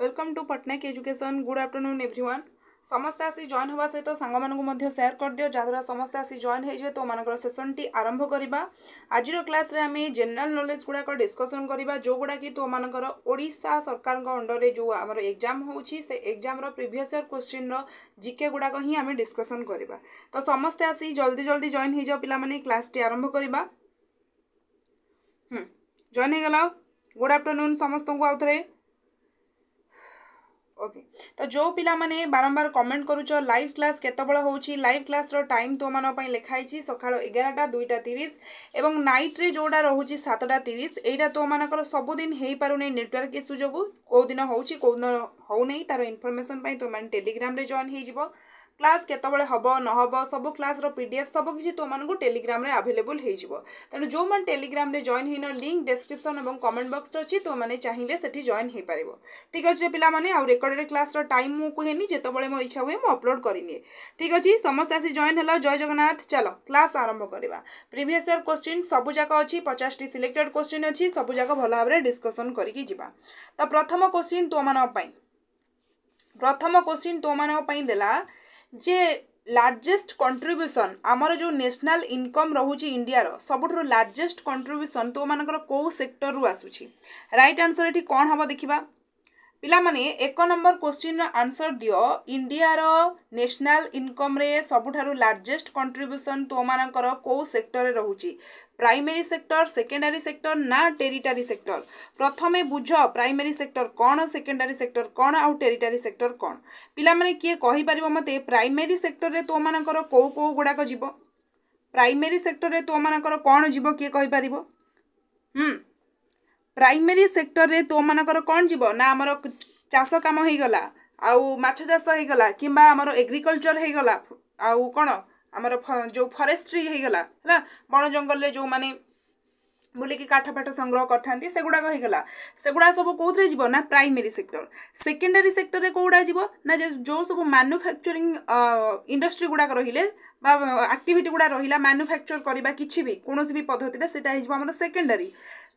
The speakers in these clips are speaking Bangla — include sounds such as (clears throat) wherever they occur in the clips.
Welcome to Patnaik education good afternoon everyone ସମସ୍ତେ ଆସି ଜଏନ୍ ହେବା ସହିତ ସାଙ୍ଗମାନଙ୍କୁ ମଧ୍ୟ ସେୟାର କରିଦିଅ ଯାହାଦ୍ୱାରା ସମସ୍ତେ ଆସି ଜଏନ୍ ହେଇଯିବେ ତୋମାନଙ୍କର ସେସନ୍ଟି ଆରମ୍ଭ କରିବା ଆଜିର କ୍ଲାସ୍ରେ ଆମେ ଜେନେରାଲ୍ ନଲେଜ୍ ଗୁଡ଼ାକ ଡିସ୍କସନ୍ କରିବା ଯେଉଁଗୁଡ଼ାକି ତୋମାନଙ୍କର ଓଡ଼ିଶା ସରକାରଙ୍କ ଅଣ୍ଡର୍ରେ ଯେଉଁ ଆମର ଏକ୍ଜାମ୍ ହେଉଛି ସେ ଏକ୍ଜାମ୍ର ପ୍ରିଭିୟସ୍ ଇୟର୍ କୋଶ୍ଚିନ୍ର ଜିକେ ଗୁଡ଼ାକ ହିଁ ଆମେ ଡିସ୍କସନ୍ କରିବା ତ ସମସ୍ତେ ଆସି ଜଲ୍ଦି ଜଲ୍ଦି ଜଏନ୍ ହେଇଯାଅ ପିଲାମାନେ କ୍ଲାସ୍ଟି ଆରମ୍ଭ କରିବା ଜଏନ୍ ହେଇଗଲ ଗୁଡ଼୍ ଆଫ୍ଟରନୁନ୍ ସମସ୍ତଙ୍କୁ ଆଉଥରେ ଓକେ ତ ଯେଉଁ ପିଲାମାନେ ବାରମ୍ବାର କମେଣ୍ଟ କରୁଛ ଲାଇଭ୍ କ୍ଲାସ୍ କେତେବେଳେ ହେଉଛି ଲାଇଭ୍ କ୍ଲାସ୍ର ଟାଇମ୍ ତୁମମାନଙ୍କ ପାଇଁ ଲେଖା ହେଇଛି ସକାଳ ଏଗାରଟା ଦୁଇଟା ତିରିଶ ଏବଂ ନାଇଟ୍ରେ ଯେଉଁଟା ରହୁଛି ସାତଟା ତିରିଶ ଏଇଟା ତୁମମାନଙ୍କର ସବୁଦିନ ହେଇପାରୁନି ନେଟୱାର୍କ ଇସ୍ୟୁ ଯୋଗୁଁ କେଉଁ ଦିନ ହେଉଛି କେଉଁ ଦିନ ହେଉନାହିଁ ତା'ର ଇନଫର୍ମେସନ୍ ପାଇଁ ତୁମମାନେ ଟେଲିଗ୍ରାମରେ ଜଏନ୍ ହେଇଯିବ ক্লাস কেতবে হব নহব সবু ক্লাসর পিডিএফ সবু কিছু তোমাকে টেলিগ্রামে আভেলেবল হয়ে যাব তেমন যে টেলিগ্রামে জয়েন হয়ে লিঙ্ক ডেসক্রিপশন এবং কমেন্ট বক্সরে অছি তোমাকে চাইলে সেটি জয়েন হয়ে পার ঠিক আছে পিলামানে আউ রেকর্ডেড ক্লাসর টাইম মু কুহেনি যেতবে মো ইচ্ছা হুয়ে মু অপলোড করিনিয়ে ঠিক আছে সমস্তে আসি জয়েন হল জয় জগন্নাথ চাল ক্লাস আরম্ভ করা প্রিভিয়াস ইয়ার কোশ্চিন সবুযাক অছি পচাশটি সিলেক্টেড কোশ্চিন অছি সবুযাক ভাল ভাবে ডিসকসন করিকি যা তো প্রথম কোশ্চিন তোমানাই প্রথম কোশ্চিন তোমানাই দেলা ଯେ ଲାର୍ଜେଷ୍ଟ କଣ୍ଟ୍ରିବ୍ୟୁସନ୍ ଆମର ଯେଉଁ ନ୍ୟାସନାଲ୍ ଇନକମ୍ ରହୁଛି ଇଣ୍ଡିଆର ସବୁଠାରୁ ଲାର୍ଜେଷ୍ଟ କଣ୍ଟ୍ରିବ୍ୟୁସନ୍ ତୋମାନଙ୍କର କେଉଁ ସେକ୍ଟରରୁ ଆସୁଛି ରାଇଟ୍ ଆନ୍ସର୍ ଏଠି କ'ଣ ହେବ ଦେଖିବା ପିଲାମାନେ ଏକ ନମ୍ବର କୋଶ୍ଚିନ୍ର ଆନ୍ସର୍ ଦିଅ ଇଣ୍ଡିଆର ନ୍ୟାସନାଲ୍ ଇନକମ୍ରେ ସବୁଠାରୁ ଲାର୍ଜେଷ୍ଟ କଣ୍ଟ୍ରିବ୍ୟୁସନ୍ ତୋମାନଙ୍କର କେଉଁ ସେକ୍ଟରରେ ରହୁଛି প্রাইমেরি সেক্টর সেকেন্ডারি সেক্টর না টেরিটারি সেক্টর প্রথমে বুঝ প্রাইমেরি সেক্টর কণ সেকেন্ডারি সেক্টর কণ আউ টেরিটারি সেক্টর কণ পিলামানে কি কহিপারিব মতে প্রাইমেরি সেক্টরে তো মানকর কৌ কৌ গুড়াক যাব প্রাইমেরি সেক্টরে তো মানকর কণ যাব কি কহিপারিব হুম প্রাইমেরি সেক্টরে তো মানকর কণ যাব না আমার চাষ কাম হয়ে গলা আউ মাছ চাষ হয়ে গলা কিংবা আমার এগ্রিকলচর হয়ে গলা আউ কণ ଆମର ଯେଉଁ ଫରେଷ୍ଟ୍ରି ହେଇଗଲା ହେଲା ବଣ ଜଙ୍ଗଲରେ ଯେଉଁମାନେ ବୁଲିକି କାଠ ଫାଠ ସଂଗ୍ରହ କରିଥାନ୍ତି ସେଗୁଡ଼ାକ ହେଇଗଲା ସେଗୁଡ଼ା ସବୁ କେଉଁଥିରେ ଯିବ ନା ପ୍ରାଇମେରୀ ସେକ୍ଟର ସେକେଣ୍ଡାରୀ ସେକ୍ଟରରେ କେଉଁଗୁଡ଼ା ଯିବ ନା ଯେଉଁ ସବୁ ମାନୁଫ୍ୟାକ୍ଚରିଂ ଇଣ୍ଡଷ୍ଟ୍ରି ଗୁଡ଼ାକ ରହିଲେ বা ଆକ୍ଟିଭିଟି ଗୁଡ଼ା ରହିଲା ମାନୁଫ୍ୟାକ୍ଚର କରିବା କିଛି ବି କୌଣସି ବି ପଦ୍ଧତିରେ ସେଇଟା ହେଇଯିବ ଆମର ସେକେଣ୍ଡାରୀ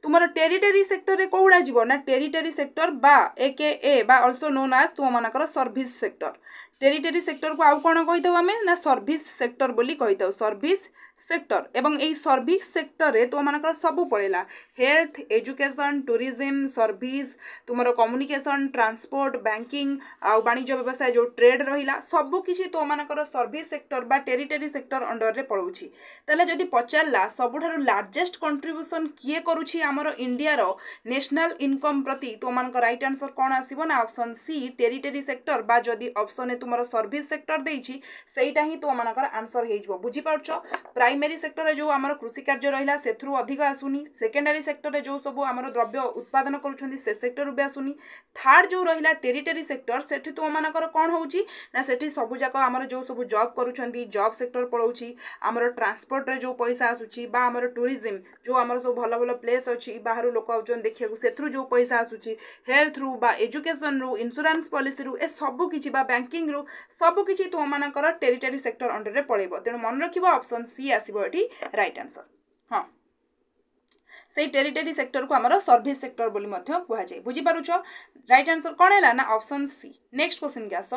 ତୁମର ଟେରିଟେରୀ ସେକ୍ଟରରେ କେଉଁଗୁଡ଼ା ଯିବ ନା ଟେରିଟେରୀ ସେକ୍ଟର ବା ଏ କେ ଏ ବା ଅଲସୋ ନୋନ୍ ଆଜ୍ ତୁମମାନଙ୍କର ସର୍ଭିସ୍ ସେକ୍ଟର টেরিটেরি ସେକ୍ଟରକୁ ଆଉ କ'ଣ କହିଥାଉ ଆମେ ନା ସର୍ଭିସ୍ ସେକ୍ଟର ବୋଲି କହିଥାଉ ସର୍ଭିସ୍ ସେକ୍ଟର ଏବଂ ଏହି ସର୍ଭିସ ସେକ୍ଟରରେ ତୁମମାନଙ୍କର ସବୁ ପଳେଇଲା ହେଲ୍ଥ ଏଜୁକେସନ୍ ଟୁରିଜିମ୍ ସର୍ଭିସ ତୁମର କମ୍ୟୁନିକେସନ୍ ଟ୍ରାନ୍ସପୋର୍ଟ ବ୍ୟାଙ୍କିଂ ଆଉ ବାଣିଜ୍ୟ ବ୍ୟବସାୟ ଯେଉଁ ଟ୍ରେଡ୍ ରହିଲା ସବୁ କିଛି ତୁମମାନଙ୍କର ସର୍ଭିସ ସେକ୍ଟର ବା ଟେରିଟେରି ସେକ୍ଟର ଅଣ୍ଡରରେ ପଳାଉଛି ତାହେଲେ ଯଦି ପଚାରିଲା ସବୁଠାରୁ ଲାର୍ଜେଷ୍ଟ କଣ୍ଟ୍ରିବ୍ୟୁସନ୍ କିଏ କରୁଛି ଆମର ଇଣ୍ଡିଆର ନ୍ୟାସନାଲ୍ ଇନକମ୍ ପ୍ରତି ତୁମମାନଙ୍କ ରାଇଟ୍ ଆନ୍ସର୍ କ'ଣ ଆସିବ ନା ଅପସନ୍ ସି ଟେରିଟେରି ସେକ୍ଟର ବା ଯଦି ଅପସନ୍ରେ ତୁମର ସର୍ଭିସ ସେକ୍ଟର ଦେଇଛି ସେଇଟା ହିଁ ତୁମମାନଙ୍କର ଆନ୍ସର୍ ହେଇଯିବ ବୁଝିପାରୁଛ ପ୍ରାଇ প্রাইমেরি সেক্টরে যে আমার কৃষি কার্য রহিলা সেথু অধিক আসুনি সেকেন্ডারি সেক্টরে যে সব আমার দ্রব্য উৎপাদন করছেন সে সেক্টর বি আসুনি থার্ড যে রহিলা টেরিটেরি সেক্টর সেটি তো তোমার কম হচ্ছে না সেটি সবুযাক আমার যে সব জব করছেন জব সেক্টর পড়াও আমার ট্রান্সপোর্টরে যে পয়সা আসুচি বা আমার ট্যুরিজম যে আমার সব ভালো ভালো প্লেস অছি বাহার লোক আউছেন দেখা সেথু যে পয়সা আসুচি হেলথ রু বা এজুকেশন রু ইন্সুরান্স পলিসি রু এ সবু কিছু বা ব্যাঙ্কিং রু সবু কিছু তোমার টেরিটেরি সেক্টর অন্ডরে পড়াইব তেমন মনে রাখব অপশন সি আস ଆସିବ ଏଠି ରାଇଟ୍ ଆନ୍ସର୍ ହଁ ସେଇ ଟେରିଟେରି ସେକ୍ଟରକୁ ଆମର ସର୍ଭିସ୍ ସେକ୍ଟର ବୋଲି ମଧ୍ୟ କୁହାଯାଏ ବୁଝିପାରୁଛ ରାଇଟ୍ ଆନ୍ସର୍ କ'ଣ ହେଲା ନା ଅପସନ୍ ସି ନେକ୍ସଟ କ୍ୱେଶ୍ଚିନ୍କି ଆସ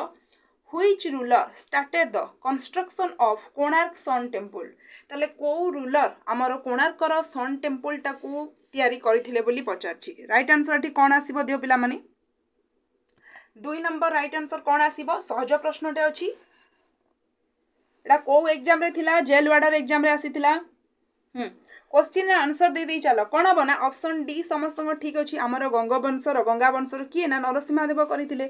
which ruler started the construction of Konark sun temple তাহলে কেউ রুলর আমার কোণার্কর সন টেম্পলটা তৈরি করে বলে পচারছি রাইট আনসর এটি কম আসব দিও পিলা মানে দুই নম্বর রাইট আনসর কম আসব সহজ প্রশ্নটে অ ଏଇଟା କେଉଁ ଏକ୍ଜାମ୍ରେ ଥିଲା ଜେଲ୍ ୱାର୍ଡ଼ର ଏକ୍ଜାମ୍ରେ ଆସିଥିଲା କୋଶ୍ଚିନ୍ର ଆନ୍ସର୍ ଦେଇଦେଇ ଚାଲ କ'ଣ ହେବ ନା ଅପସନ୍ ଡି ସମସ୍ତଙ୍କ ଠିକ୍ ଅଛି ଆମର ଗଙ୍ଗବଂଶର ଗଙ୍ଗା ବଂଶର କିଏ ନା ନରସିଂହାଦେବ କରିଥିଲେ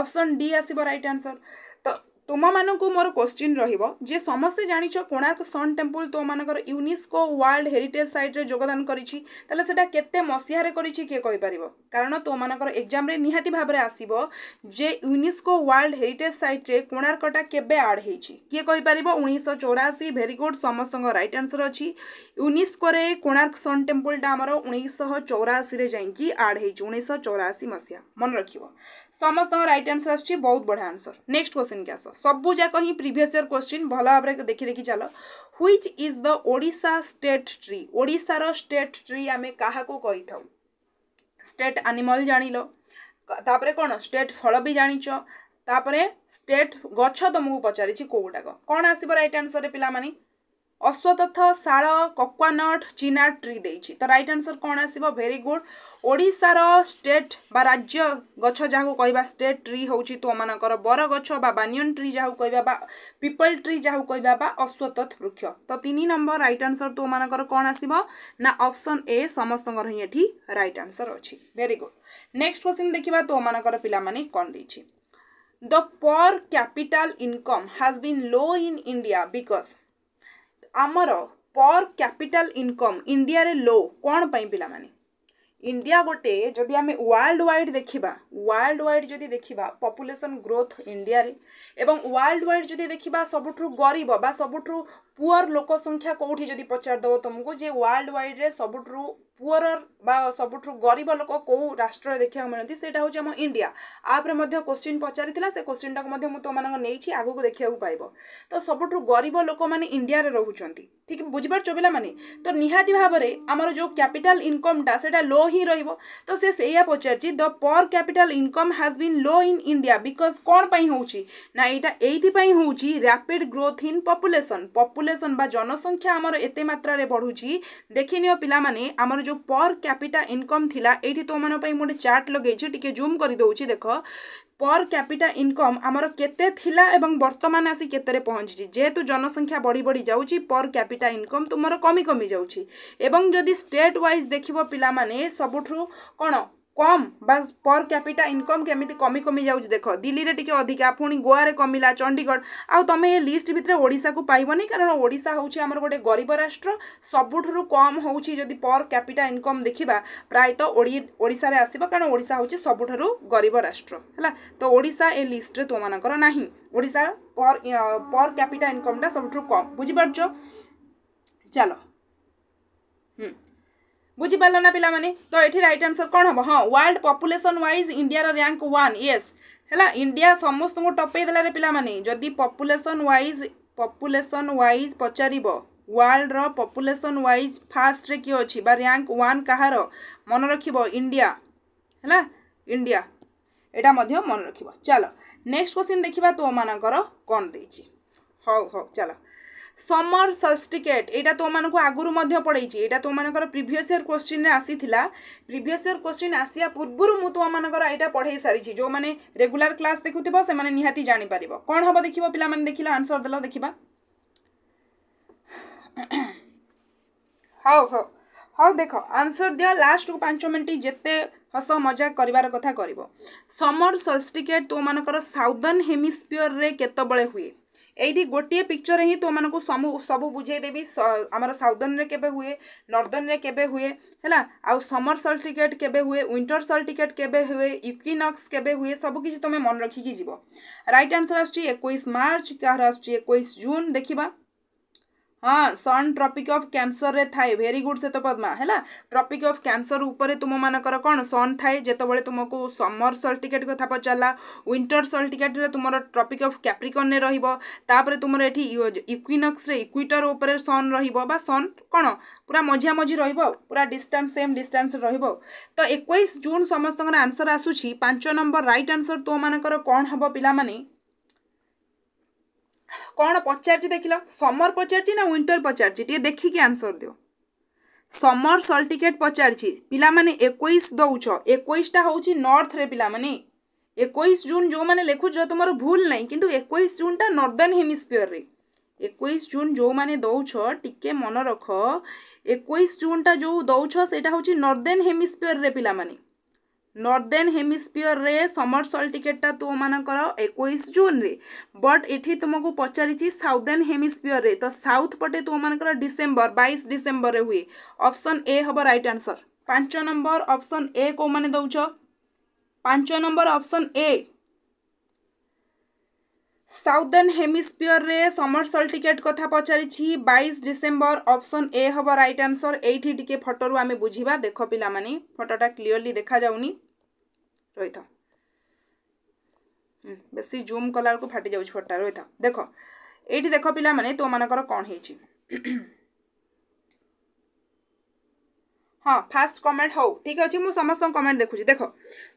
ଅପସନ୍ ଡି ଆସିବ ରାଇଟ୍ ଆନ୍ସର୍ ତ ତୁମମାନଙ୍କୁ ମୋର କୋଶ୍ଚିନ୍ ରହିବ ଯେ ସମସ୍ତେ ଜାଣିଛ କୋଣାର୍କ ସନ୍ ଟେମ୍ପଲ୍ ତୁମମାନଙ୍କର ୟୁନେସ୍କୋ ୱାର୍ଲଡ଼ ହେରିଟେଜ୍ ସାଇଟ୍ରେ ଯୋଗଦାନ କରିଛି ତାହେଲେ ସେଇଟା କେତେ ମସିହାରେ କରିଛି କିଏ କହିପାରିବ କାରଣ ତୁମମାନଙ୍କର ଏକ୍ଜାମ୍ରେ ନିହାତି ଭାବରେ ଆସିବ ଯେ ୟୁନେସ୍କୋ ୱାର୍ଲଡ଼ ହେରିଟେଜ୍ ସାଇଟ୍ରେ କୋଣାର୍କଟା କେବେ ଆଡ଼୍ ହେଇଛି କିଏ କହିପାରିବ ଉଣେଇଶହ ଚଉରାଅଶୀ ଭେରି ଗୁଡ୍ ସମସ୍ତଙ୍କ ରାଇଟ୍ ଆନ୍ସର୍ ଅଛି ୟୁନେସ୍କୋରେ କୋଣାର୍କ ସନ୍ ଟେମ୍ପଲ୍ଟା ଆମର ଉଣେଇଶହ ଚଉରାଅଶୀରେ ଯାଇକି ଆଡ଼୍ ହେଇଛି ଉଣେଇଶହ ଚଉରାଅଶୀ ମସିହା ମନେ ରଖିବ ସମସ୍ତଙ୍କ ରାଇଟ୍ ଆନ୍ସର୍ ଆସୁଛି ବହୁତ ବଢ଼ିଆ ଆନ୍ସର୍ ନେକ୍ସଟ କ୍ୱେଶ୍ଚିନ୍କି ଆସ ସବୁଯାକ ହିଁ ପ୍ରିଭିୟସ୍ ଇୟର୍ କ୍ୱେଶ୍ଚିନ୍ ଭଲ ଭାବରେ ଦେଖି ଦେଖି ଚାଲ which is the Odisha state tree ଓଡ଼ିଶାର ଷ୍ଟେଟ୍ ଟ୍ରି ଆମେ କାହାକୁ କହିଥାଉ ଷ୍ଟେଟ୍ ଆନିମଲ୍ ଜାଣିଲ ତାପରେ କ'ଣ ଷ୍ଟେଟ୍ ଫଳ ବି ଜାଣିଛ ତାପରେ ଷ୍ଟେଟ୍ ଗଛ ତୁମକୁ ପଚାରିଛି କେଉଁଗୁଡ଼ାକ କ'ଣ ଆସିବ ରାଇଟ୍ ଆନ୍ସର୍ରେ ପିଲାମାନେ অশ্বতথ ଶାଳ କକ୍ୱାନଟ୍ ଚିନା ଟ୍ରି ଦେଇଛି ତ ରାଇଟ୍ ଆନ୍ସର୍ କ'ଣ ଆସିବ ଭେରି ଗୁଡ୍ ଓଡ଼ିଶାର ଷ୍ଟେଟ୍ ବା ରାଜ୍ୟ ଗଛ ଯାହାକୁ କହିବା ଷ୍ଟେଟ୍ ଟ୍ରି ହେଉଛି ତୁମମାନଙ୍କର ବରଗଛ ବା ବାନିୟନ୍ ଟ୍ରି ଯାହାକୁ କହିବା ବା ପିପଲ୍ ଟ୍ରି ଯାହାକୁ କହିବା ବା ଅଶ୍ୱତଥ ବୃକ୍ଷ ତ ତିନି ନମ୍ବର ରାଇଟ୍ ଆନ୍ସର୍ ତୁମମାନଙ୍କର କ'ଣ ଆସିବ ନା ଅପସନ୍ ଏ ସମସ୍ତଙ୍କର ହିଁ ଏଠି ରାଇଟ୍ ଆନ୍ସର୍ ଅଛି ଭେରି ଗୁଡ୍ ନେକ୍ସଟ କ୍ୱେଶ୍ଚିନ୍ ଦେଖିବା ତୁମମାନଙ୍କର ପିଲାମାନେ କ'ଣ ଦେଇଛି the per capita income has been low in India because ଆମର ପର୍ କ୍ୟାପିଟାଲ ଇନକମ୍ ଇଣ୍ଡିଆରେ ଲୋ କ'ଣ ପାଇଁ ପିଲାମାନେ ଇଣ୍ଡିଆ ଗୋଟେ ଯଦି ଆମେ ୱାର୍ଲଡ଼ ୱାଇଡ଼ ଦେଖିବା ୱାର୍ଲଡ଼ ୱାଇଡ଼ ଯଦି ଦେଖିବା ପପୁଲେସନ୍ ଗ୍ରୋଥ୍ ଇଣ୍ଡିଆରେ ଏବଂ ୱାର୍ଲଡ଼ ୱାଇଡ଼ ଯଦି ଦେଖିବା ସବୁଠୁ ଗରିବ ବା ସବୁଠୁ ପୁଅର ଲୋକ ସଂଖ୍ୟା କେଉଁଠି ଯଦି ପଚାରିଦେବ ତୁମକୁ ଯେ ୱାର୍ଲଡ଼ ୱାଇଡ଼ରେ ସବୁଠୁ ପୁଅର ବା ସବୁଠୁ ଗରିବ ଲୋକ କେଉଁ ରାଷ୍ଟ୍ରରେ ଦେଖିବାକୁ ମିଳନ୍ତି ସେଇଟା ହେଉଛି ଆମ ଇଣ୍ଡିଆ ଆପ୍ରେ ମଧ୍ୟ କୋଶ୍ଚିନ୍ ପଚାରିଥିଲା ସେ କୋଶ୍ଚିନ୍ଟାକୁ ମଧ୍ୟ ମୁଁ ତୋମାନଙ୍କ ନେଇଛି ଆଗକୁ ଦେଖିବାକୁ ପାଇବ ତ ସବୁଠୁ ଗରିବ ଲୋକମାନେ ଇଣ୍ଡିଆରେ ରହୁଛନ୍ତି ଠିକ୍ ବୁଝିପାରୁଛ ପିଲାମାନେ ତ ନିହାତି ଭାବରେ ଆମର ଯେଉଁ କ୍ୟାପିଟାଲ୍ ଇନକମ୍ଟା ସେଇଟା ଲୋ ହିଁ ରହିବ ତ ସେ ସେଇଆ ପଚାରିଛି the per capita income has been low in India because କ'ଣ ପାଇଁ ହେଉଛି ନା ଏଇଟା ଏଇଥିପାଇଁ ହେଉଛି rapid growth in population population ବା ଜନସଂଖ୍ୟା ଆମର ଏତେ ମାତ୍ରାରେ ବଢ଼ୁଛି ଦେଖିନିଅ ପିଲାମାନେ ଆମର जो पर क्यापिटा इनकम थिला एठी तो मन पई मोटे चार्ट लगेछि टिके जूम करी दउछि देखो पर କ୍ୟାପିଟା ଇନକମ୍ ଆମର କେତେ ଥିଲା ଏବଂ ବର୍ତ୍ତମାନ ଆସି କେତେରେ ପହଞ୍ଚିଛି ଯେହେତୁ ଜନସଂଖ୍ୟା ବଢ଼ି ବଢ଼ି ଯାଉଛି ପର୍ କ୍ୟାପିଟା ଇନକମ୍ ତୁମର କମି କମି ଯାଉଛି ଏବଂ ଯଦି ଷ୍ଟେଟ୍ ୱାଇଜ୍ ଦେଖିବ ପିଲାମାନେ ସବୁଠୁ କ'ଣ কম বা পর ক্যাপিটা ইনকম কেমিতি কমি কমি যাচ্ছে দেখ দিল্লিরে টিকি অধিকা পুঁ গোয়ারে কমিলা চণ্ডীগড় আপনি এ লিষ্ট ভিতরে ওড়শাকে পাইবনি কারণ ওড়শা হচ্ছে আমার গোটে গরিব রাষ্ট্র সবুঠু কম হচ্ছে যদি পর ক্যাপিটা ইনকম দেখা প্রায়ত ওড়শার আসব কারণ ওড়শা হচ্ছে সবুঠু গরিব রাষ্ট্র হল তো ওড়শা এ লিষ্টরে তোমার না ওড়শা পর পর ক্যাপিটা ইনকমটা সবুঠু কম বুঝিপারছ চাল হুম বুঝিপার না পিলামানে তো এটি রাইট আনসর কম হব হ্যাঁ ওয়ার্ল্ড পপুলেসন ওয়াইজ ইন্ডিয়ার র্যাঙ্ক ওয়ান ইয়েস ହେଲା ଇଣ୍ଡିଆ ସମସ୍ତଙ୍କୁ ଟପେଇ ଦେଲାରେ ପିଲାମାନେ ଯଦି ପପୁଲେସନ୍ ୱାଇଜ୍ ପପୁଲେସନ୍ ୱାଇଜ୍ ପଚାରିବ ୱାର୍ଲଡ଼ର ପପୁଲେସନ୍ ୱାଇଜ୍ ଫାଷ୍ଟରେ କିଏ ଅଛି ବା ର୍ୟାଙ୍କ ୱାନ୍ କାହାର ମନେ ରଖିବ ଇଣ୍ଡିଆ ହେଲା ଇଣ୍ଡିଆ ଏଇଟା ମଧ୍ୟ ମନେ ରଖିବ ଚାଲ ନେକ୍ସଟ କ୍ୱେଶ୍ଚିନ୍ ଦେଖିବା ତୋମାନଙ୍କର କ'ଣ ଦେଇଛି ହଉ ହଉ ଚାଲ ସମର ସର୍ଟିଫିକେଟ୍ ଏଇଟା ତୋମାନଙ୍କୁ ଆଗରୁ ମଧ୍ୟ ପଢ଼େଇଛି ଏଇଟା ତୋମାନଙ୍କର ପ୍ରିଭିୟସ୍ ଇୟର୍ କ୍ୱେଶ୍ଚିନ୍ରେ ଆସିଥିଲା ପ୍ରିଭିୟସ୍ ଇୟର୍ କ୍ୱେଶ୍ଚିନ୍ ଆସିବା ପୂର୍ବରୁ ମୁଁ ତୋମାନଙ୍କର ଏଇଟା ପଢ଼େଇ ସାରିଛି ଯେଉଁମାନେ ରେଗୁଲାର କ୍ଲାସ୍ ଦେଖୁଥିବ ସେମାନେ ନିହାତି ଜାଣିପାରିବ କ'ଣ ହେବ ଦେଖିବ ପିଲାମାନେ ଦେଖିଲା ଆନ୍ସର୍ ଦେଲ ଦେଖିବା ହଉ ହଉ ହଉ ଦେଖ ଆନ୍ସର୍ ଦିଅ ଲାଷ୍ଟକୁ ପାଞ୍ଚ ମିନିଟ୍ ଯେତେ ହସ ମଜାକ କରିବାର କଥା କରିବ ସମର ସର୍ଟିଫିକେଟ୍ ତୋମାନଙ୍କର ସାଉଦର୍ଣ୍ଣ ହେମିସ୍ପିୟରରେ କେତେବେଳେ ହୁଏ এইটি গোটিয়ে পিকচর ହିଁ ତୁମମାନଙ୍କୁ ସମୁ ସବୁ ବୁଝେଇଦେବି ଆମର ସାଉଦର୍ନରେ କେବେ ହୁଏ ନର୍ଦର୍ନରେ କେବେ ହୁଏ ହେଲା ଆଉ ସମର ସଲ୍ଟିକେଟ୍ କେବେ ହୁଏ ୱିଣ୍ଟର ସଲ୍ଟିକେଟ୍ କେବେ ହୁଏ ୟୁକ୍ଲିନକ୍ସ କେବେ ହୁଏ ସବୁକିଛି ତୁମେ ମନେ ରଖିକି ଯିବ ରାଇଟ୍ ଆନ୍ସର୍ ଆସୁଛି ଏକୋଇଶ ମାର୍ଚ୍ଚ କାହାର ଆସୁଛି ଏକୋଇଶ ଜୁନ୍ ଦେଖିବା हाँ सन् ट्रपिक अफ में थाए भेरी गुड से तो पद्मा है ट्रपिक अफ क्यासर उपर तुम मानक कौन सन् थाए जिते तुमको समर सर्टिफिकेट कथा पचारा विंटर सर्टिफिकेट तुम ट्रपिक अफ कैप्रिकन रहीपर तुम ये इक्विनक्स इक्विटर उपर सन् रन सन कौन पूरा मझिया मझी रो पूरा डिस्टान्स सेम डिस्टान्स रो तो एक जून समस्त आंसर आसूँ पांच नंबर रईट आनसर तुम मानक कौन हम पिला କ'ଣ ପଚାରିଛି ଦେଖିଲ ସମର ପଚାରିଛି ନା ୱିଣ୍ଟର ପଚାରିଛି ଟିକେ ଦେଖିକି ଆନ୍ସର୍ ଦିଅ ସମର ସର୍ଟିଫିକେଟ୍ ପଚାରିଛି ପିଲାମାନେ ଏକୋଇଶ ଦେଉଛ ଏକୋଇଶଟା ହେଉଛି ନର୍ଥରେ ପିଲାମାନେ ଏକୋଇଶ ଜୁନ୍ ଯେଉଁମାନେ ଲେଖୁଛ ତୁମର ଭୁଲ ନାହିଁ କିନ୍ତୁ ଏକୋଇଶ ଜୁନ୍ଟା ନର୍ଦର୍ଣ୍ଣ ହେମିସ୍ପିୟରରେ ଏକୋଇଶ ଜୁନ୍ ଯେଉଁମାନେ ଦେଉଛ ଟିକେ ମନେ ରଖ ଏକୋଇଶ ଜୁନ୍ଟା ଯେଉଁ ଦେଉଛ ସେଇଟା ହେଉଛି ନର୍ଦର୍ଣ୍ଣ ହେମିସ୍ପିୟରରେ ପିଲାମାନେ ନର୍ଦେନ୍ ହେମିସ୍ପିୟରରେ ସମର ସଲ୍ ଟିକେଟ୍ଟା ତୋମାନଙ୍କର ଏକୋଇଶ ଜୁନ୍ରେ ବଟ୍ ଏଠି ତୁମକୁ ପଚାରିଛି ସାଉଦେନ୍ ହେମିସ୍ପିୟରରେ ତ ସାଉଥ୍ ପଟେ ତୋମାନଙ୍କର ଡିସେମ୍ବର ବାଇଶ ଡିସେମ୍ବରରେ ହୁଏ ଅପସନ୍ ଏ ହେବ ରାଇଟ୍ ଆନ୍ସର୍ ପାଞ୍ଚ ନମ୍ବର ଅପସନ୍ ଏ କେଉଁମାନେ ଦେଉଛ ପାଞ୍ଚ ନମ୍ବର ଅପସନ୍ ଏ ସାଉଦେନ୍ ହେମିସ୍ପିୟରରେ ସମର୍ସଲ୍ ଟିକେଟ୍ କଥା ପଚାରିଛି ବାଇଶ ଡିସେମ୍ବର ଅପସନ୍ ଏ ହେବ ରାଇଟ୍ ଆନ୍ସର୍ ଏଇଠି ଟିକେ ଫଟୋରୁ ଆମେ ବୁଝିବା ଦେଖ ପିଲାମାନେ ଫଟୋଟା କ୍ଲିଅରଲି ଦେଖାଯାଉନି ରହିଥାଉ ବେଶୀ ଜୁମ୍ କଲାବେଳକୁ ବେଳକୁ ଫାଟି ଯାଉଛି ଫଟୋଟା ରହିଥାଉ ଦେଖ ଏଇଠି ଦେଖ ପିଲାମାନେ ତୋମାନଙ୍କର କ'ଣ ହେଇଛି ହଁ ଫାଷ୍ଟ କମେଣ୍ଟ ହଉ ଠିକ୍ ଅଛି ମୁଁ ସମସ୍ତଙ୍କ କମେଣ୍ଟ ଦେଖୁଛି ଦେଖ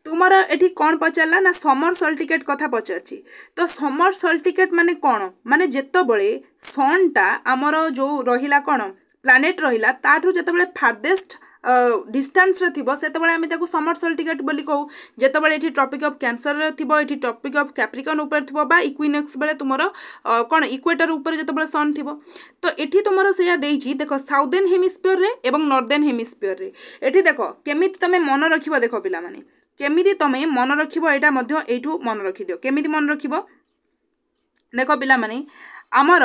ତୁମର ଏଠି କ'ଣ ପଚାରିଲା ନା ସମର ସଲ୍ଟିକେଟ୍ କଥା ପଚାରିଛି ତ ସମର ସଲ୍ଟିକେଟ୍ ମାନେ କ'ଣ ମାନେ ଯେତେବେଳେ ସନ୍ଟା ଆମର ଯେଉଁ ରହିଲା କ'ଣ ପ୍ଲାନେଟ୍ ରହିଲା ତାଠାରୁ ଯେତେବେଳେ ଫାର୍ଦେଷ୍ଟ ডিষ্টান্সরে থিব সেতবে আমি তাকে সমর সল্টিকেট বলে কৌ যেতবে এটি টপিক অফ ক্যানসররে থিব এটি টপিক অফ ক্যাপ্রিকন উপরে থিব বা ইকুইনেক্স বেড়ে তোমার কোণ ইকুয়েটর উপরে যেতবে সন থিব তো এটি তোমার সেয়া দেইছি দেখ সাউদেন হেমিস্পিয়রে এবং নর্দেন হেমিস্পিয়রে এটি দেখ কেমিতি তুমি মনে রাখব দেখ পিলামানে কেমিতি তুমি মনে রাখব এটা মধ্য এইটু মনে রাখিদিও কেমিতি মনে রাখব দেখ পিলামানে আমার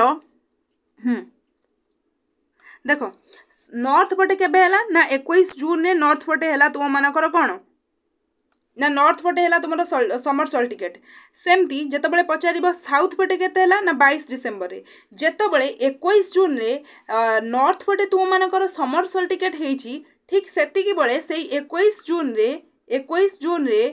হুম ଦେଖ ନର୍ଥ ପଟେ କେବେ ହେଲା ନା ଏକୋଇଶ ଜୁନ୍ରେ ନର୍ଥ ପଟେ ହେଲା ତୁମମାନଙ୍କର କ'ଣ ନା ନର୍ଥ ପଟେ ହେଲା ତୁମର ସମର ସଲ୍ ଟିକେଟ୍ ସେମିତି ଯେତେବେଳେ ପଚାରିବ ସାଉଥ୍ ପଟେ କେତେ ହେଲା ନା ବାଇଶ ଡିସେମ୍ବରରେ ଯେତେବେଳେ ଏକୋଇଶ ଜୁନ୍ରେ ନର୍ଥ ପଟେ ତୁମମାନଙ୍କର ସମର ସଲ୍ ଟିକେଟ୍ ହେଇଛି ଠିକ୍ ସେତିକି ବେଳେ ସେଇ ଏକୋଇଶ ଜୁନ୍ରେ ଏକୋଇଶ ଜୁନ୍ରେ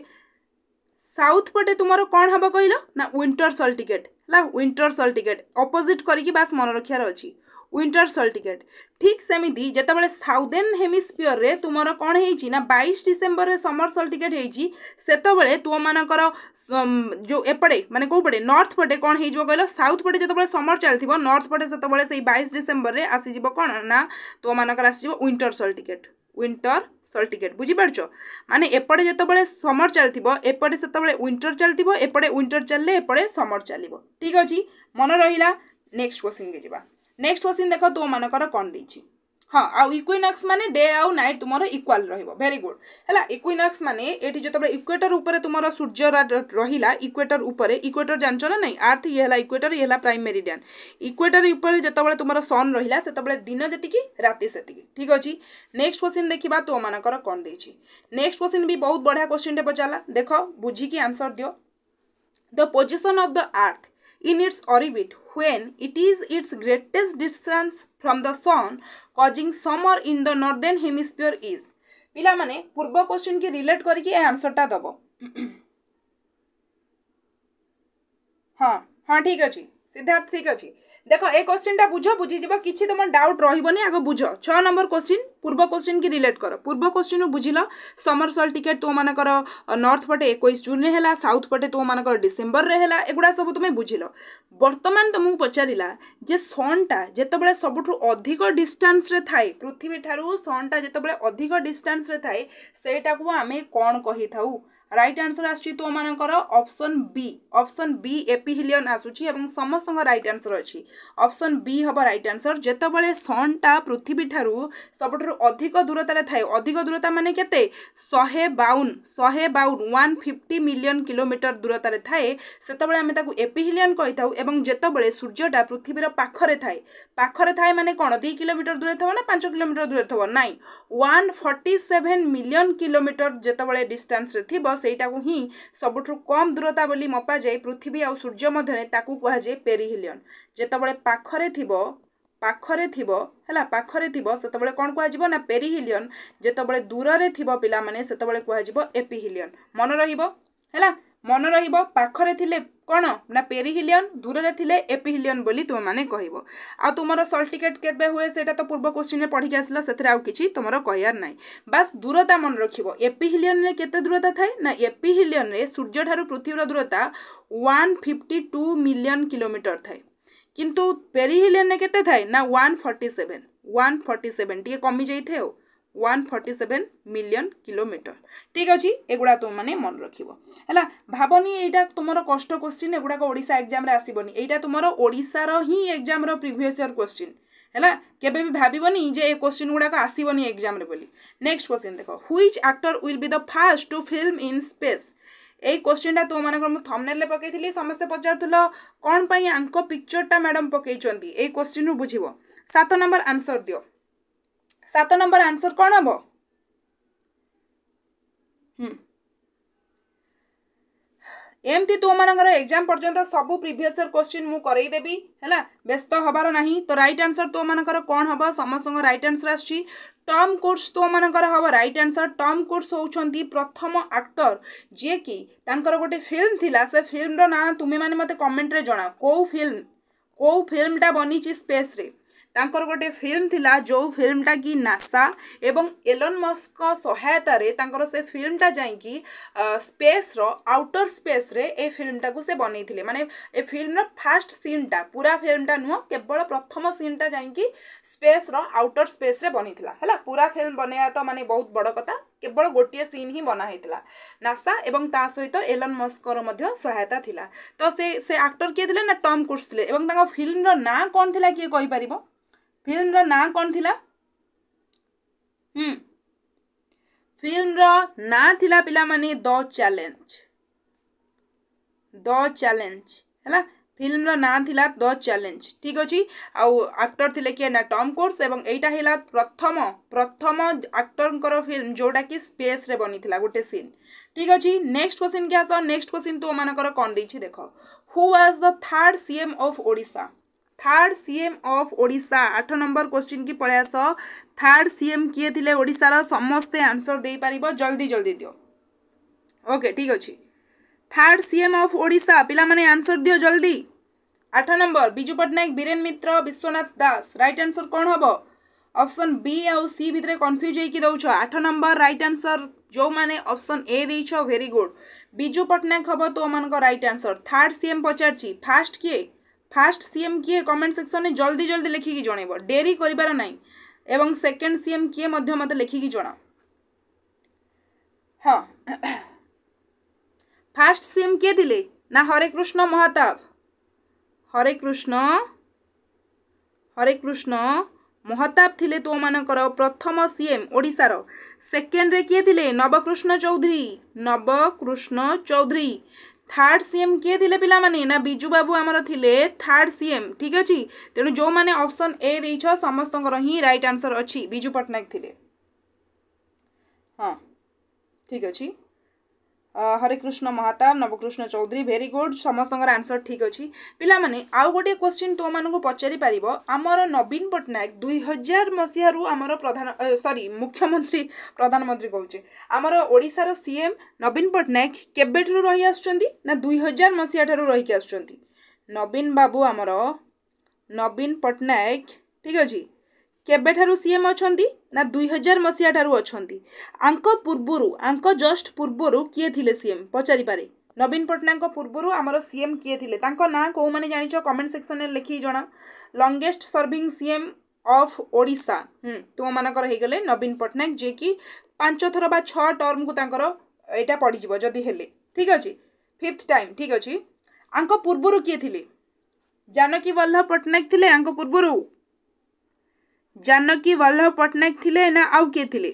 ସାଉଥ୍ ପଟେ ତୁମର କ'ଣ ହେବ କହିଲ ନା ୱିଣ୍ଟର ସଲ୍ ଟିକେଟ୍ ହେଲା ୱିଣ୍ଟର ସଲ୍ ଟିକେଟ୍ ଅପୋଜିଟ୍ କରିକି ବାସ୍ ମନେ ରଖିବାର ଅଛି ୱିଣ୍ଟର ସଲ୍ଟିକେଟ୍ ଠିକ୍ ସେମିତି ଯେତେବେଳେ ସାଉଦେନ୍ ହେମିସ୍ପିୟରରେ ତୁମର କ'ଣ ହେଇଛି ନା ବାଇଶ ଡିସେମ୍ବରରେ ସମର ସଲ୍ଟିକେଟ୍ ହେଇଛି ସେତେବେଳେ ତୁମମାନଙ୍କର ଯେଉଁ ଏପଟେ ମାନେ କେଉଁ ପଟେ ନର୍ଥ ପଟେ କ'ଣ ହେଇଯିବ କହିଲ ସାଉଥ୍ ପଟେ ଯେତେବେଳେ ସମର ଚାଲିଥିବ ନର୍ଥ ପଟେ ସେତେବେଳେ ସେଇ ବାଇଶ ଡିସେମ୍ବରରେ ଆସିଯିବ କ'ଣ ନା ତୁମମାନଙ୍କର ଆସିଯିବ ୱିଣ୍ଟର ସଲ୍ଟିକେଟ୍ ୱିଣ୍ଟର ସଲ୍ଟିକେଟ୍ ବୁଝିପାରୁଛ ମାନେ ଏପଟେ ଯେତେବେଳେ ସମର ଚାଲିଥିବ ଏପଟେ ସେତେବେଳେ ୱିଣ୍ଟର ଚାଲିଥିବ ଏପଟେ ୱିଣ୍ଟର ଚାଲିଲେ ଏପଟେ ସମର ଚାଲିବ ଠିକ୍ ଅଛି ମନେ ରହିଲା ନେକ୍ସଟ କୋଶ୍ଚିନ୍କି ଯିବା নেক্সট কোশ্চিন দেখ তোমার কণ দিয়েছি ହଁ ଆଉ ଇକ୍ୱିନକ୍ସ ମାନେ ଡେ ଆଉ ନାଇଟ୍ ତୁମର ଇକ୍ୱାଲ୍ ରହିବ ଭେରି ଗୁଡ୍ ହେଲା ଇକ୍ୱିନକ୍ସ ମାନେ ଏଠି ଯେତେବେଳେ ଇକ୍ୱେଟର ଉପରେ ତୁମର ସୂର୍ଯ୍ୟ ରହିଲା ଇକ୍ୱେଟର ଉପରେ ଇକ୍ୱେଟର ଜାଣିଛ ନା ନାହିଁ ଆର୍ଥ ଇଏ ହେଲା ଇକ୍ୱେଟର ଇଏ ହେଲା ପ୍ରାଇମ୍ ମେରିଡିଆନ୍ ଇକ୍ୱେଟର ଉପରେ ଯେତେବେଳେ ତୁମର ସନ୍ ରହିଲା ସେତେବେଳେ ଦିନ ଯେତିକି ରାତି ସେତିକି ଠିକ୍ ଅଛି ନେକ୍ସଟ କ୍ୱେଶ୍ଚିନ୍ ଦେଖିବା ତୋମାନଙ୍କର କ'ଣ ଦେଇଛି ନେକ୍ସଟ କ୍ୱେଶ୍ଚିନ୍ ବି ବହୁତ ବଢ଼ିଆ କ୍ୱେଶ୍ଚିନ୍ଟେ ପଚାରିଲା ଦେଖ ବୁଝିକି ଆନ୍ସର ଦିଅ the position of the earth in its orbit when it is its greatest distance from the sun causing summer in the northern hemisphere is pila mane purva question question relate relate ki answer ta dabo ha ha thik achi siddharth thik achi দেখ এ কোশ্চিনটা বুঝ বুঝিযিব কিছু তোমার ডাউট রহবনি আগ বুঝ ছ নম্বর কোশ্চিন পূর্ব কোশ্চিন কি রিলেট কর পূর্ব কোশ্চিন বুঝিল সমরসল টিকেট তো মানকর নর্থ পটে একুশ জুন হেলা সাউথ পটে তো মানকর ডিসেম্বর হেলা এগুড়া সব তুমি বুঝিল বর্তমান তুমি পচারা যে সনটা যেতবে সবুঠু অধিক ডিষ্টান্সরে থাকে পৃথিবী ঠার সনটা যেতবে অধিক ডিষ্টান্সরে থাকে সেইটাকে আমি কণ কই থাকু রাইট আনসর আসছে তো মানকর option B option B aphelion আসুচি এবং সমস্ত রাইট আনসর অছি অপশন বি হব রাইট আনসর যেতবে সনটা পৃথিবী ঠারু সবুঠার অধিক দূরতার থাকে অধিক দূরতা মানে কেতে শহে বাউন শহে বাউন ওয়ান ফিফটি মিলিয়ন কিলোমিটর দূরতার থাকে সেতবে আমি তাকে এপিহিলিয়ন কই থাও এবং যেতবে সূর্যটা পৃথিবীর পাখরে থাকে পাখরে থাকে মানে কোণ দুই কিলোমিটর দূরে থাকবে না পাঁচ কিলোমিটর দূরে থাকবে নাই one forty seven million kilometre যেতবে ডিষ্টান্সরে থিব ସେଇଟାକୁ ହିଁ ସବୁଠୁ କମ୍ ଦୂରତା ବୋଲି ମପାଯାଇ ପୃଥିବୀ ଆଉ ସୂର୍ଯ୍ୟ ମଧ୍ୟରେ ତାକୁ କୁହାଯାଏ ପେରିହିଲିଅନ୍ ଯେତେବେଳେ ପାଖରେ ଥିବ ପାଖରେ ଥିବ ହେଲା ପାଖରେ ଥିବ ସେତେବେଳେ କ'ଣ କୁହାଯିବ ନା ପେରିହିଲିଅନ୍ ଯେତେବେଳେ ଦୂରରେ ଥିବ ପିଲାମାନେ ସେତେବେଳେ କୁହାଯିବ ଏପିହିଲିଅନ୍ ମନେ ରହିବ ହେଲା ମନେ ରହିବ ପାଖରେ ଥିଲେ କ'ଣ ନା ପେରିହିଲିଅନ୍ ଦୂରରେ ଥିଲେ ଏପିହିଲିଅନ୍ ବୋଲି ତୁମେମାନେ କହିବ ଆଉ ତୁମର ସଲ୍ଟିକେଟ୍ କେବେ ହୁଏ ସେଇଟା ତ ପୂର୍ବ କୋଶ୍ଚିନ୍ରେ ପଢ଼ିକି ଆସିଲା ସେଥିରେ ଆଉ କିଛି ତୁମର କହିବାର ନାହିଁ ବାସ୍ ଦୂରତା ମନେ ରଖିବ ଏପିହିଲିଅନ୍ରେ କେତେ ଦୂରତା ଥାଏ ନା ଏପିହିଲିଅନ୍ରେ ସୂର୍ଯ୍ୟଠାରୁ ପୃଥିବୀର ଦୂରତା one fifty two million kilometre ଥାଏ କିନ୍ତୁ ପେରିହିଲିଅନ୍ରେ କେତେ ଥାଏ ନା one forty seven one forty seven ଟିକେ କମିଯାଇଥାଏ ଆଉ one forty seven million kilometre ଠିକ୍ ଅଛି ଏଗୁଡ଼ା ତୁମମାନେ ମନେ ରଖିବ ହେଲା ଭାବନି ଏଇଟା ତୁମର କଷ୍ଟ କୋଶ୍ଚିନ୍ ଏଗୁଡ଼ାକ ଓଡ଼ିଶା ଏକ୍ଜାମ୍ରେ ଆସିବନି ଏଇଟା ତୁମର ଓଡ଼ିଶାର ହିଁ ଏକ୍ଜାମ୍ର ପ୍ରିଭିୟସ୍ ଇୟର୍ କୋଶ୍ଚିନ୍ ହେଲା କେବେ ବି ଭାବିବନି ଯେ ଏ କୋଶ୍ଚିନ୍ ଗୁଡ଼ାକ ଆସିବନି ଏକ୍ଜାମ୍ରେ ବୋଲି ନେକ୍ସଟ କୋଶ୍ଚିନ୍ ଦେଖ which actor will be the first to film in space এই কোশ্চিনটা তোমাদের মু থমনেলে পকাইলি সমস্তে পচারুল কোণ পাই আঙ্ক পিকচরটা ম্যাডাম পকাইছেন এই কোশ্চিন্রু বুঝব সাত নম্বর আনসর দিও ସାତ ନମ୍ବର ଆନ୍ସର କ'ଣ ହେବ ଏମିତି ତୁମମାନଙ୍କର ଏକ୍ଜାମ୍ ପର୍ଯ୍ୟନ୍ତ ସବୁ ପ୍ରିଭିୟସ୍ ଇୟର୍ କ୍ୱେଶ୍ଚିନ୍ ମୁଁ କରେଇଦେବି ହେଲା ବ୍ୟସ୍ତ ହେବାର ନାହିଁ ତ ରାଇଟ୍ ଆନ୍ସର୍ ତୁମମାନଙ୍କର କ'ଣ ହେବ ସମସ୍ତଙ୍କ ରାଇଟ୍ ଆନ୍ସର୍ ଆସୁଛି ଟମ୍ କୁଟ୍ସ ତୁମମାନଙ୍କର ହେବ ରାଇଟ୍ ଆନ୍ସର୍ ଟମ୍ କୁଟ୍ସ ହେଉଛନ୍ତି ପ୍ରଥମ ଆକ୍ଟର ଯିଏକି ତାଙ୍କର ଗୋଟେ ଫିଲ୍ମ ଥିଲା ସେ ଫିଲ୍ମର ନାଁ ତୁମେମାନେ ମୋତେ କମେଣ୍ଟରେ ଜଣାଅ କେଉଁ ଫିଲ୍ମ କେଉଁ ଫିଲ୍ମଟା ବନିଛି ସ୍ପେସ୍ରେ ତାଙ୍କର ଗୋଟେ ଫିଲ୍ମ ଥିଲା ଯେଉଁ ଫିଲ୍ମଟା କି ନାସା ଏବଂ ଏଲନ୍ ମସ୍କଙ୍କ ସହାୟତାରେ ତାଙ୍କର ସେ ଫିଲ୍ମଟା ଯାଇକି ସ୍ପେସ୍ର ଆଉଟର ସ୍ପେସ୍ରେ ଏ ଫିଲ୍ମଟାକୁ ସେ ବନେଇଥିଲେ ମାନେ ଏ ଫିଲ୍ମର ଫାର୍ଷ୍ଟ ସିନ୍ଟା ପୁରା ଫିଲ୍ମଟା ନୁହଁ କେବଳ ପ୍ରଥମ ସିନ୍ଟା ଯାଇକି ସ୍ପେସ୍ର ଆଉଟର ସ୍ପେସ୍ରେ ବନେଇଥିଲା ହେଲା ପୁରା ଫିଲ୍ମ ବନେଇବା ତ ମାନେ ବହୁତ ବଡ଼ କଥା କେବଳ ଗୋଟିଏ ସିନ୍ ହିଁ ବନା ହେଇଥିଲା ନାସା ଏବଂ ତା ସହିତ ଏଲନ୍ ମସ୍କର ମଧ୍ୟ ସହାୟତା ଥିଲା ତ ସେ ସେ ଆକ୍ଟର କିଏ ଥିଲେ ନା ଟମ୍ କୁର୍ସ ଥିଲେ ଏବଂ ତାଙ୍କ ଫିଲ୍ମର ନାଁ କ'ଣ ଥିଲା କିଏ କହିପାରିବ ଫିଲ୍ମର ନାଁ କ'ଣ ଥିଲା ଫିଲ୍ମର ନାଁ ଥିଲା ପିଲାମାନେ ଦ ଚ୍ୟାଲେଞ୍ଜ ଦ ଚ୍ୟାଲେଞ୍ଜ ହେଲା ଫିଲ୍ମର ନାଁ ଥିଲା ଦ ଚ୍ୟାଲେଞ୍ଜ ଠିକ୍ ଅଛି ଆଉ ଆକ୍ଟର ଥିଲେ କିଏ ନା ଟମ୍ କୋର୍ସ ଏବଂ ଏଇଟା ହେଲା ପ୍ରଥମ ପ୍ରଥମ ଆକ୍ଟରଙ୍କର ଫିଲ୍ମ ଯେଉଁଟାକି ସ୍ପେସ୍ରେ ବନିଥିଲା ଗୋଟେ ସିନ୍ ଠିକ୍ ଅଛି ନେକ୍ସଟ କି ଆସ ନେକ୍ସଟ କ୍ୱେଶ୍ଚିନ୍ ତୁମମାନଙ୍କର କ'ଣ ଦେଇଛି ଦେଖ who was the third CM of Odisha third CM of Odisha আঠ নম্বর কোশ্চিন কি পড়ে আস থার্ড সিএম কিয়ে থিলে ওড়িশার সমস্তে আনসর দেইপারিব জলদি জলদি দিও ওকে ঠিক আছে থার্ড সিএম অফ ওড়িশা পিলামানে আনসর দিও জলদি আঠ number Biju Patnaik Biren Mitra Biswanath Das right answer কোণ হব অপশন বি আউ সি ভিতরে কনফ্ୟୁଜ୍ ହେଇକି ଦେଉଛ ଆଠ ନମ୍ବର ରାଇଟ୍ ଆନ୍ସର୍ ଯେଉଁମାନେ ଅପସନ୍ ଏ ଦେଇଛ ଭେରି ଗୁଡ୍ ବିଜୁ ପଟ୍ଟନାୟକ ହେବ ତୋମାନଙ୍କ ରାଇଟ୍ ଆନ୍ସର୍ ଥାର୍ଡ଼ ସିଏମ୍ ପଚାରିଛି ଫାର୍ଷ୍ଟ କିଏ ফার্স্ট সিএম কিয়ে কমেন্ট সেকশনে জলদি জলদি লেখিকি জনাইব ଡେରି କରିବାର ନାହିଁ ଏବଂ ସେକେଣ୍ଡ ସିଏମ୍ କିଏ ମଧ୍ୟ ମୋତେ ଲେଖିକି ଜଣାଅ ହଁ ଫାର୍ଷ୍ଟ ସିଏମ୍ କିଏ ଥିଲେ ନା ହରେକୃଷ୍ଣ ମହତାବ ହରେକୃଷ୍ଣ ହରେକୃଷ୍ଣ ମହତାବ ଥିଲେ ତୋମାନଙ୍କର ପ୍ରଥମ ସିଏମ୍ ଓଡ଼ିଶାର ସେକେଣ୍ଡରେ କିଏ ଥିଲେ ନବକୃଷ୍ଣ ଚୌଧୁରୀ ନବକୃଷ୍ଣ ଚୌଧୁରୀ থার্ড সিএম কিয়ে লে পিলামানে না বিজু বাবু আমার লে থার্ড সিএম ঠিক আছে তেমন যে অপসন এ দিয়েছ সমস্ত হি রাইট আনসর অজু পট্টনাক লে হ্যাঁ ঠিক আছে হরেকৃষ্ণ ମହାତାବ ନବକୃଷ୍ଣ ଚୌଧୁରୀ ଭେରି ଗୁଡ୍ ସମସ୍ତଙ୍କର ଆନ୍ସର୍ ଠିକ୍ ଅଛି ପିଲାମାନେ ଆଉ ଗୋଟିଏ କ୍ୱେଶ୍ଚିନ୍ ତୋମାନଙ୍କୁ ପଚାରିପାରିବ ଆମର ନବୀନ ପଟ୍ଟନାୟକ ଦୁଇ ହଜାର ମସିହାରୁ ଆମର ପ୍ରଧାନ ସରି ମୁଖ୍ୟମନ୍ତ୍ରୀ ପ୍ରଧାନମନ୍ତ୍ରୀ କହୁଛି ଆମର ଓଡ଼ିଶାର ସିଏମ୍ ନବୀନ ପଟ୍ଟନାୟକ କେବେଠାରୁ ରହି ଆସୁଛନ୍ତି ନା ଦୁଇ ହଜାର ମସିହାଠାରୁ ରହିକି ଆସୁଛନ୍ତି ନବୀନ ବାବୁ ଆମର ନବୀନ ପଟ୍ଟନାୟକ ଠିକ୍ ଅଛି କେବେଠାରୁ ସିଏମ୍ ଅଛନ୍ତି ନା ଦୁଇ ହଜାର ମସିହାଠାରୁ ଅଛନ୍ତି ଆଙ୍କ ପୂର୍ବରୁ ଆଙ୍କ ଜଷ୍ଟ ପୂର୍ବରୁ କିଏ ଥିଲେ ସିଏମ୍ ପଚାରିପାରେ ନବୀନ ପଟ୍ଟନାୟକଙ୍କ ପୂର୍ବରୁ ଆମର ସିଏମ୍ କିଏ ଥିଲେ ତାଙ୍କ ନାଁ କେଉଁମାନେ ଜାଣିଛ କମେଣ୍ଟ ସେକ୍ସନରେ ଲେଖିକି ଜଣାଅ longest serving CM of Odisha ହୁଁ ତୁମମାନଙ୍କର ହେଇଗଲେ ନବୀନ ପଟ୍ଟନାୟକ ଯିଏକି ପାଞ୍ଚ ଥର ବା ଛଅ ଟର୍ମକୁ ତାଙ୍କର ଏଇଟା ପଡ଼ିଯିବ ଯଦି ହେଲେ ଠିକ୍ ଅଛି ଫିଫ୍ଥ ଟାଇମ୍ ଠିକ୍ ଅଛି ଆଙ୍କ ପୂର୍ବରୁ କିଏ ଥିଲେ ଜାନକୀ ବଲ୍ଲଭ ପଟ୍ଟନାୟକ ଥିଲେ ଆଙ୍କ ପୂର୍ବରୁ ଜାନକୀ ବଲ୍ଲଭ ପଟ୍ଟନାୟକ ଥିଲେ ନା ଆଉ କିଏ ଥିଲେ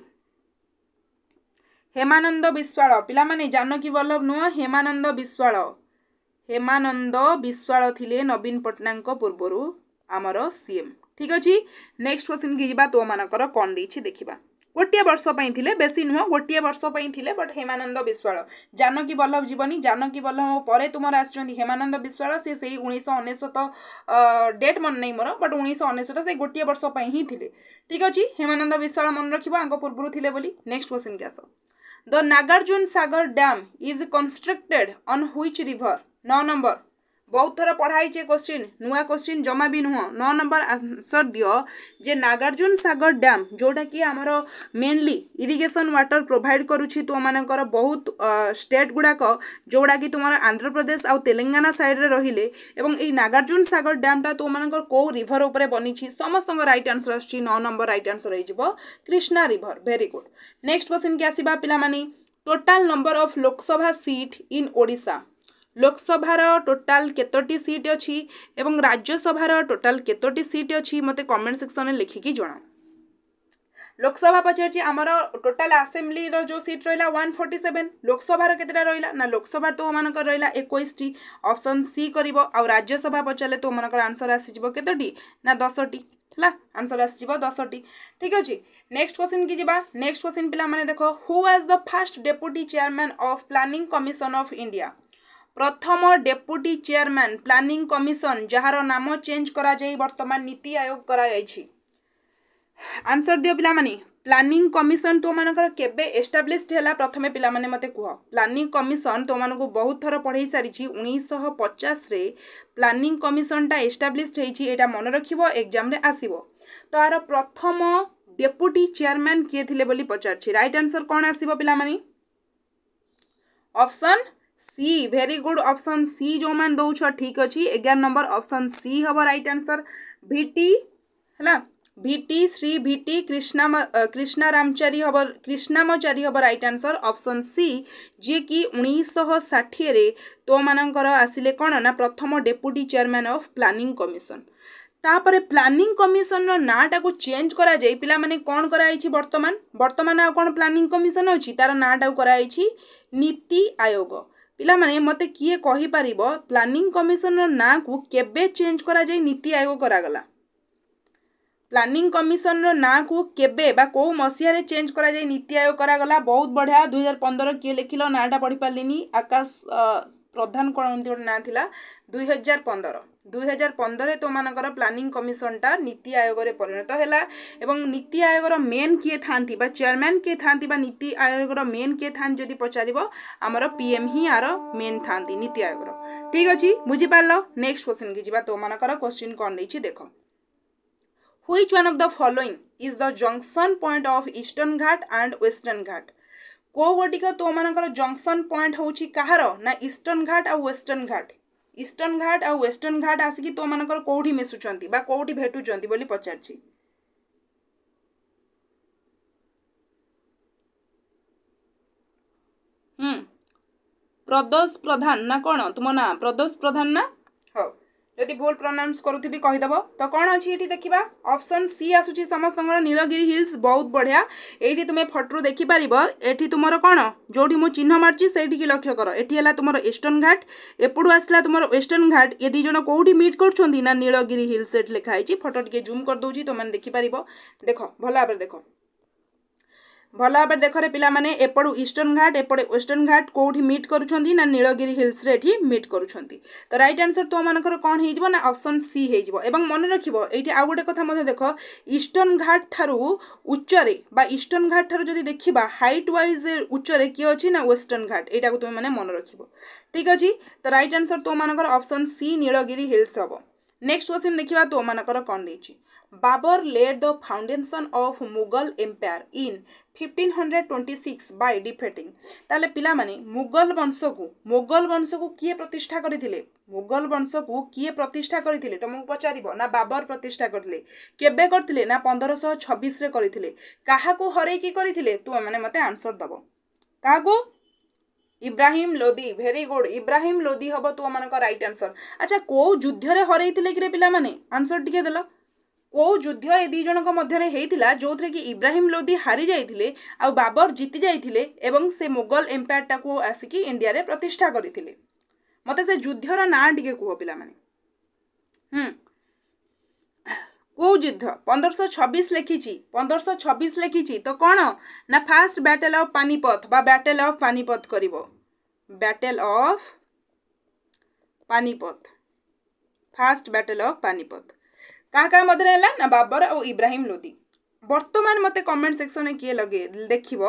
ହେମାନନ୍ଦ ବିଶ୍ୱାଳ ପିଲାମାନେ ଜାନକୀ ବଲ୍ଲଭ ନୁହଁ ହେମାନନ୍ଦ ବିଶ୍ୱାଳ ହେମାନନ୍ଦ ବିଶ୍ୱାଳ ଥିଲେ ନବୀନ ପଟ୍ଟନାୟକଙ୍କ ପୂର୍ବରୁ ଆମର ସିଏମ୍ ଠିକ୍ ଅଛି ନେକ୍ସଟ କ୍ୱେଶ୍ଚିନ୍ କି ଯିବା ତୋମାନଙ୍କର କ'ଣ ଦେଇଛି ଦେଖିବା ଗୋଟିଏ ବର୍ଷ ପାଇଁ ଥିଲେ ବେଶୀ ନୁହଁ ଗୋଟିଏ ବର୍ଷ ପାଇଁ ଥିଲେ ବଟ୍ ହେମାନନ୍ଦ ବିଶ୍ୱାଳ ଜାନକୀ ବଲ୍ଲଭ ଜୀବନୀ ଜାନକୀ ବଲ୍ଲଭ ପରେ ତୁମର ଆସିଛନ୍ତି ହେମାନନ୍ଦ ବିଶ୍ୱାଳ ସେ ସେଇ ଉଣେଇଶହ ଅନେଶ୍ୱତ ଡେଟ୍ ମନେ ନାହିଁ ମୋର ବଟ୍ ଉଣେଇଶହ ଅନେଶ୍ୱତ ସେଇ ଗୋଟିଏ ବର୍ଷ ପାଇଁ ହିଁ ଥିଲେ ଠିକ୍ ଅଛି ହେମାନନ୍ଦ ବିଶ୍ୱାଳ ମନେ ରଖିବ ଆଙ୍କ ପୂର୍ବରୁ ଥିଲେ ବୋଲି ନେକ୍ସଟ କ୍ୱେଶ୍ଚିନ୍କି ଆସ the Nagarjuna Sagar dam is constructed on which river ନଅ ନମ୍ବର ବହୁତ ଥର ପଢ଼ା ହେଇଛି ଏ କୋଶ୍ଚିନ୍ ନୂଆ କୋଶ୍ଚିନ୍ ଜମା ବି ନୁହଁ ନଅ ନମ୍ବର ଆନ୍ସର୍ ଦିଅ ଯେ ନାଗାର୍ଜୁନ ସାଗର ଡ୍ୟାମ୍ ଯେଉଁଟାକି ଆମର ମେନଲି ଇରିଗେସନ୍ ୱାଟର୍ ପ୍ରୋଭାଇଡ଼ କରୁଛି ତୁମମାନଙ୍କର ବହୁତ ଷ୍ଟେଟ୍ ଗୁଡ଼ାକ ଯେଉଁଟାକି ତୁମର ଆନ୍ଧ୍ରପ୍ରଦେଶ ଆଉ ତେଲେଙ୍ଗାନା ସାଇଡ଼୍ରେ ରହିଲେ ଏବଂ ଏଇ ନାଗାର୍ଜୁନ ସାଗର ଡ୍ୟାମ୍ଟା ତୁମମାନଙ୍କର କେଉଁ ରିଭର୍ ଉପରେ ବନିଛି ସମସ୍ତଙ୍କ ରାଇଟ୍ ଆନ୍ସର୍ ଆସୁଛି ନଅ ନମ୍ବର ରାଇଟ୍ ଆନ୍ସର୍ ହେଇଯିବ Krishna river very good next କୋଶ୍ଚିନ୍କି ଆସିବା ପିଲାମାନେ total number of Lok Sabha seat in Odisha ଲୋକସଭାର ଟୋଟାଲ କେତୋଟି ସିଟ୍ ଅଛି ଏବଂ ରାଜ୍ୟସଭାର ଟୋଟାଲ କେତୋଟି ସିଟ୍ ଅଛି ମୋତେ କମେଣ୍ଟ ସେକ୍ସନରେ ଲେଖିକି ଜଣାଅ ଲୋକସଭା ପଚାରିଛି ଆମର ଟୋଟାଲ ଆସେମ୍ବ୍ଲିର ଯେଉଁ ସିଟ୍ ରହିଲା ୱାନ୍ ଫୋର୍ଟି ସେଭେନ୍ ଲୋକସଭାର କେତେଟା ରହିଲା ନା ଲୋକସଭା ତୋମାନଙ୍କର ରହିଲା ଏକୋଇଶଟି ଅପସନ୍ ସି କରିବ ଆଉ ରାଜ୍ୟସଭା ପଚାରିଲେ ତୋମାନଙ୍କର ଆନ୍ସର୍ ଆସିଯିବ କେତୋଟି ନା ଦଶଟି ହେଲା ଆନ୍ସର୍ ଆସିଯିବ ଦଶଟି ଠିକ୍ ଅଛି ନେକ୍ସଟ କ୍ୱେଶ୍ଚିନ୍କି ଯିବା ନେକ୍ସଟ କ୍ୱେଶ୍ଚିନ୍ ପିଲାମାନେ ଦେଖ who was the first deputy chairman of planning commission of India প্রথম ডেপুটি চেয়ারম্যান প্ল্যানিং কমিশন যার নাম চেঞ্জ করা যাই বর্তমান নীতি আয়োগ করা যাইছি আনসর দিও পিলামানে প্ল্যানিং কমিশন তোমানকর কেবে এস্টাবলিশড হেলা প্রথমে পিলামানে মতে কুহ প্ল্যানিং কমিশন তোমানকু বহুত থর পড়াই সারিছি উনিশশহ পচাশে প্ল্যানিং কমিশনটা এস্টাবলিশড হয়েছি এটা মনে রাখিব এক্সামে আসিব তো আর প্রথম ডেপুটি চেয়ারম্যান কিয়ে থিলে বলি পচারছি রাইট আনসর কোণ আসিব পিলামানে option C very good option C যে দৌছ ঠিক অছি এগার নম্বর অপশন সি হব রাইট আনসর ভিটি ହେଲା ଭିଟି ଶ୍ରୀ ଭିଟି କ୍ରିଷ୍ଣାମ କ୍ରିଷ୍ଣାରାମଚାରୀ ହେବ କ୍ରିଷ୍ଣାମଚାରୀ ହେବ ରାଇଟ୍ ଆନ୍ସର୍ ଅପସନ୍ ସି ଯିଏକି ଉଣେଇଶହ ଷାଠିଏରେ ତୋମାନଙ୍କର ଆସିଲେ କ'ଣ ନା ପ୍ରଥମ deputy chairman of planning commission ତାପରେ ପ୍ଲାନିଂ କମିଶନର ନାଁଟାକୁ ଚେଞ୍ଜ କରାଯାଇ ପିଲାମାନେ କ'ଣ କରାଯାଇଛି ବର୍ତ୍ତମାନ ବର୍ତ୍ତମାନ ଆଉ କ'ଣ ପ୍ଲାନିଂ କମିଶନ ଅଛି ତା'ର ନାଁଟାକୁ କରାଯାଇଛି ନୀତି ଆୟୋଗ ପିଲାମାନେ ମୋତେ କିଏ କହିପାରିବ ପ୍ଲାନିଂ କମିଶନର ନାଁକୁ କେବେ ଚେଞ୍ଜ କରାଯାଇ ନୀତି ଆୟୋଗ କରାଗଲା প্ল্যানিং কমিশনর না কু কেবে বা কেউ মশিয়ারে চেঞ্জ করা যায় নীতি আয়োগ করা গলা বহুত বঢ়িয়া দুই হাজার পনেরো কিয়ে লিখিল নাঁটা পড়িপারিনি আকাশ প্রধান কোণ এমতি গোটে নাঁ লা দুই হাজার পনেরো দুই হাজার পনেরে তোমার প্ল্যানিং কমিশনটা নীতি আয়োগের পরিণত হল এবং নীতি আয়োগের মেন কি থাকে বা চেয়ারম্যান কিয়ে থাকে বা নীতি আয়োগের মেন কিয়ে থাকে যদি পচারিব আমার পিএম হি আর মেন থাকে নীতি আয়োগের ঠিক আছে বুঝিপার নেক্সট কোশ্চিন কি যা তোমার কোশ্চিন কন দিয়েছি দেখ which one of the following is the junction point of eastern Ghat and western Ghat को गोटिका तो मान जंक्शन पॉइंट हूँ कह ना ईस्टर्न घाट आउ वेस्टर्न घाट ईस्टर्ण घाट आउ वेस्टर्ण घाट आसिक तो मानकर कौटी मिशुचान कौटी भेटुचान बोली पचार प्रदोष प्रधान ना कौन तुम ना प्रदोष प्रधान ना यदि भूल प्रोनाउंस थी कहीदेव तो कौन अच्छी ये देखा अप्सन सी आसूँ समस्त नीलगिरी हिल्स बहुत बढ़िया ये तुम्हें फटो देखिपार ये तुम कौन जो चिन्ह मार्ची से लक्ष्य कर ये तुम ईस्टर्न घाट एपड़ आसला तुम वेस्टर्न घाट ये दुज कौट मिट कर ना नीलगिरी हिल्स ये लिखाई फटो टे जूम करदे तुम्हें देखिपार देख भल भाव देख ଭଲ ଭାବରେ ଦେଖରେ ପିଲାମାନେ ଏପଟୁ ଇଷ୍ଟର୍ଣ୍ଣ ଘାଟ ଏପଟେ ୱେଷ୍ଟର୍ଣ୍ଣ ଘାଟ କେଉଁଠି ମିଟ୍ କରୁଛନ୍ତି ନା ନୀଳଗିରି ହିଲ୍ସରେ ଏଠି ମିଟ୍ କରୁଛନ୍ତି ତ ରାଇଟ୍ ଆନ୍ସର୍ ତୁମମାନଙ୍କର କ'ଣ ହେଇଯିବ ନା ଅପସନ୍ ସି ହେଇଯିବ ଏବଂ ମନେ ରଖିବ ଏଇଠି ଆଉ ଗୋଟେ କଥା ମଧ୍ୟ ଦେଖ ଇଷ୍ଟର୍ଣ୍ଣ ଘାଟ ଠାରୁ ଉଚ୍ଚରେ ବା ଇଷ୍ଟର୍ଣ୍ଣ ଘାଟ ଠାରୁ ଯଦି ଦେଖିବା ହାଇଟ୍ ୱାଇଜ୍ ଉଚ୍ଚରେ କିଏ ଅଛି ନା ୱେଷ୍ଟର୍ଣ୍ଣ ଘାଟ ଏଇଟାକୁ ତୁମେମାନେ ମନେ ରଖିବ ଠିକ୍ ଅଛି ତ ରାଇଟ୍ ଆନ୍ସର୍ ତୁମମାନଙ୍କର ଅପସନ୍ ସି ନୀଳଗିରି ହିଲ୍ସ ହେବ ନେକ୍ସଟ କ୍ୱେଶ୍ଚିନ୍ ଦେଖିବା ତୁମମାନଙ୍କର କ'ଣ ଦେଇଛି Babur laid the foundation of Mughal empire in 1526 by defeating তাহলে ପିଲାମାନେ মুঘল বংশକୁ মোগল বংশକୁ କିଏ ପ୍ରତିଷ୍ଠା କରିଥିଲେ মোগল ବଂଶକୁ କିଏ ପ୍ରତିଷ୍ଠା କରିଥିଲେ ତମକୁ ପଚାରିବ ନା ବାବର ପ୍ରତିଷ୍ଠା କରିଥିଲେ କେବେ କରିଥିଲେ ନା ପନ୍ଦରଶହ ଛବିଶରେ କରିଥିଲେ କାହାକୁ ହରେଇକି କରିଥିଲେ ତୁମେମାନେ ମୋତେ ଆନ୍ସର୍ ଦେବ କାହାକୁ ইব্রাহিম লোদি ভেরি গুড ইব্রাহিম লোদি হব তুমানক রাইট আনসর আচ্ছা কেউ যুদ্ধরে হরাইলে কি রে পিলা মানে আনসর টিকে দেলা କେଉଁ ଯୁଦ୍ଧ ଏ ଦୁଇ ଜଣଙ୍କ ମଧ୍ୟରେ ହେଇଥିଲା ଯେଉଁଥିରେ କି ଇବ୍ରାହିମ୍ ଲୋଦି ହାରି ଯାଇଥିଲେ ଆଉ ବାବର ଜିତି ଯାଇଥିଲେ ଏବଂ ସେ ମୋଗଲ ଏମ୍ପାୟାରଟାକୁ ଆସିକି ଇଣ୍ଡିଆରେ ପ୍ରତିଷ୍ଠା କରିଥିଲେ ମୋତେ ସେ ଯୁଦ୍ଧର ନାଁ ଟିକେ କୁହ ପିଲାମାନେ ହୁଁ କେଉଁ ଯୁଦ୍ଧ ପନ୍ଦରଶହ ଛବିଶ ଲେଖିଛି ପନ୍ଦରଶହ ଛବିଶ ଲେଖିଛି ତ କ'ଣ ନା ଫାଷ୍ଟ ବ୍ୟାଟେଲ୍ ଅଫ୍ ପାନିପଥ ବା ବ୍ୟାଟେଲ୍ ଅଫ୍ ପାନିପଥ କରିବ battle of Panipat first battle of Panipat କାହା କାହା ମଧ୍ୟରେ ହେଲା ନା ବାବର ଆଉ ଇବ୍ରାହିମ୍ ଲୋଦି ବର୍ତ୍ତମାନ ମୋତେ କମେଣ୍ଟ ସେକ୍ସନରେ କିଏ ଲଗେଇ ଦେଖିବ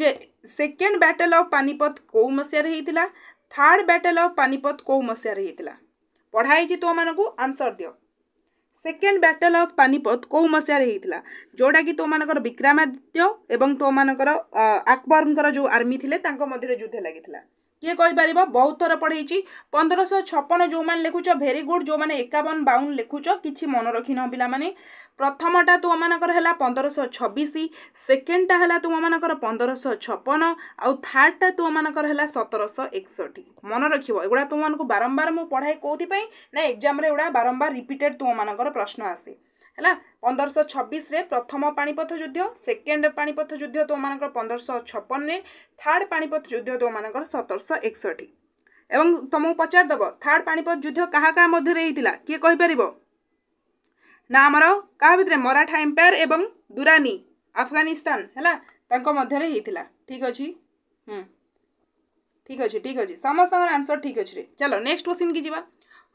ଯେ ସେକେଣ୍ଡ ବ୍ୟାଟେଲ୍ ଅଫ୍ ପାନିପତ କେଉଁ ମସିହାରେ ହେଇଥିଲା ଥାର୍ଡ଼ ବ୍ୟାଟେଲ୍ ଅଫ୍ ପାନିପତ କେଉଁ ମସିହାରେ ହେଇଥିଲା ପଢ଼ା ହେଇଛି ତୋମାନଙ୍କୁ ଆନ୍ସର୍ ଦିଅ ସେକେଣ୍ଡ ବ୍ୟାଟେଲ୍ ଅଫ୍ ପାନିପତ କେଉଁ ମସିହାରେ ହେଇଥିଲା ଯେଉଁଟାକି ତୋମାନଙ୍କର ବିକ୍ରମାଦିତ୍ୟ ଏବଂ ତୋମାନଙ୍କର ଆକବରଙ୍କର ଯେଉଁ ଆର୍ମି ଥିଲେ ତାଙ୍କ ମଧ୍ୟରେ ଯୁଦ୍ଧ ଲାଗିଥିଲା କିଏ କହିପାରିବ ବହୁତ ଥର ପଢ଼େଇଛି ପନ୍ଦରଶହ ଛପନ ଯେଉଁମାନେ ଲେଖୁଛ ଭେରି ଗୁଡ଼୍ ଯେଉଁମାନେ ଏକାବନ ବାଉନ ଲେଖୁଛ କିଛି ମନେ ରଖିନ ପିଲାମାନେ ପ୍ରଥମଟା ତୁମମାନଙ୍କର ହେଲା ପନ୍ଦରଶହ ଛବିଶ ସେକେଣ୍ଡଟା ହେଲା ତୁମମାନଙ୍କର ପନ୍ଦରଶହ ଛପନ ଆଉ ଥାର୍ଡ଼ଟା ତୁମମାନଙ୍କର ହେଲା ସତରଶହ ଏକଷଠି ମନେ ରଖିବ ଏଗୁଡ଼ା ତୁମମାନଙ୍କୁ ବାରମ୍ବାର ମୁଁ ପଢ଼ାଏ କେଉଁଥିପାଇଁ ନା ଏକ୍ଜାମ୍ରେ ଏଗୁଡ଼ା ବାରମ୍ବାର ରିପିଟେଡ଼୍ ତୁମମାନଙ୍କର ପ୍ରଶ୍ନ ଆସେ ହେଲା ପନ୍ଦରଶହ ଛବିଶରେ ପ୍ରଥମ ପାଣିପଥ ଯୁଦ୍ଧ ସେକେଣ୍ଡ ପାଣିପଥ ଯୁଦ୍ଧ ତୋମାନଙ୍କର ପନ୍ଦରଶହ ଛପନରେ ଥାର୍ଡ଼ ପାଣିପଥ ଯୁଦ୍ଧ ତୋମାନଙ୍କର ସତରଶହ ଏକଷଠି ଏବଂ ତୁମକୁ ପଚାରିଦେବ ଥାର୍ଡ଼ ପାଣିପଥ ଯୁଦ୍ଧ କାହା କାହା ମଧ୍ୟରେ ହେଇଥିଲା କିଏ କହିପାରିବ ନା ଆମର କାହା ଭିତରେ ମରାଠା ଏମ୍ପାୟାର ଏବଂ ଦୁରାନୀ ଆଫଗାନିସ୍ତାନ ହେଲା ତାଙ୍କ ମଧ୍ୟରେ ହେଇଥିଲା ଠିକ୍ ଅଛି ହୁଁ ଠିକ୍ ଅଛି ଠିକ୍ ଅଛି ସମସ୍ତଙ୍କର ଆନ୍ସର୍ ଠିକ୍ ଅଛି ରେ ଚାଲ ନେକ୍ସଟ କି ଯିବା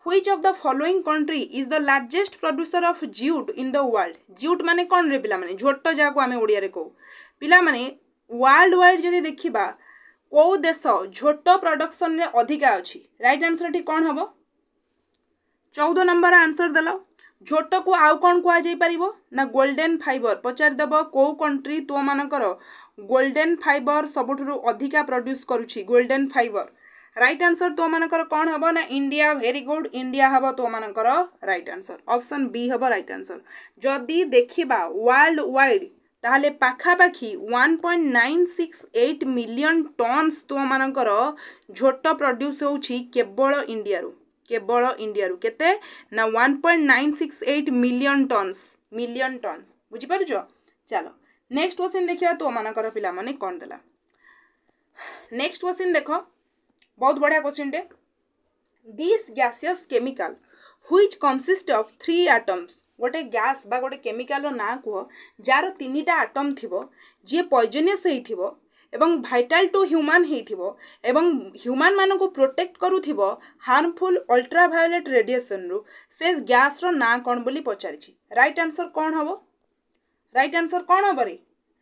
which of the following country is the largest producer of jute in the world jute মানে কণ রে পিলাମାନେ ଝୋଟ ଯାହାକୁ ଆମେ ଓଡ଼ିଆରେ କହୁ ପିଲାମାନେ ୱାର୍ଲଡ ୱାଇଡ୍ ଯଦି ଦେଖିବା କେଉଁ ଦେଶ ଝୋଟ ପ୍ରଡକ୍ସନରେ ଅଧିକା ଅଛି ରାଇଟ୍ ଆନ୍ସରଟି କ'ଣ ହେବ ଚଉଦ ନମ୍ବର ଆନ୍ସର ଦେଲ ଝୋଟକୁ ଆଉ କ'ଣ କୁହାଯାଇପାରିବ ନା ଗୋଲ୍ଡେନ୍ ଫାଇବର ପଚାରିଦେବ କେଉଁ କଣ୍ଟ୍ରି ତୋମାନଙ୍କର ଗୋଲ୍ଡେନ୍ ଫାଇବର ସବୁଠାରୁ ଅଧିକା ପ୍ରଡ୍ୟୁସ୍ କରୁଛି ଗୋଲ୍ଡେନ୍ ଫାଇବର রাইট আনসর তোমার কণ হব না ইন্ডিয়া ভেরি গুড ইন্ডিয়া হব তোমার রাইট আনসর অপশন বি হব রাইট আনসর যদি দেখিবা ওয়ার্ল্ড ওয়াইড তাহলে পাখাপাখি one point nine six eight million tons তোমার ঝোট প্রড্ୟୁସ୍ ହେଉଛି କେବଳ ଇଣ୍ଡିଆରୁ କେବଳ ଇଣ୍ଡିଆରୁ କେତେ ନା one point nine six eight million tons million tons ବୁଝିପାରୁଛ ଚାଲ ନେକ୍ସଟ କ୍ୱେଶ୍ଚିନ୍ ଦେଖିବା ତୋମାନଙ୍କର ପିଲାମାନେ କ'ଣ ଦେଲା ନେକ୍ସଟ କ୍ୱେଶ୍ଚିନ୍ ଦେଖ बहुत बढ़िया क्वेश्चन टे this gaseous chemical which consist of three atoms গোটে গ্যাস বা গোটে কেমিকালর না কুহ যার তিনটা আটম থিব যে পয়জনিয়স হয়েছিল এবং ভাইটাল টু হ্যুমান হয়েছিল এবং হ্যুমান মানুষ প্রোটেক্ট করুব হার্মফুল অল্ট্রাভায়োলেট রেডিয়েসন রু সে গ্যাসর না কণ বলে পচারিছি রাইট আনসর কণ হব রাইট আনসর কণ হব রে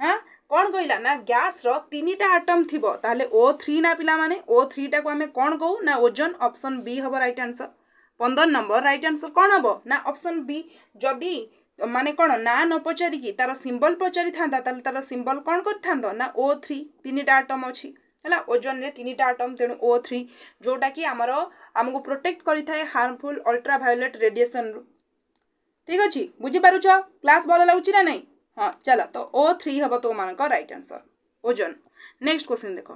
হ্যাঁ କ'ଣ କହିଲା ନା ଗ୍ୟାସ୍ର ତିନିଟା ଆଟମ୍ ଥିବ ତାହେଲେ ଓ ଥ୍ରୀ ନା ପିଲାମାନେ ଓ ଥ୍ରୀଟାକୁ ଆମେ କ'ଣ କହୁ ନା ଓଜନ ଅପସନ୍ ବି ହେବ ରାଇଟ୍ ଆନ୍ସର୍ ପନ୍ଦର ନମ୍ବର ରାଇଟ୍ ଆନ୍ସର୍ କ'ଣ ହେବ ନା ଅପସନ୍ ବି ଯଦି ମାନେ କ'ଣ ନା ନ ପଚାରିକି ତା'ର ସିମ୍ବଲ୍ ପଚାରିଥାନ୍ତା ତାହେଲେ ତା'ର ସିମ୍ବଲ୍ କ'ଣ କରିଥାନ୍ତ ନା ଓ ଥ୍ରୀ ତିନିଟା ଆଟମ୍ ଅଛି ହେଲା ଓଜନରେ ତିନିଟା ଆଟମ୍ ତେଣୁ ଓ ଥ୍ରୀ ଯେଉଁଟାକି ଆମର ଆମକୁ ପ୍ରୋଟେକ୍ଟ କରିଥାଏ ହାର୍ମଫୁଲ୍ ଅଲ୍ଟ୍ରାଭାୟୋଲେଟ୍ ରେଡିଏସନ୍ରୁ ଠିକ୍ ଅଛି ବୁଝିପାରୁଛ କ୍ଲାସ୍ ଭଲ ଲାଗୁଛି ନା ନାହିଁ हाँ चल तो ओ थ्री हे तुमको right answer ozone next question देख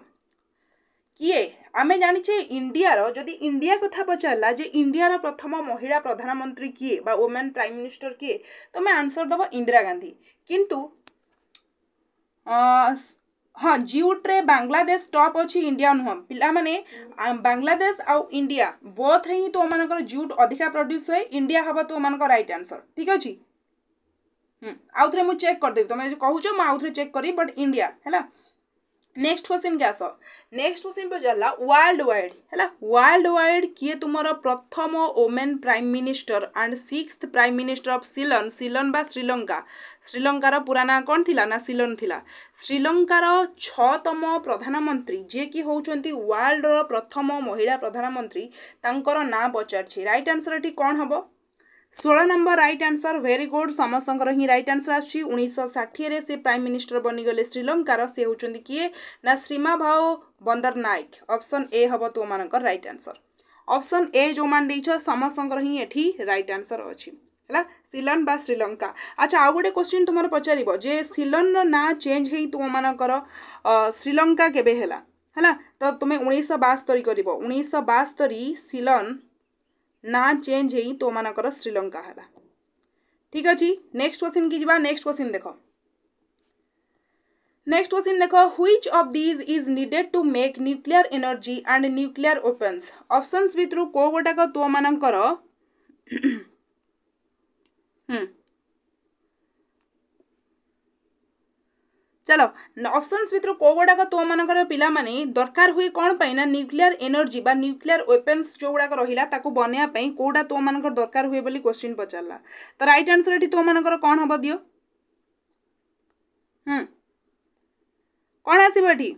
किए आम जाचे इंडियार जदि इंडिया कथा पचारा जे इंडियार प्रथम महिला प्रधानमंत्री किए बा वोमेन प्राइम मिनिस्टर किए तुम आंसर दब इंदिरा गांधी किंतु हाँ जीउट्रे बांग्लादेश टप अच्छी इंडिया नुह पाने बांग्लादेश आउ इंडिया बोथ रे ही तुम तो मान जीउट अधिका प्रड्यूस हुए इंडिया हम तो मान रईट आंसर ठीक अच्छे ଆଉ ଥରେ ମୁଁ ଚେକ୍ କରିଦେବି ତମେ କହୁଛ ମୁଁ ଆଉ ଥରେ ଚେକ୍ କରିବି ବଟ୍ ଇଣ୍ଡିଆ ହେଲା ନେକ୍ସଟ କ୍ୱେଶ୍ଚିନ୍ କି ଆସ ନେକ୍ସଟ କ୍ୱେଶ୍ଚିନ୍ ପଚାରିଲା ୱାର୍ଲଡ ୱାଇଡ଼ ହେଲା ୱାର୍ଲଡ ୱାଇଡ଼ କିଏ ତୁମର ପ୍ରଥମ woman prime minister and sixth prime minister of Ceylon Ceylon ବା ଶ୍ରୀଲଙ୍କା ଶ୍ରୀଲଙ୍କାର ପୁରା ନାଁ କ'ଣ ଥିଲା ନା ସିଲନ୍ ଥିଲା ଶ୍ରୀଲଙ୍କାର ଛଅତମ ପ୍ରଧାନମନ୍ତ୍ରୀ ଯିଏକି ହେଉଛନ୍ତି ୱାର୍ଲଡର ପ୍ରଥମ ମହିଳା ପ୍ରଧାନମନ୍ତ୍ରୀ ତାଙ୍କର ନାଁ ପଚାରିଛି ରାଇଟ୍ ଆନ୍ସର୍ ଏଠି କ'ଣ ହେବ ଷୋହଳ number right answer very good ସମସ୍ତଙ୍କର ହିଁ ରାଇଟ୍ ଆନ୍ସର ଆସୁଛି ଉଣେଇଶହ ଷାଠିଏରେ ସେ ପ୍ରାଇମ୍ ମିନିଷ୍ଟର ବନିଗଲେ ଶ୍ରୀଲଙ୍କାର ସେ ହେଉଛନ୍ତି କିଏ ନା ଶ୍ରୀମାଭାଓ ବନ୍ଦର ନାୟକ ଅପସନ୍ ଏ ହେବ ତୋମାନଙ୍କର ରାଇଟ୍ ଆନ୍ସର ଅପସନ୍ ଏ ଯେଉଁମାନେ ଦେଇଛ ସମସ୍ତଙ୍କର ହିଁ ଏଠି ରାଇଟ୍ ଆନ୍ସର ଅଛି ହେଲା ସିଲନ୍ ବା ଶ୍ରୀଲଙ୍କା ଆଚ୍ଛା ଆଉ ଗୋଟେ କ୍ୱେଶ୍ଚିନ୍ ତୁମର ପଚାରିବ ଯେ ସିଲନ୍ର ନାଁ ଚେଞ୍ଜ ହେଇ ତୁମମାନଙ୍କର ଶ୍ରୀଲଙ୍କା କେବେ ହେଲା ହେଲା ତ ତୁମେ ଉଣେଇଶହ ବାସ୍ତରୀ କରିବ ଉଣେଇଶହ ବାସ୍ତରୀ ସିଲନ୍ ना चेंज है तोमानकर श्रीलंका है ठीक अच्छे नेक्स्ट क्वेश्चन की जीवा नेक्स्ट क्वेश्चन देख नेक्स्ट क्वेश्चन देख which of these is needed to make nuclear energy and nuclear weapons options भितर कौ गोटाक तो मानकर (clears throat) हम्म। ଚାଲ ଅପସନ୍ସ ଭିତରୁ କେଉଁଗୁଡ଼ାକ ତୋମାନଙ୍କର ପିଲାମାନେ ଦରକାର ହୁଏ କ'ଣ ପାଇଁ ନା ନ୍ୟୁକ୍ଲିୟର ଏନର୍ଜି ବା ନ୍ୟୁକ୍ଲିୟର ୱେପନ୍ସ ଯେଉଁଗୁଡ଼ାକ ରହିଲା ତାକୁ ବନେଇବା ପାଇଁ କେଉଁଟା ତୋମାନଙ୍କର ଦରକାର ହୁଏ ବୋଲି କ୍ୱେଶ୍ଚିନ୍ ପଚାରିଲା ତ ରାଇଟ୍ ଆନ୍ସର୍ ଏଠି ତୋମାନଙ୍କର କ'ଣ ହେବ ଦିଅ ହୁଁ କ'ଣ ଆସିବ ଏଠି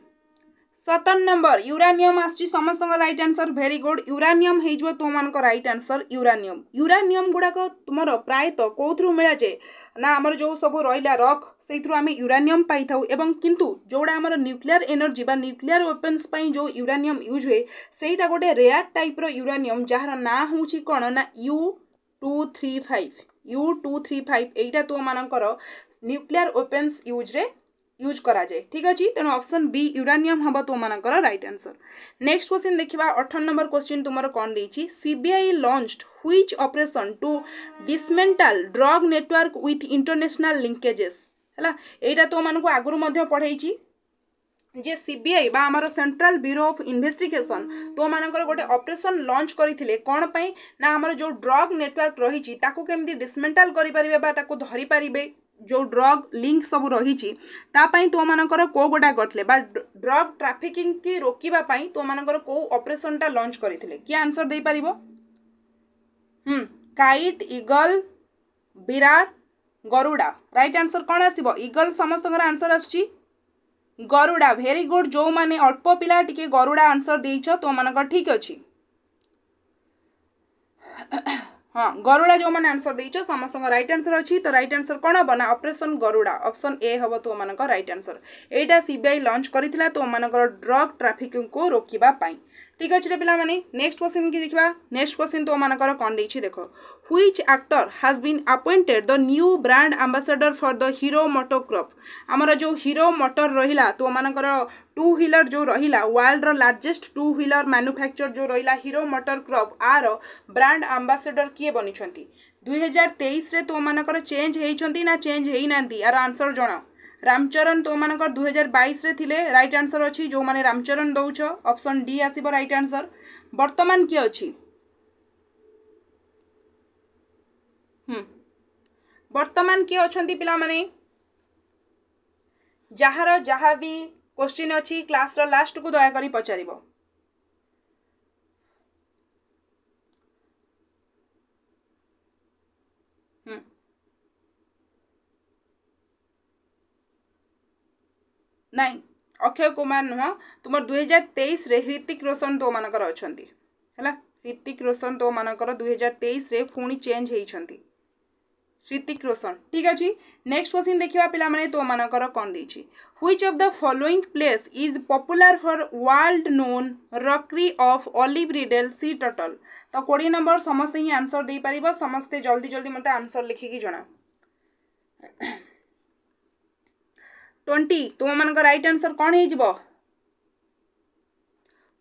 ସତର ନମ୍ବର ୟୁରାନିୟମ୍ ଆସୁଛି ସମସ୍ତଙ୍କ right answer very good uranium ହେଇଯିବ ତୁମମାନଙ୍କ ରାଇଟ୍ ଆନ୍ସର୍ ୟୁରାନିୟମ୍ ୟୁରାନିୟମ୍ ଗୁଡ଼ାକ ତୁମର ପ୍ରାୟତଃ କେଉଁଥିରୁ ମିଳାଯାଏ ନା ଆମର ଯେଉଁ ସବୁ ରହିଲା ରକ୍ ସେଇଥିରୁ ଆମେ ୟୁରାନିୟମ୍ ପାଇଥାଉ ଏବଂ କିନ୍ତୁ ଯେଉଁଟା ଆମର ନ୍ୟୁକ୍ଲିୟର୍ ଏନର୍ଜି ବା ନ୍ୟୁକ୍ଲିୟର୍ ୱେପନ୍ସ ପାଇଁ ଯେଉଁ ୟୁରାନିୟମ୍ ୟୁଜ୍ ହୁଏ ସେଇଟା ଗୋଟେ ରେୟାର୍ ଟାଇପ୍ର ୟୁରାନିୟମ୍ ଯାହାର ନାଁ ହେଉଛି କ'ଣ ନା U two three five U two three five ଏଇଟା ତୁମମାନଙ୍କର ନ୍ୟୁକ୍ଲିୟର୍ ୱେପନ୍ସ ୟୁଜ୍ରେ यूज कराए ठीक अच्छे तेणु अप्सन बी यूरानियम हम तुमर रईट आनसर नेक्स्ट क्वेश्चन देखा अठर नंबर क्वेश्चन तुम कौन देती CBI launch which operation to dismantle drug network with international linkages है यहाँ तुम आगुरी पढ़ई যে সিবিআই বা আমার সেন্ট্রাল ব্যুরো অফ ইনভেস্টিগেসন তোমানকর গোটে অপরেসন লঞ্চ করে কোণ পাই না আমার যে ড্রগ নেটওয়ার্ক রয়েছে তাকে কেমি ডিসমেন্টাল করে करें বা ଯେଉଁ ଡ୍ରଗ୍ ଲିଙ୍କ ସବୁ ରହିଛି ତା ପାଇଁ ତୋମାନଙ୍କର କେଉଁ ଗୋଟା କରିଥିଲେ ବା ଡ୍ରଗ୍ ଟ୍ରାଫିକିଂକି ରୋକିବା ପାଇଁ ତୋମାନଙ୍କର କେଉଁ ଅପରେସନ୍ଟା ଲଞ୍ଚ କରିଥିଲେ କିଏ ଆନ୍ସର୍ ଦେଇପାରିବ ହୁଁ କାଇଟ୍ ଇଗଲ ବିରାର ଗରୁଡ଼ା ରାଇଟ୍ ଆନ୍ସର୍ କ'ଣ ଆସିବ ଇଗଲ ସମସ୍ତଙ୍କର ଆନ୍ସର୍ ଆସୁଛି ଗରୁଡ଼ା ଭେରି ଗୁଡ୍ ଯେଉଁମାନେ ଅଳ୍ପ ପିଲା ଟିକେ ଗରୁଡ଼ା ଆନ୍ସର୍ ଦେଇଛ ତୋମାନଙ୍କର ଠିକ୍ ଅଛି ହଁ ଗରୁଡ଼ା ଯେଉଁମାନେ ଆନ୍ସର ଦେଇଛ ସମସ୍ତଙ୍କ ରାଇଟ୍ ଆନ୍ସର ଅଛି ତ ରାଇଟ୍ ଆନ୍ସର କ'ଣ ହେବ ନା ଅପରେସନ୍ ଗରୁଡ଼ା ଅପସନ୍ ଏ ହେବ ତୁମମାନଙ୍କ ରାଇଟ୍ ଆନ୍ସର ଏଇଟା ସିବିଆଇ ଲଞ୍ଚ କରିଥିଲା ତୁମମାନଙ୍କର ଡ୍ରଗ୍ ଟ୍ରାଫିକିଂକୁ ରୋକିବା ପାଇଁ ঠিক আছে রে পিলামানে নেক্সট কোশ্চিন কি দেখিবা নেক্সট কোশ্চিন তোমাদের কণ দিয়েছি দেখ which actor has been appointed the new brand ambassador for the Hero MotoCorp আমার যে হিরো মটর রহিলা তোমাদের টু হুইলর যে রহিলা ওয়ার্ল্ডর লার্জেস্ট টু হুইলর ম্যানুফ্যাকচর যে রহিলা হিরো মটর ক্রপ আর ব্রাণ্ড আম্বাসাডর কিয়ে বনিছন্তি দুই হাজার তেইশে তোমাদের চেঞ্জ হয়েছেন না চেঞ্জ হয়ে না আর আনসর জনাও রামচরণ তোমাদের দুই হাজার বাইশে লে রাইট আনসর অনেক রামচরণ দৌছ অপশন ডি আসব রাইট আনসর বর্তমান কি অ বর্তমান কি অনেক মানে যাহার ଯାହା ବି କୋଶ୍ଚିନ୍ ଅଛି କ୍ଲାସ୍ର ଲାଷ୍ଟକୁ ଦୟାକରି ପଚାରିବ ନାଇଁ ଅକ୍ଷୟ କୁମାର ନୁହଁ ତୁମର ଦୁଇହଜାର ତେଇଶରେ ହ୍ରିତିକ ରୋଶନ ତୋମାନଙ୍କର ଅଛନ୍ତି ହେଲା ହ୍ରିତିକ ରୋଶନ ତୋମାନଙ୍କର ଦୁଇହଜାର ତେଇଶରେ ପୁଣି ଚେଞ୍ଜ ହେଇଛନ୍ତି ହ୍ରିତିକ ରୋଶନ ଠିକ୍ ଅଛି ନେକ୍ସଟ କ୍ୱେଶ୍ଚିନ୍ ଦେଖିବା ପିଲାମାନେ ତୋମାନଙ୍କର କ'ଣ ଦେଇଛି which of the following place is popular for world known rookery of olive ridley sea turtle ତ କୋଡ଼ିଏ ନମ୍ବର ସମସ୍ତେ ହିଁ ଆନ୍ସର ଦେଇପାରିବ ସମସ୍ତେ ଜଲ୍ଦି ଜଲ୍ଦି ମୋତେ ଆନ୍ସର ଲେଖିକି ଜଣାଅ ଟ୍ୱେଣ୍ଟି ତୁମମାନଙ୍କ ରାଇଟ୍ ଆନ୍ସର୍ କ'ଣ ହେଇଯିବ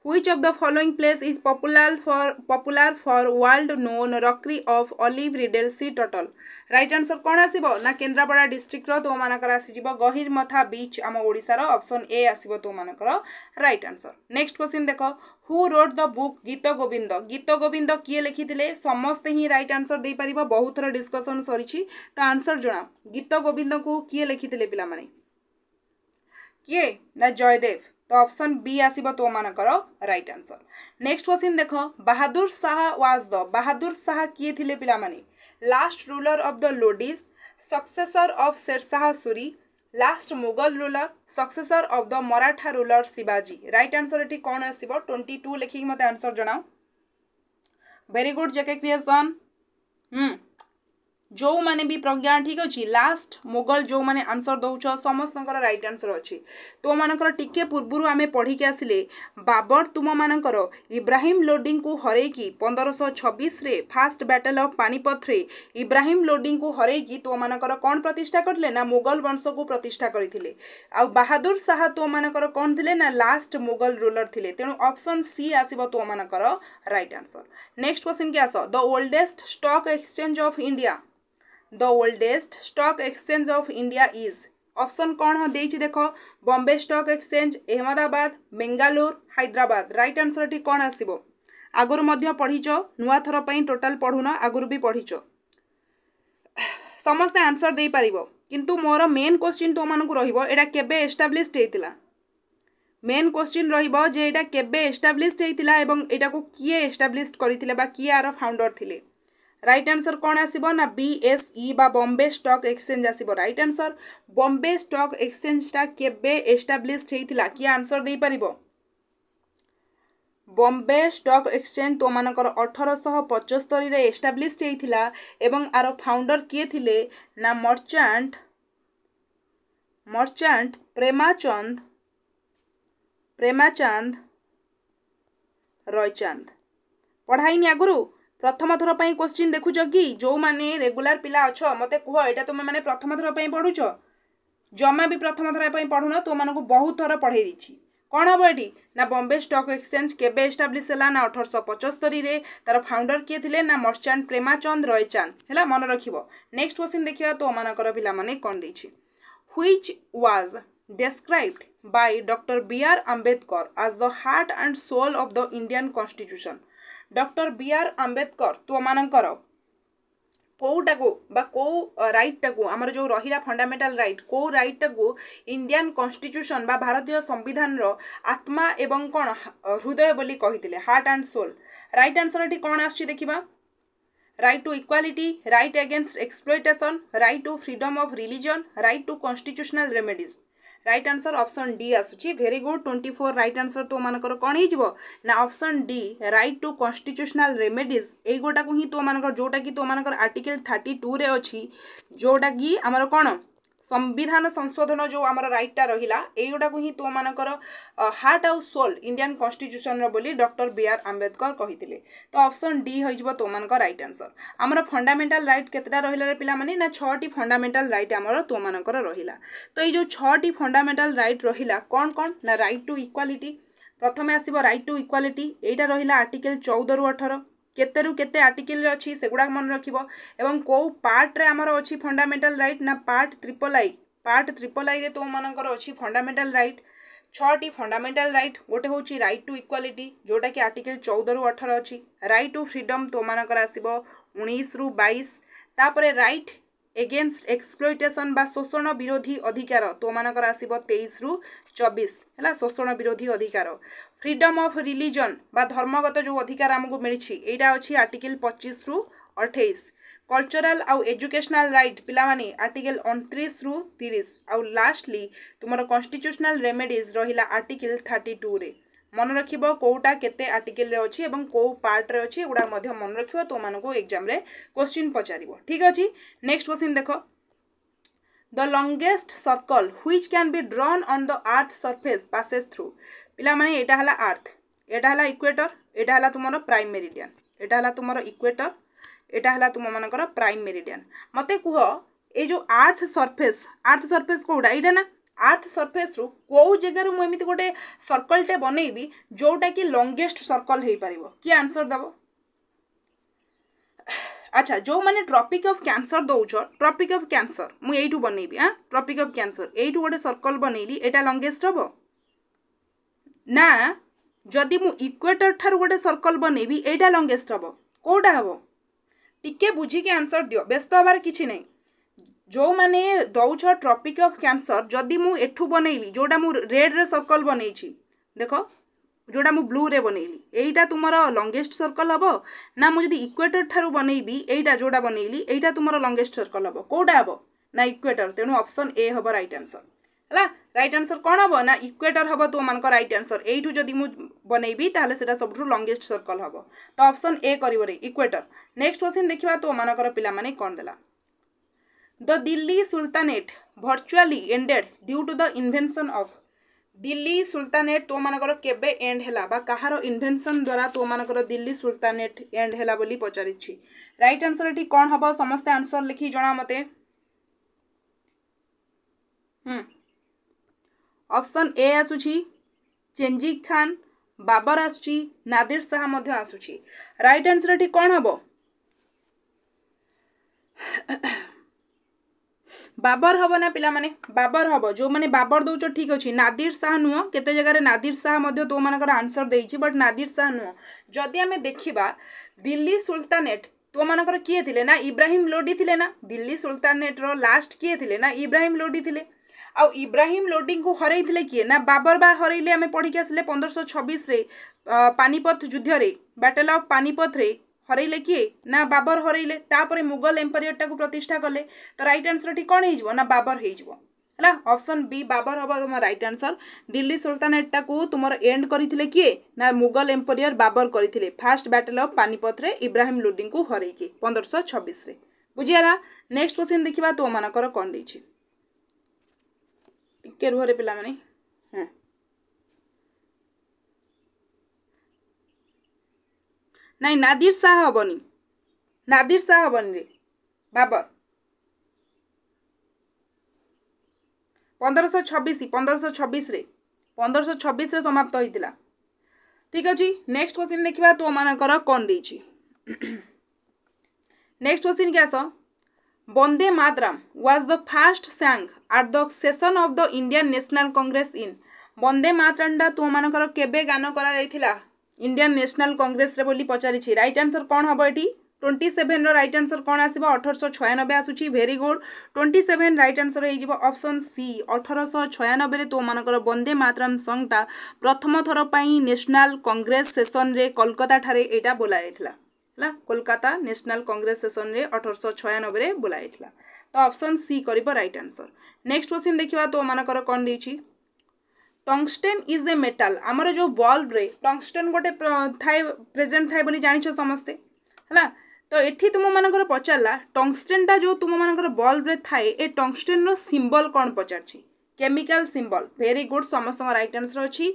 which of the following place is popular for popular for world known rockery of olive riddle sea turtle right answer কোন আসিব না কেন্দ্রাপড়া ডিস্ট্রিক্ট র তোমানকৰ আসিজিব গহিৰমথা বিচ আম ওড়িশাৰ অপশন এ আসিব তোমানকৰ রাইট আনসর নেক্সট কোশ্চিন দেখ হু রোড দ বুক গীত গোবিন্দ গীত গোবিন্দ কিয়ে লিখিলে সমস্তে হি রাইট আনসর দেই পাৰিব বহুত থৰ ডিসকশন সৰিছি তা আনসর জনা গীত গোবিন্দকু কিয়ে লিখিলে পিলা মানে କିଏ ନା ଜୟଦେବ ତ ଅପସନ୍ ବି ଆସିବ ତୋମାନଙ୍କର ରାଇଟ୍ ଆନ୍ସର୍ ନେକ୍ସଟ କ୍ୱେଶ୍ଚିନ୍ ଦେଖ ବାହାଦୁର ଶାହା ୱାଜ୍ ଦ ବାହାଦୁର ଶାହା କିଏ ଥିଲେ ପିଲାମାନେ last ruler of the Lodis successor of Sher Shah Suri last Mughal ruler successor of the Maratha ruler ଶିବାଜୀ ରାଇଟ୍ ଆନ୍ସର୍ ଏଠି କ'ଣ ଆସିବ ଟ୍ୱେଣ୍ଟି ଟୁ ଲେଖିକି ମୋତେ ଆନ୍ସର୍ ଜଣାଅ ଭେରି ଗୁଡ୍ ଜେକେ କ୍ରିଏସନ୍ ହୁଁ ଯେଉଁମାନେ ବି ପ୍ରଜ୍ଞା ଠିକ୍ ଅଛି ଲାଷ୍ଟ ମୋଗଲ ଯେଉଁମାନେ ଆନ୍ସର୍ ଦେଉଛ ସମସ୍ତଙ୍କର ରାଇଟ୍ ଆନ୍ସର୍ ଅଛି ତୋମାନଙ୍କର ଟିକେ ପୂର୍ବରୁ ଆମେ ପଢ଼ିକି ଆସିଲେ ବାବର ତୁମମାନଙ୍କର ଇବ୍ରାହିମ ଲୋଡିଙ୍କୁ ହରେଇକି ପନ୍ଦରଶହ ଛବିଶରେ ଫାଷ୍ଟ ବ୍ୟାଟଲ୍ ଅଫ୍ ପାଣିପଥରେ ଇବ୍ରାହିମ୍ ଲୋଡିଙ୍କୁ ହରେଇକି ତୋମାନଙ୍କର କ'ଣ ପ୍ରତିଷ୍ଠା କରିଥିଲେ ନା ମୋଗଲ ବଂଶକୁ ପ୍ରତିଷ୍ଠା କରିଥିଲେ ଆଉ ବାହାଦୁର ଶାହା ତୋମାନଙ୍କର କ'ଣ ଥିଲେ ନା ଲାଷ୍ଟ ମୋଗଲ ରୁଲର୍ ଥିଲେ ତେଣୁ ଅପସନ୍ ସି ଆସିବ ତୋମାନଙ୍କର ରାଇଟ୍ ଆନ୍ସର୍ ନେକ୍ସଟ କି ଆସ the oldest stock exchange of India the oldest stock exchange of India is option कौन हाँ देख Bombay stock exchange Ahmedabad Bangalore Hyderabad right answer टी कौन आसो आगुरी मध्य पढ़ीच नुआ थर पर टोटाल पढ़ुन आगुरी भी पढ़ीच ସମସ୍ତେ ଆନ୍ସର୍ ଦେଇପାରିବ କିନ୍ତୁ ମୋର ମେନ୍ କୋଶ୍ଚିନ୍ ତୁମମାନଙ୍କୁ ରହିବ ଏଇଟା କେବେ ଏଷ୍ଟାବ୍ଲିଶ୍ଡ ହେଇଥିଲା ମେନ୍ କୋଶ୍ଚିନ୍ ରହିବ ଯେ ଏଇଟା କେବେ ଏଷ୍ଟାବ୍ଲିଶ୍ଡ ହେଇଥିଲା ଏବଂ ଏଇଟାକୁ କିଏ ଏଷ୍ଟାବ୍ଲିଶ୍ଡ କରିଥିଲେ ବା କିଏ ଆର ଫାଉଣ୍ଡର୍ ଥିଲେ রাইট আনসর কোণ আসব না বিএসই বা বম্বে স্টক এক্সচেঞ্জ আসব রাইট আনসর বম্বে স্টক এক্সচেঞ্জটা কেবে এস্টাব্লিশড হয়েছিল কি আনসর দেইপার বম্বে স্টক এক্সচেঞ্জ তোমার অঠরশহ পঁচস্তরীরে এস্টাব্লিশড হয়েছিল এবং আর ফাউন্ডর কি লে না মর্চান্ট মর্চান্ট প্রেমাচন্দ প্রেমাচান্দ রয়চান্দ পড়াইনি আগুরু প্রথম থর পাই কোশ্চিন দেখুছ কি ଯେଉଁମାନେ ରେଗୁଲାର ପିଲା ଅଛ ମୋତେ କୁହ ଏଇଟା ତୁମେମାନେ ପ୍ରଥମ ଥର ପାଇଁ ପଢ଼ୁଛ ଜମା ବି ପ୍ରଥମ ଥର ପାଇଁ ପଢ଼ୁନ ତୁମମାନଙ୍କୁ ବହୁତ ଥର ପଢ଼େଇ ଦେଇଛି କ'ଣ ହେବ ଏଠି ନା ବମ୍ବେ ଷ୍ଟକ୍ ଏକ୍ସଚେଞ୍ଜ କେବେ ଏଷ୍ଟାବ୍ଲିଶ୍ ହେଲା ନା ଅଠରଶହ ପଞ୍ଚସ୍ତରୀରେ ତା'ର ଫାଉଣ୍ଡର କିଏ ଥିଲେ ନା ମର୍ଚାଣ୍ଟ ପ୍ରେମାଚନ୍ଦ ରୟଚାନ୍ଦ ହେଲା ମନେ ରଖିବ ନେକ୍ସଟ କ୍ୱେଶ୍ଚିନ୍ ଦେଖିବା ତୋମାନଙ୍କର ପିଲାମାନେ କ'ଣ ଦେଇଛି which was described by doctor B R Ambedkar as the heart and soul of the Indian constitution doctor B R Ambedkar ତୁମମାନଙ୍କର କେଉଁଟାକୁ ବା କେଉଁ ରାଇଟ୍ଟାକୁ ଆମର ଯେଉଁ ରହିଲା ଫଣ୍ଡାମେଣ୍ଟାଲ ରାଇଟ୍ କେଉଁ ରାଇଟ୍ଟାକୁ ଇଣ୍ଡିଆନ୍ କନଷ୍ଟିଚ୍ୟୁସନ୍ ବା ଭାରତୀୟ ସମ୍ବିଧାନର ଆତ୍ମା ଏବଂ କ'ଣ ହୃଦୟ ବୋଲି କହିଥିଲେ heart and soul right answer ଏଠି କ'ଣ ଆସୁଛି ଦେଖିବା right to equality right against exploitation right to freedom of religion right to constitutional remedies right answer option D আসুচি very good twenty four right answer তোমাদের কোণ হয়ে না option D right to constitutional remedies এই গোটা হি তোমাদের যেটা কি তোমাদের আর্টিকেল থার্টি টু রে অছি যেটা কি আমার কোণ ସମ୍ବିଧାନ ସଂଶୋଧନ ଯେଉଁ ଆମର ରାଇଟ୍ଟା ରହିଲା ଏଇଗୁଡ଼ାକୁ ହିଁ ତୋମାନଙ୍କର ହାର୍ଟ ଆଉ ସୋଲ୍ ଇଣ୍ଡିଆନ୍ କନଷ୍ଟିଚ୍ୟୁସନ୍ର ବୋଲି ଡକ୍ଟର ବି ଆର୍ ଆମ୍ବେଦକର କହିଥିଲେ ତ ଅପସନ୍ ଡି ହୋଇଯିବ ତୋମାନଙ୍କ ରାଇଟ୍ ଆନ୍ସର୍ ଆମର ଫଣ୍ଡାମେଣ୍ଟାଲ ରାଇଟ୍ କେତେଟା ରହିଲା ପିଲାମାନେ ନା ଛଅଟି ଫଣ୍ଡାମେଣ୍ଟାଲ ରାଇଟ୍ ଆମର ତୋମାନଙ୍କର ରହିଲା ତ ଏଇ ଯେଉଁ ଛଅଟି ଫଣ୍ଡାମେଣ୍ଟାଲ୍ ରାଇଟ୍ ରହିଲା କ'ଣ କ'ଣ ନା ରାଇଟ୍ ଟୁ ଇକ୍ୱାଲିଟି ପ୍ରଥମେ ଆସିବ ରାଇଟ୍ ଟୁ ଇକ୍ୱାଲିଟି ଏଇଟା ରହିଲା ଆର୍ଟିକେଲ୍ ଚଉଦରୁ ଅଠର କେତେରୁ କେତେ ଆର୍ଟିକିଲ୍ ଅଛି ସେଗୁଡ଼ାକ ମନେ ରଖିବ ଏବଂ କେଉଁ ପାର୍ଟରେ ଆମର ଅଛି ଫଣ୍ଡାମେଣ୍ଟାଲ୍ ରାଇଟ୍ ନା part triple I part triple ଆଇରେ ତୁମମାନଙ୍କର ଅଛି ଫଣ୍ଡାମେଣ୍ଟାଲ୍ ରାଇଟ୍ ଛଅଟି ଫଣ୍ଡାମେଣ୍ଟାଲ୍ ରାଇଟ୍ ଗୋଟେ ହେଉଛି ରାଇଟ୍ ଟୁ ଇକ୍ୱାଲିଟି ଯେଉଁଟାକି ଆର୍ଟିକିଲ୍ ଚଉଦରୁ ଅଠର ଅଛି ରାଇଟ୍ ଟୁ ଫ୍ରିଡ଼ମ୍ ତୁମମାନଙ୍କର ଆସିବ ଉଣେଇଶରୁ ବାଇଶ ତାପରେ ରାଇଟ୍ ଏଗେନ୍ଷ୍ଟ ଏକ୍ସପ୍ଲୋଇଟେସନ୍ ବା ଶୋଷଣ ବିରୋଧୀ ଅଧିକାର ତୋମାନଙ୍କର ଆସିବ ତେଇଶରୁ ଚବିଶ ହେଲା ଶୋଷଣ ବିରୋଧୀ ଅଧିକାର ଫ୍ରିଡମ୍ ଅଫ୍ ରିଲିଜନ୍ ବା ଧର୍ମଗତ ଯେଉଁ ଅଧିକାର ଆମକୁ ମିଳିଛି ଏଇଟା ଅଛି ଆର୍ଟିକିଲ୍ ପଚିଶରୁ ଅଠେଇଶ କଲଚରାଲ୍ ଆଉ ଏଜୁକେସନାଲ୍ ରାଇଟ୍ ପିଲାମାନେ ଆର୍ଟିକିଲ୍ ଅଣତିରିଶରୁ ତିରିଶ ଆଉ ଲାଷ୍ଟଲି ତୁମର କନଷ୍ଟିଚ୍ୟୁସନାଲ୍ ରେମେଡ଼ିଜ୍ ରହିଲା ଆର୍ଟିକିଲ୍ ଥାର୍ଟି ଟୁରେ ମନେ ରଖିବ କେଉଁଟା କେତେ ଆର୍ଟିକେଲରେ ଅଛି ଏବଂ କେଉଁ ପାର୍ଟରେ ଅଛି ଏଗୁଡ଼ା ମଧ୍ୟ ମନେ ରଖିବ ତୋମାନଙ୍କୁ ଏକ୍ଜାମ୍ରେ କୋଶ୍ଚିନ୍ ପଚାରିବ ଠିକ୍ ଅଛି ନେକ୍ସଟ କୋଶ୍ଚିନ୍ ଦେଖ the longest circle which can be drawn on the earth surface passes through ପିଲାମାନେ ଏଇଟା ହେଲା ଆର୍ଥ ଏଇଟା ହେଲା ଇକ୍ୱେଟର ଏଇଟା ହେଲା ତୁମର ପ୍ରାଇମ୍ ମେରିଡ଼ିଆନ୍ ଏଇଟା ହେଲା ତୁମର ଇକ୍ୱେଟର ଏଇଟା ହେଲା ତୁମମାନଙ୍କର ପ୍ରାଇମ୍ ମେରିଡ଼ିଆନ୍ ମୋତେ କୁହ ଏଇ ଯେଉଁ ଆର୍ଥ ସର୍ଫେସ୍ ଆର୍ଥ ସର୍ଫେସ୍ କେଉଁଟା ଏଇଟା ନା ଆର୍ଥ ସର୍ଫେସ୍ରୁ କେଉଁ ଜାଗାରୁ ମୁଁ ଏମିତି ଗୋଟେ ସର୍କଲ୍ଟେ ବନେଇବି ଯେଉଁଟାକି ଲଙ୍ଗେଷ୍ଟ ସର୍କଲ୍ ହେଇପାରିବ କିଏ ଆନ୍ସର୍ ଦେବ ଆଚ୍ଛା ଯେଉଁମାନେ ଟ୍ରପିକ୍ ଅଫ୍ କ୍ୟାନ୍ସର୍ ଦେଉଛ ଟ୍ରପିକ୍ ଅଫ୍ କ୍ୟାନ୍ସର୍ ମୁଁ ଏଇଠୁ ବନେଇବି ଆଁ ଟ୍ରପିକ୍ ଅଫ୍ କ୍ୟାନ୍ସର୍ ଏଇଠୁ ଗୋଟେ ସର୍କଲ୍ ବନେଇଲି ଏଇଟା ଲଙ୍ଗେଷ୍ଟ ହେବ ନା ଯଦି ମୁଁ ଇକ୍ୱେଟର୍ ଠାରୁ ଗୋଟେ ସର୍କଲ୍ ବନେଇବି ଏଇଟା ଲଙ୍ଗେଷ୍ଟ ହେବ କେଉଁଟା ହେବ ଟିକେ ବୁଝିକି ଆନ୍ସର୍ ଦିଅ ବ୍ୟସ୍ତ ହେବାର କିଛି ନାହିଁ ଯେଉଁମାନେ ଦେଉଛ ଟ୍ରପିକ୍ ଅଫ୍ କ୍ୟାନ୍ସର ଯଦି ମୁଁ ଏଠୁ ବନେଇଲି ଯେଉଁଟା ମୁଁ ରେଡ଼୍ରେ ସର୍କଲ୍ ବନେଇଛି ଦେଖ ଯେଉଁଟା ମୁଁ ବ୍ଲୁରେ ବନେଇଲି ଏଇଟା ତୁମର ଲଙ୍ଗେଷ୍ଟ ସର୍କଲ୍ ହେବ ନା ମୁଁ ଯଦି ଇକ୍ୱେଟର ଠାରୁ ବନେଇବି ଏଇଟା ଯେଉଁଟା ବନେଇଲି ଏଇଟା ତୁମର ଲଙ୍ଗେଷ୍ଟ ସର୍କଲ୍ ହେବ କେଉଁଟା ହେବ ନା ଇକ୍ୱେଟର ତେଣୁ ଅପସନ୍ ଏ ହେବ ରାଇଟ୍ ଆନ୍ସର୍ ହେଲା ରାଇଟ୍ ଆନ୍ସର୍ କ'ଣ ହେବ ନା ଇକ୍ୱେଟର ହେବ ତୁମମାନଙ୍କ ରାଇଟ୍ ଆନ୍ସର୍ ଏଇଠୁ ଯଦି ମୁଁ ବନେଇବି ତାହେଲେ ସେଇଟା ସବୁଠୁ ଲଙ୍ଗେଷ୍ଟ ସର୍କଲ୍ ହେବ ତ ଅପସନ୍ ଏ କରିବରେ ଇକ୍ୱେଟର ନେକ୍ସଟ କ୍ୱେଶ୍ଚିନ୍ ଦେଖିବା ତୁମମାନଙ୍କର ପିଲାମାନେ କ'ଣ ଦେଲା The Delhi Sultanate virtually ended due to the invention of Delhi ସୁଲତାନେଟ୍ ତୋମାନଙ୍କର କେବେ ଏଣ୍ଡ ହେଲା ବା କାହାର ଇନଭେନସନ୍ ଦ୍ୱାରା ତୋମାନଙ୍କର ଦିଲ୍ଲୀ ସୁଲତାନେଟ୍ ଏଣ୍ଡ ହେଲା ବୋଲି ପଚାରିଛି ରାଇଟ୍ ଆନ୍ସର୍ ଏଠି କ'ଣ ହେବ ସମସ୍ତେ ଆନ୍ସର୍ ଲେଖି ଜଣା ମୋତେ ଅପସନ୍ ଏ ଆସୁଛି ଚେଞ୍ଜି ଖାନ୍ ବାବର ଆସୁଛି ନାଦିର ଶାହା ମଧ୍ୟ ଆସୁଛି ରାଇଟ୍ ଆନ୍ସର୍ ଏଠି କ'ଣ ହେବ ବାବର ହେବ ନା ପିଲାମାନେ ବାବର ହେବ ଯେଉଁମାନେ ବାବର ଦେଉଛ ଠିକ୍ ଅଛି ନାଦିର ଶାହା ନୁହଁ କେତେ ଜାଗାରେ ନାଦିର ଶାହା ମଧ୍ୟ ତୋମାନଙ୍କର ଆନ୍ସର ଦେଇଛି ବଟ୍ ନାଦିର ଶାହା ନୁହଁ ଯଦି ଆମେ ଦେଖିବା ଦିଲ୍ଲୀ ସୁଲତାନେଟ୍ ତୋମାନଙ୍କର କିଏ ଥିଲେ ନା ଇବ୍ରାହିମ୍ ଲୋଡି ଥିଲେ ନା ଦିଲ୍ଲୀ ସୁଲତାନେଟ୍ର ଲାଷ୍ଟ କିଏ ଥିଲେ ନା ଇବ୍ରାହିମ୍ ଲୋଡି ଥିଲେ ଆଉ ଇବ୍ରାହିମ୍ ଲୋଡିଙ୍କୁ ହରେଇଥିଲେ କିଏ ନା ବାବର ବା ହରେଇଲେ ଆମେ ପଢ଼ିକି ଆସିଲେ ପନ୍ଦରଶହ ଛବିଶରେ ପାନିପଥ ଯୁଦ୍ଧରେ ବ୍ୟାଟେଲ୍ ଅଫ୍ ପାନିପଥରେ হরাইলে কিয়ে না বাবর হরাইলে তাপরে মুগল এম্পারিয়রটাকে প্রতিষ্ঠা কলে তো রাইট আনসরটি কোণ হয়ে না বাবর হয়ে ହେଲା ଅପସନ୍ ବି ବାବର ହେବ ତୁମ ରାଇଟ୍ ଆନ୍ସର୍ ଦିଲ୍ଲୀ ସୁଲତାନେଟ୍ଟାକୁ ତୁମର ଏଣ୍ଡ କରିଥିଲେ କିଏ ନା ମୁଗଲ ଏମ୍ପୋରିୟର ବାବର କରିଥିଲେ ଫାର୍ଷ୍ଟ ବ୍ୟାଟେଲ୍ ଅଫ୍ ପାନିପଥରେ ଇବ୍ରାହିମ୍ ଲୋଦିଙ୍କୁ ହରେଇକି ପନ୍ଦରଶହ ଛବିଶରେ ବୁଝିଗଲା ନେକ୍ସଟ କ୍ୱେଶ୍ଚିନ୍ ଦେଖିବା ତୋମାନଙ୍କର କ'ଣ ଦେଇଛି ଟିକେ ରୁହରେ ପିଲାମାନେ ହଁ ନାଇଁ ନାଦିର ଶାହା ହେବନି ନାଦିର ଶାହା ହେବନିରେ ବାବର ପନ୍ଦରଶହ ଛବିଶ ପନ୍ଦରଶହ ଛବିଶରେ ପନ୍ଦରଶହ ଛବିଶରେ ସମାପ୍ତ ହୋଇଥିଲା ଠିକ୍ ଅଛି ନେକ୍ସଟ କ୍ୱେଶ୍ଚିନ୍ ଦେଖିବା ତୁମମାନଙ୍କର କ'ଣ ଦେଇଛି ନେକ୍ସଟ କ୍ୱେଶ୍ଚିନ୍କି ଆସ Bande Mataram was the first song at the session of the Indian national Congress in Bande ମାତରାମଟା ତୁମମାନଙ୍କର କେବେ ଗାନ କରାଯାଇଥିଲା ইন্ডিয়ান ন্যাশনাল কংগ্রেসরে বলে পচারিছি রাইট আনসর কম হব এটি ଟ୍ୱେଣ୍ଟି ସେଭେନ୍ର ରାଇଟ୍ ଆନ୍ସର୍ କ'ଣ ଆସିବ ଅଠରଶହ ଛୟାନବେ ଆସୁଛି very good twenty seven right answer ହେଇଯିବ ଅପସନ୍ ସି ଅଠରଶହ ଛୟାନବେରେ ତୋମାନଙ୍କର ବନ୍ଦେ ମାତରମ୍ ସଙ୍ଗ୍ଟା ପ୍ରଥମ ଥର ପାଇଁ ନ୍ୟାସନାଲ୍ କଂଗ୍ରେସ ସେସନ୍ରେ କୋଲକାତାଠାରେ ଏଇଟା ବୋଲା ଯାଇଥିଲା ହେଲା କୋଲକାତା ନ୍ୟାସନାଲ୍ କଂଗ୍ରେସ ସେସନ୍ରେ ଅଠରଶହ ଛୟାନବେରେ ବୋଲା ଯାଇଥିଲା ତ ଅପସନ୍ ସି କରିବ ରାଇଟ୍ ଆନ୍ସର୍ ନେକ୍ସଟ କ୍ୱେଶ୍ଚିନ୍ ଦେଖିବା ତୋମାନଙ୍କର କ'ଣ ଦେଇଛି ଟଙ୍ଗଷ୍ଟେନ୍ ଇଜ୍ ଏ ମେଟାଲ୍ ଆମର ଯେଉଁ ବଲ୍ବରେ ଟଙ୍ଗଷ୍ଟେନ୍ ଗୋଟେ ଥାଏ ପ୍ରେଜେଣ୍ଟ ଥାଏ ବୋଲି ଜାଣିଛ ସମସ୍ତେ ହେଲା ତ ଏଠି ତୁମମାନଙ୍କର ପଚାରିଲା ଟଙ୍ଗଷ୍ଟେନ୍ଟା ଯେଉଁ ତୁମମାନଙ୍କର ବଲ୍ବରେ ଥାଏ ଏ ଟଙ୍ଗଷ୍ଟେନ୍ର ସିମ୍ବଲ୍ କ'ଣ ପଚାରିଛି କେମିକାଲ ସିମ୍ବଲ୍ ଭେରି ଗୁଡ୍ ସମସ୍ତଙ୍କ ରାଇଟ୍ ଆନ୍ସର୍ ଅଛି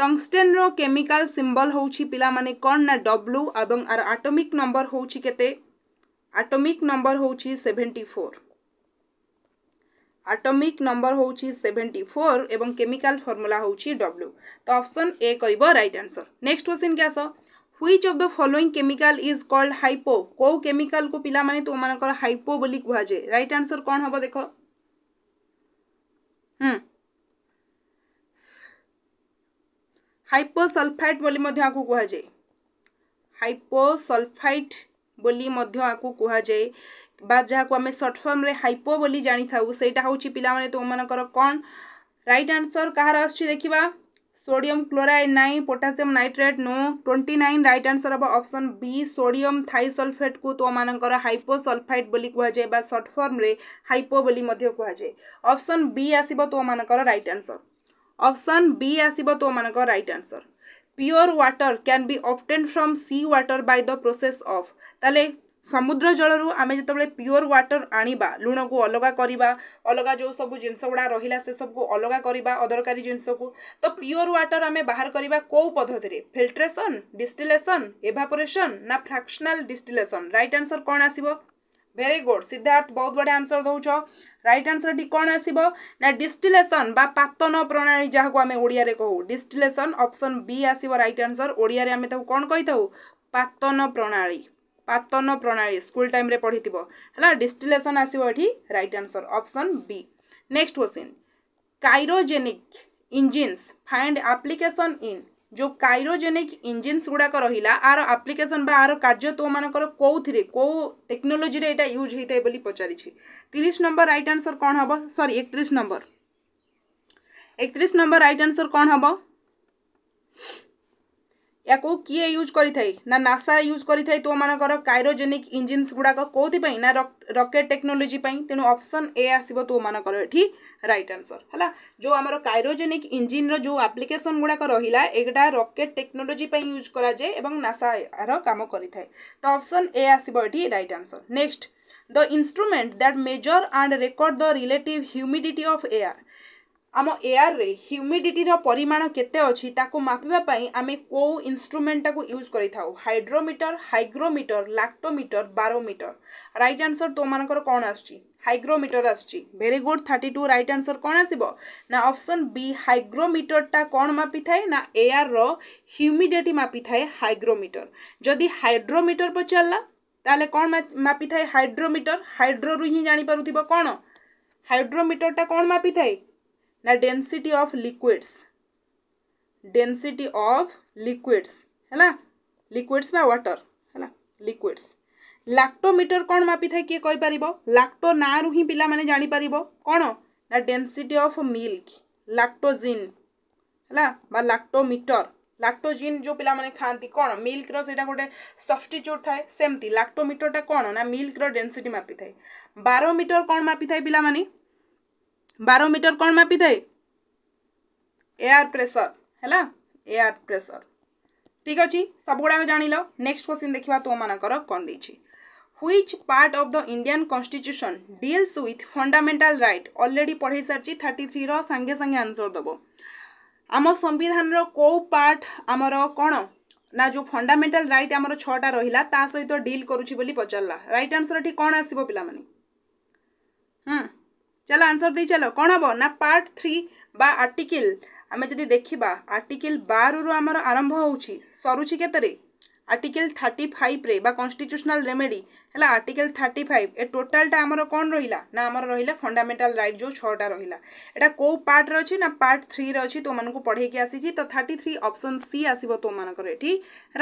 ଟଙ୍ଗଷ୍ଟେନ୍ର କେମିକାଲ ସିମ୍ବଲ୍ ହେଉଛି ପିଲାମାନେ କ'ଣ ନା ଡବ୍ଲୁ ଏବଂ ଆର ଆଟୋମିକ୍ ନମ୍ବର ହେଉଛି କେତେ ଆଟୋମିକ୍ ନମ୍ବର ହେଉଛି ସେଭେଣ୍ଟି ଫୋର୍ ଆଟମିକ୍ ନମ୍ବର ହେଉଛି ସେଭେଣ୍ଟି ଫୋର୍ ଏବଂ କେମିକାଲ ଫର୍ମୁଲା ହେଉଛି ଡବ୍ଲ୍ୟୁ ତ ଅପସନ୍ ଏ କରିବ ରାଇଟ୍ ଆନ୍ସର୍ ନେକ୍ସଟ କ୍ୱେଶ୍ଚିନ୍କି ଆସ which of the following chemical is called hypo କେଉଁ କେମିକାଲକୁ ପିଲାମାନେ ତୁମମାନଙ୍କର ହାଇପୋ ବୋଲି କୁହାଯାଏ ରାଇଟ୍ ଆନ୍ସର୍ କ'ଣ ହେବ ଦେଖ ହୁଁ ହାଇପୋସଲଫାଇଟ୍ ବୋଲି ମଧ୍ୟ ଆକୁ କୁହାଯାଏ ହାଇପୋସଲଫାଇଟ୍ ବୋଲି ମଧ୍ୟ ଆକୁ କୁହାଯାଏ ବା ଯାହାକୁ ଆମେ ସର୍ଟ ଫର୍ମରେ ହାଇପୋ ବୋଲି ଜାଣିଥାଉ ସେଇଟା ହେଉଛି ପିଲାମାନେ ତୁମମାନଙ୍କର କ'ଣ ରାଇଟ୍ ଆନ୍ସର୍ କାହାର ଆସୁଛି ଦେଖିବା sodium chloride nine potassium nitrate no twenty nine right answer हम अप्सन बी सोडियम थोसलफेट को तुम मानकर हाइपोसलफाइड बोली कहुए बा हाइपो बोली कहुए अप्सन बी आसब तुम मान रईट आंसर अप्सन बी आसब तुम मान रईट आंसर प्योर व्टर क्या be obtained from sea water by the process of ताले সমুদ্র জলর আমি যেতবে পিওর ওয়াটর আনবা লুণকু অলগা করা অলগা যে সব জিনিস গুড়া রহিলা সেসব অলগা করা অদরকারী জিনিসকু তো পিওর ওয়াটর আমি বাহার করা কেউ পদ্ধতিরে ফিল্ট্রেসন ডিস্টিলেসন এভাপোরেসন না ফ্রাকশনাল ডিস্টিলেসন রাইট আনসর কোণ আসব ভেরি গুড সিদ্ধার্থ বহুত বড়িয়া আনসর দৌছ রাইট আনসরটি কোণ আসব না ডিস্টিলেসন বা পাতন প্রণালী যা আমি ওড়িয়ারে কহু ডিস্টিলেসন অপশন বি আসব রাইট আনসর ওড়িয়ারে আমি তাকে কোণ কই পাতন প্রণালী ପାତନ ପ୍ରଣାଳୀ ସ୍କୁଲ ଟାଇମ୍ରେ ପଢ଼ିଥିବ ହେଲା ଡିଷ୍ଟିଲେସନ୍ ଆସିବ ଏଠି right answer option B next question cryogenic engines find application in ଯେଉଁ କାଇରୋଜେନିକ୍ ଇଞ୍ଜିନ୍ସ ଗୁଡ଼ାକ ରହିଲା ଆର ଆପ୍ଲିକେସନ୍ ବା ଆର କାର୍ଯ୍ୟ ତୋମାନଙ୍କର କେଉଁଥିରେ କେଉଁ ଟେକ୍ନୋଲୋଜିରେ ଏଇଟା ୟୁଜ୍ ହେଇଥାଏ ବୋଲି ପଚାରିଛି ତିରିଶ ନମ୍ବର ରାଇଟ୍ ଆନ୍ସର୍ କ'ଣ ହେବ ସରି ଏକତିରିଶ ନମ୍ବର ଏକତିରିଶ ନମ୍ବର ରାଇଟ୍ ଆନ୍ସର୍ କ'ଣ ହେବ ୟାକୁ କିଏ ୟୁଜ୍ କରିଥାଏ ନା ନାସା ୟୁଜ୍ କରିଥାଏ ତୋମାନଙ୍କର କାଇରୋଜେନିକ୍ ଇଞ୍ଜିନ୍ସ ଗୁଡ଼ାକ କେଉଁଥିପାଇଁ ନା ରକେଟ୍ ଟେକ୍ନୋଲୋଜି ପାଇଁ ତେଣୁ ଅପସନ୍ ଏ ଆସିବ ତୋମାନଙ୍କର ଏଠି ରାଇଟ୍ ଆନ୍ସର୍ ହେଲା ଯେଉଁ ଆମର କାଇରୋଜେନିକ୍ ଇଞ୍ଜିନ୍ର ଯେଉଁ ଆପ୍ଲିକେସନ୍ ଗୁଡ଼ାକ ରହିଲା ଏଇଟା ରକେଟ୍ ଟେକ୍ନୋଲୋଜି ପାଇଁ ୟୁଜ୍ କରାଯାଏ ଏବଂ ନାସା ଏହାର କାମ କରିଥାଏ ତ ଅପସନ୍ ଏ ଆସିବ ଏଠି right answer next the instrument that measure and record the relative humidity of air ଆମ ଏୟାରରେ ହ୍ୟୁମିଡ଼ିଟିର ପରିମାଣ କେତେ ଅଛି ତାକୁ ମାପିବା ପାଇଁ ଆମେ କେଉଁ ଇନ୍ଷ୍ଟ୍ରୁମେଣ୍ଟଟାକୁ ୟୁଜ୍ କରିଥାଉ hydrometer hygrometer lactometer barometer right answer ତୋମାନଙ୍କର କ'ଣ ଆସୁଛି ହାଇଗ୍ରୋମିଟର ଆସୁଛି very good thirty two right answer କ'ଣ ଆସିବ ନା ଅପସନ୍ ବି ହାଇଗ୍ରୋମିଟରଟା କ'ଣ ମାପିଥାଏ ନା ଏୟାରର ହ୍ୟୁମିଡ଼ିଟି ମାପିଥାଏ ହାଇଗ୍ରୋମିଟର ଯଦି ହାଇଡ୍ରୋମିଟର ପଚାରିଲା ତାହେଲେ କ'ଣ ମାପିଥାଏ ହାଇଡ୍ରୋମିଟର ହାଇଡ୍ରୋରୁ ହିଁ ଜାଣିପାରୁଥିବ କ'ଣ ହାଇଡ୍ରୋମିଟରଟା କ'ଣ ମାପିଥାଏ না density of liquids density of liquids ହେଲା ଲିକ୍ୱିଡ୍ସ ବା ୱାଟର ହେଲା ଲିକ୍ୱିଡ୍ସ ଲାକ୍ଟୋମିଟର କ'ଣ ମାପିଥାଏ କିଏ କହିପାରିବ ଲାକ୍ଟୋ ନାଁରୁ ହିଁ ପିଲାମାନେ ଜାଣିପାରିବ କ'ଣ ନା ଡେନ୍ସିଟି ଅଫ୍ ମିଲ୍କ ଲାକ୍ଟୋଜିନ୍ ହେଲା ବା ଲାକ୍ଟୋମିଟର ଲାକ୍ଟୋଜିନ୍ ଯେଉଁ ପିଲାମାନେ ଖାଆନ୍ତି କ'ଣ ମିଲ୍କର ସେଇଟା ଗୋଟେ ସବଷ୍ଟିଚ୍ୟୁଟ୍ ଥାଏ ସେମିତି ଲାକ୍ଟୋମିଟରଟା କ'ଣ ନା ମିଲ୍କର ଡେନ୍ସିଟି ମାପିଥାଏ ବାରୋମିଟର କ'ଣ ମାପିଥାଏ ପିଲାମାନେ ବାରୋମିଟର କ'ଣ ମାପିଥାଏ ଏୟାର ପ୍ରେସର ହେଲା ଏୟାର ପ୍ରେସର ଠିକ୍ ଅଛି ସବୁଗୁଡ଼ାକ ଜାଣିଲ ନେକ୍ସଟ କ୍ୱେଶ୍ଚିନ୍ ଦେଖିବା ତୋମାନଙ୍କର କ'ଣ ଦେଇଛି which part of the Indian constitution deals with fundamental right already পড়াই সারিছি থার্টি থ্রির সাংে সাংে আনসর দেব আম সংবিধানর কেউ পার্ট আমার কোণ না যে ফন্ডামেন্টাল রাইট আমার ছটা রহিলা তা সহিত ডিল করুছি বলে পচারা রাইট আনসর এটি কোণ আসব পিলা মানে হুম ଚାଲ ଆନ୍ସର ଦେଇ ଚାଲ କ'ଣ ହେବ ନା ପାର୍ଟ ଥ୍ରୀ ବା ଆର୍ଟିକିଲ ଆମେ ଯଦି ଦେଖିବା ଆର୍ଟିକିଲ ବାରରୁ ଆମର ଆରମ୍ଭ ହେଉଛି ସରୁଛି କେତେରେ ଆର୍ଟିକିଲ ଥାର୍ଟି ଫାଇଭରେ ବା କନଷ୍ଟିଚ୍ୟୁସନାଲ ରେମେଡ଼ି ହେଲା ଆର୍ଟିକିଲ ଥାର୍ଟି ଫାଇଭ ଏ ଟୋଟାଲଟା ଆମର କ'ଣ ରହିଲା ନା ଆମର ରହିଲା ଫଣ୍ଡାମେଣ୍ଟାଲ ରାଇଟ୍ ଯେଉଁ ଛଅଟା ରହିଲା ଏଇଟା କେଉଁ ପାର୍ଟରେ ଅଛି ନା ପାର୍ଟ ଥ୍ରୀରେ ଅଛି ତୋମାନଙ୍କୁ ପଢ଼େଇକି ଆସିଛି ତ ଥାର୍ଟି ଥ୍ରୀ ଅପସନ୍ ସି ଆସିବ ତୋମାନଙ୍କର ଏଠି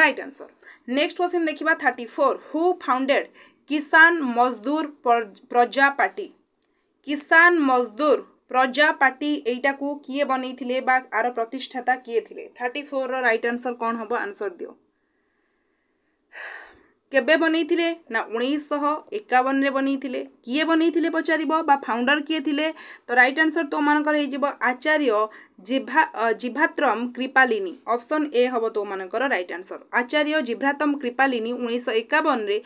ରାଇଟ୍ ଆନ୍ସର ନେକ୍ସଟ କ୍ୱେଶ୍ଚିନ୍ ଦେଖିବା thirty four who founded Kisan Mazdoor Praja party কিষান মজদুর প্রজা পার্টি এইটাকু কিয়ে বনাইলে বা আর প্রতিষ্ঠাতা কিয়ে লে থার্টি ফোর রাইট আনসর কণ হব আনসর দিও কেবে বনাইছিলে না উনৈছশ একাৱনৰে বনাইছিলে কিয়ে বনাইছিলে পচাৰিব বা ফাউণ্ডৰ কিয়ে দিলে ত' ৰাইট আনচাৰ তোমালোকৰ হৈ যাব আচাৰ্য জিভা জিভাত্ৰম কৃপালিনী অপশ্যন এ হ'ব তোমালোকৰ ৰাইট আনচাৰ আচাৰ্য জিভ্ৰাতম কৃপালিনী ঊনৈছশ একাৱনৰে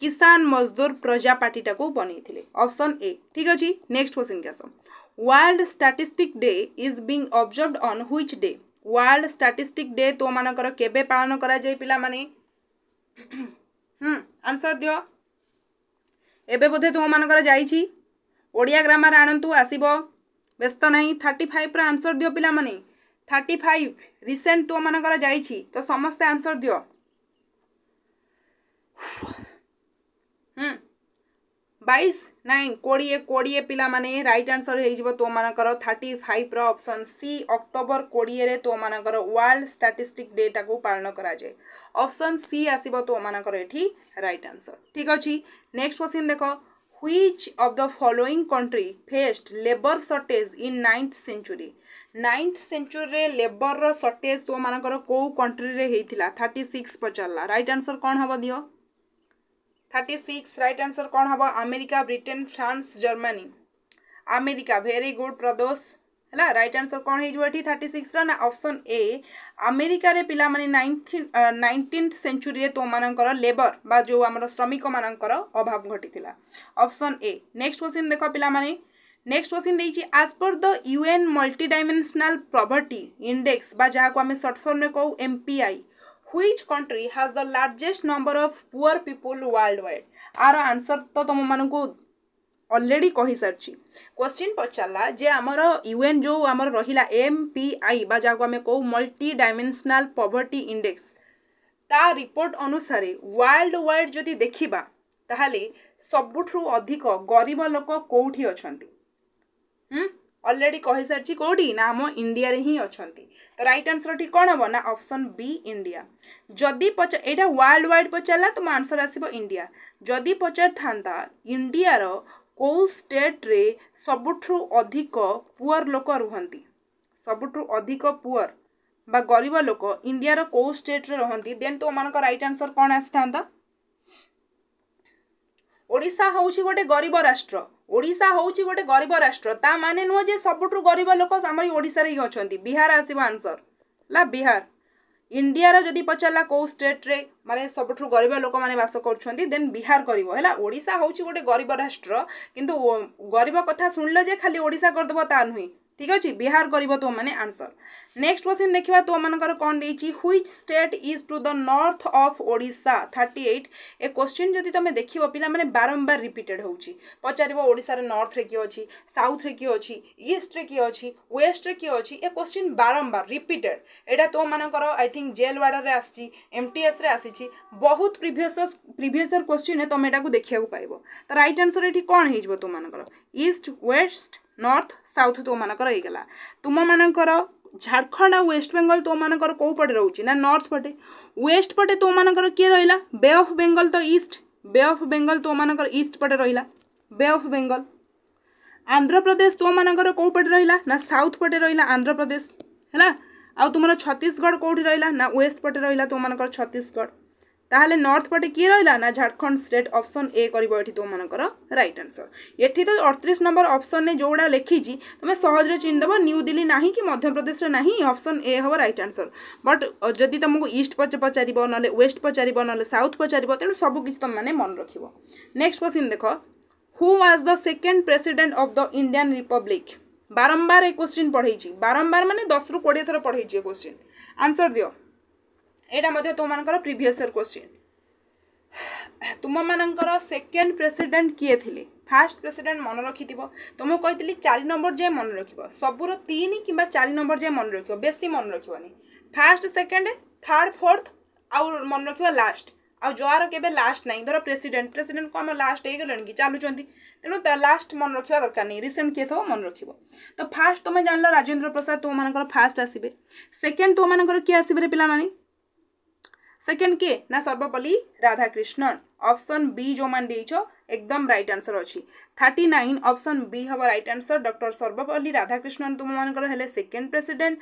কিষাণ মজদুৰ প্ৰজাপাৰ্টিটাকো বনাইছিলে অপশ্যন এ ঠিক অছে নেক্সট কুৱেশ্যন কি আছ world statistic day is being observe on which day world statistic day তোমালোকৰ কেবে পালন কৰা যায় পিলা মানে ହୁଁ ଆନ୍ସର୍ ଦିଅ ଏବେ ବୋଧେ ତୁମମାନଙ୍କର ଯାଇଛି ଓଡ଼ିଆ ଗ୍ରାମାର ଆଣନ୍ତୁ ଆସିବ ବ୍ୟସ୍ତ ନାହିଁ ଥାର୍ଟି ଫାଇଭ୍ର ଆନ୍ସର୍ ଦିଅ ପିଲାମାନେ ଥାର୍ଟି ଫାଇଭ୍ ରିସେଣ୍ଟ ତୁମମାନଙ୍କର ଯାଇଛି ତ ସମସ୍ତେ ଆନ୍ସର୍ ଦିଅ ହୁଁ ବାଇଶ ନାଇଁ କୋଡ଼ିଏ କୋଡ଼ିଏ ପିଲାମାନେ ରାଇଟ୍ ଆନ୍ସର୍ ହେଇଯିବ ତୋମାନଙ୍କର ଥାର୍ଟି ଫାଇଭ୍ର ଅପସନ୍ ସି ଅକ୍ଟୋବର କୋଡ଼ିଏରେ ତୋମାନଙ୍କର ୱାର୍ଲଡ ଷ୍ଟାଟିଷ୍ଟିକ୍ ଡେଟାକୁ ପାଳନ କରାଯାଏ ଅପସନ୍ ସି ଆସିବ ତୋମାନଙ୍କର ଏଠି ରାଇଟ୍ ଆନ୍ସର୍ ଠିକ୍ ଅଛି ନେକ୍ସଟ କ୍ୱେଶ୍ଚିନ୍ ଦେଖ which of the following country faced labour shortage in ninth century ninth century labour shortage তোমানকর কেউ কন্ট্রিরে হয়েছিল থার্টি সিক্স পচারা রাইট আনসর কম হব দিও থার্টি সিক্স রাইট আনসর କ'ଣ ହେବ America Britain France Germany America very good Pradosh ହେଲା ରାଇଟ୍ ଆନ୍ସର୍ କ'ଣ ହେଇଯିବ ଏଠି ଥାର୍ଟି ସିକ୍ସର ନା ଅପସନ୍ ଏ ଆମେରିକାରେ ପିଲାମାନେ ନାଇନଟିନ୍ଥ ସେଞ୍ଚୁରୀରେ ତୋମାନଙ୍କର ଲେବର ବା ଯେଉଁ ଆମର ଶ୍ରମିକମାନଙ୍କର ଅଭାବ ଘଟିଥିଲା ଅପସନ୍ ଏ ନେକ୍ସଟ କ୍ୱେଶ୍ଚିନ୍ ଦେଖ ପିଲାମାନେ ନେକ୍ସଟ କ୍ୱେଶ୍ଚିନ୍ ଦେଇଛି as per the UN multidimensional poverty index ବା ଯାହାକୁ ଆମେ ସର୍ଟ ଫର୍ମରେ କହୁ MPI which country has the largest number of poor people worldwide आर आंसर तो तुम मानक अलरेडी कही सारी क्वेश्चन पचारा जे आमर यूएन जो आम रहा एम पी आई जहाँ कहू मल्टी डायमेंशनल पवर्टी इंडेक्स ता रिपोर्ट अनुसार वर्ल्ड वाइड जदि देखा ताहले सबुठू अधिक गरीब लोक कौटी अच्छा ଅଲରେଡ଼ି କହିସାରିଛି କେଉଁଠି ନା ଆମ ଇଣ୍ଡିଆରେ ହିଁ ଅଛନ୍ତି ତ ରାଇଟ୍ ଆନ୍ସର୍ ଠିକ୍ କ'ଣ ହବ ନା ଅପସନ୍ ବି ଇଣ୍ଡିଆ ଯଦି ପଚାର ଏଇଟା ୱାର୍ଲଡ଼ ୱାଇଡ଼ ପଚାରିଲା ତୁମ ଆନ୍ସର୍ ଆସିବ ଇଣ୍ଡିଆ ଯଦି ପଚାରିଥାନ୍ତା ଇଣ୍ଡିଆର କେଉଁ ଷ୍ଟେଟ୍ରେ ସବୁଠୁ ଅଧିକ ପୁଅର ଲୋକ ରୁହନ୍ତି ସବୁଠୁ ଅଧିକ ପୁଅର ବା ଗରିବ ଲୋକ ଇଣ୍ଡିଆର କେଉଁ ଷ୍ଟେଟ୍ରେ ରୁହନ୍ତି ଦେନ୍ ତୁମମାନଙ୍କ ରାଇଟ୍ ଆନ୍ସର୍ କ'ଣ ଆସିଥାନ୍ତା ଓଡ଼ିଶା ହେଉଛି ଗୋଟେ ଗରିବ ରାଷ୍ଟ୍ର ଓଡ଼ିଶା ହେଉଛି ଗୋଟେ ଗରିବ ରାଷ୍ଟ୍ର ତା ମାନେ ନୁହଁ ଯେ ସବୁଠୁ ଗରିବ ଲୋକ ଆମର ଓଡ଼ିଶାରେ ହିଁ ଅଛନ୍ତି ବିହାର ଆସିବ ଆନ୍ସର୍ ହେଲା ବିହାର ଇଣ୍ଡିଆର ଯଦି ପଚାରିଲା କେଉଁ ଷ୍ଟେଟ୍ରେ ମାନେ ସବୁଠୁ ଗରିବ ଲୋକମାନେ ବାସ କରୁଛନ୍ତି ଦେନ୍ ବିହାର କରିବ ହେଲା ଓଡ଼ିଶା ହେଉଛି ଗୋଟେ ଗରିବ ରାଷ୍ଟ୍ର କିନ୍ତୁ ଗରିବ କଥା ଶୁଣିଲ ଯେ ଖାଲି ଓଡ଼ିଶା କରିଦେବ ତା ନୁହେଁ ঠিক আছে বিহার করব তোমাদের আনসর নেক্সট কোশ্চিন দেখা তোমাদের কম দিয়েছি which state is to the north of Odisha thirty eight এ কোশ্চিন যদি তুমি দেখব পিলা মানে বারম্বার রিপিটেড হচ্ছে পচারব ওড়শার নর্থরে কি অছি সাউথরে কি অছি ইস্টরে কি অছি ওয়েস্টরে কি অছি এ কোশ্চিন বারম্বার রিপিটেড এটা তোমাদের আই থিঙ্ক জেল ওয়ার্ডরে আসছি এমটিএসরে আসিছি বহুত প্রিভিয়স প্রিভিয়সর কোশ্চিনে তুমি এটা দেখা পাইব তো রাইট আনসর এটি কম হয়ে যাব তোমাদের ইস্ট ওয়েস্ট नर्थ साउथ तो मानक होगा तुम मानकर झारखंड आ वेस्ट बेंगल तो मानकर कौ पटे रोचे ना नर्थ पटे वेस्ट पटे तो मानकर किए रहा बे ऑफ बेंगल तो ईस्ट बे ऑफ बेंगल तो मानकर ईस्ट पटे रहा बे ऑफ बेंगल आंध्र प्रदेश तो मानकर कौ पटे रहा ना साउथ पटे रहा आंध्र प्रदेश है तुम छत्तीसगढ़ कौटी रहा ना वेस्ट पटे रहा तो मानकर छत्तीशगढ़ ତାହେଲେ ନର୍ଥ ପଟେ କିଏ ରହିଲା ନା ଝାଡ଼ଖଣ୍ଡ ଷ୍ଟେଟ୍ ଅପସନ୍ ଏ କରିବ ଏଠି ତୁମମାନଙ୍କର ରାଇଟ୍ ଆନ୍ସର୍ ଏଠି ତ ଅଠତିରିଶ ନମ୍ବର ଅପସନ୍ରେ ଯେଉଁଗୁଡ଼ା ଲେଖିଛି ତୁମେ ସହଜରେ ଚିହ୍ନିଦେବ ନ୍ୟୁ ଦିଲ୍ଲୀ ନାହିଁ କି ମଧ୍ୟପ୍ରଦେଶରେ ନାହିଁ ଅପସନ୍ ଏ ହେବ ରାଇଟ୍ ଆନ୍ସର୍ ବଟ୍ ଯଦି ତୁମକୁ ଇଷ୍ଟ ପଚାରିବ ନହେଲେ ୱେଷ୍ଟ ପଚାରିବ ନହେଲେ ସାଉଥ୍ ପଚାରିବ ତେଣୁ ସବୁକିଛି ତୁମେମାନେ ମନେ ରଖିବ ନେକ୍ସଟ କ୍ୱେଶ୍ଚିନ୍ ଦେଖ who was the second president of the Indian republic বারম্বার এই কোশ্চিন পড়াইছি বারম্বার মানে দশরু কোড়িয়ে থর পড়াইছি কোশ্চিন আনসর দিও ଏଇଟା ମଧ୍ୟ ତୁମମାନଙ୍କର ପ୍ରିଭିୟସ୍ ଇୟର୍ କ୍ୱେଶ୍ଚିନ୍ ତୁମମାନଙ୍କର ସେକେଣ୍ଡ ପ୍ରେସିଡେଣ୍ଟ କିଏ ଥିଲେ ফার্স্ট প্রেসিডেন্ট মনে রাখিথিব তুমি কইলি চারি নম্বর যায় মনে রাখব সবুর তিন কিংবা চারি নম্বর যায় মনে রাখব বেশি মনে রাখবনি ফার্স্ট সেকেন্ড থার্ড ফোর্থ আউ মনে রাখব লাস্ট আউ জয়ার কেবে লাস্ট নাই ধর প্রেসিডেন্ট প্রেসিডেন্ট কম লাস্ট হয়ে কি চালুচার তেমন লাস্ট মনে রাখা দরকার নেই রিসেন্ট কি থাকবে মনে রাখব তো ফার্স্ট তুমি জানল রাজেন্দ্র প্রসাদ তোমার ফার্স্ট আসবে সেকেন্ড তোমার কি আসবে পিলা মানে সেকেন্ড কে না সর্বপল্লী রাধাকৃষ্ণন অপশন বি ଯେଉଁମାନେ ଦେଇଛ একদম রাইট আনসর অছি থার্টি নাইন অপশন বি হব right answer doctor Sarvepalli Radhakrishnan তোমার হলে সেকেন্ড প্রেসিডেন্ট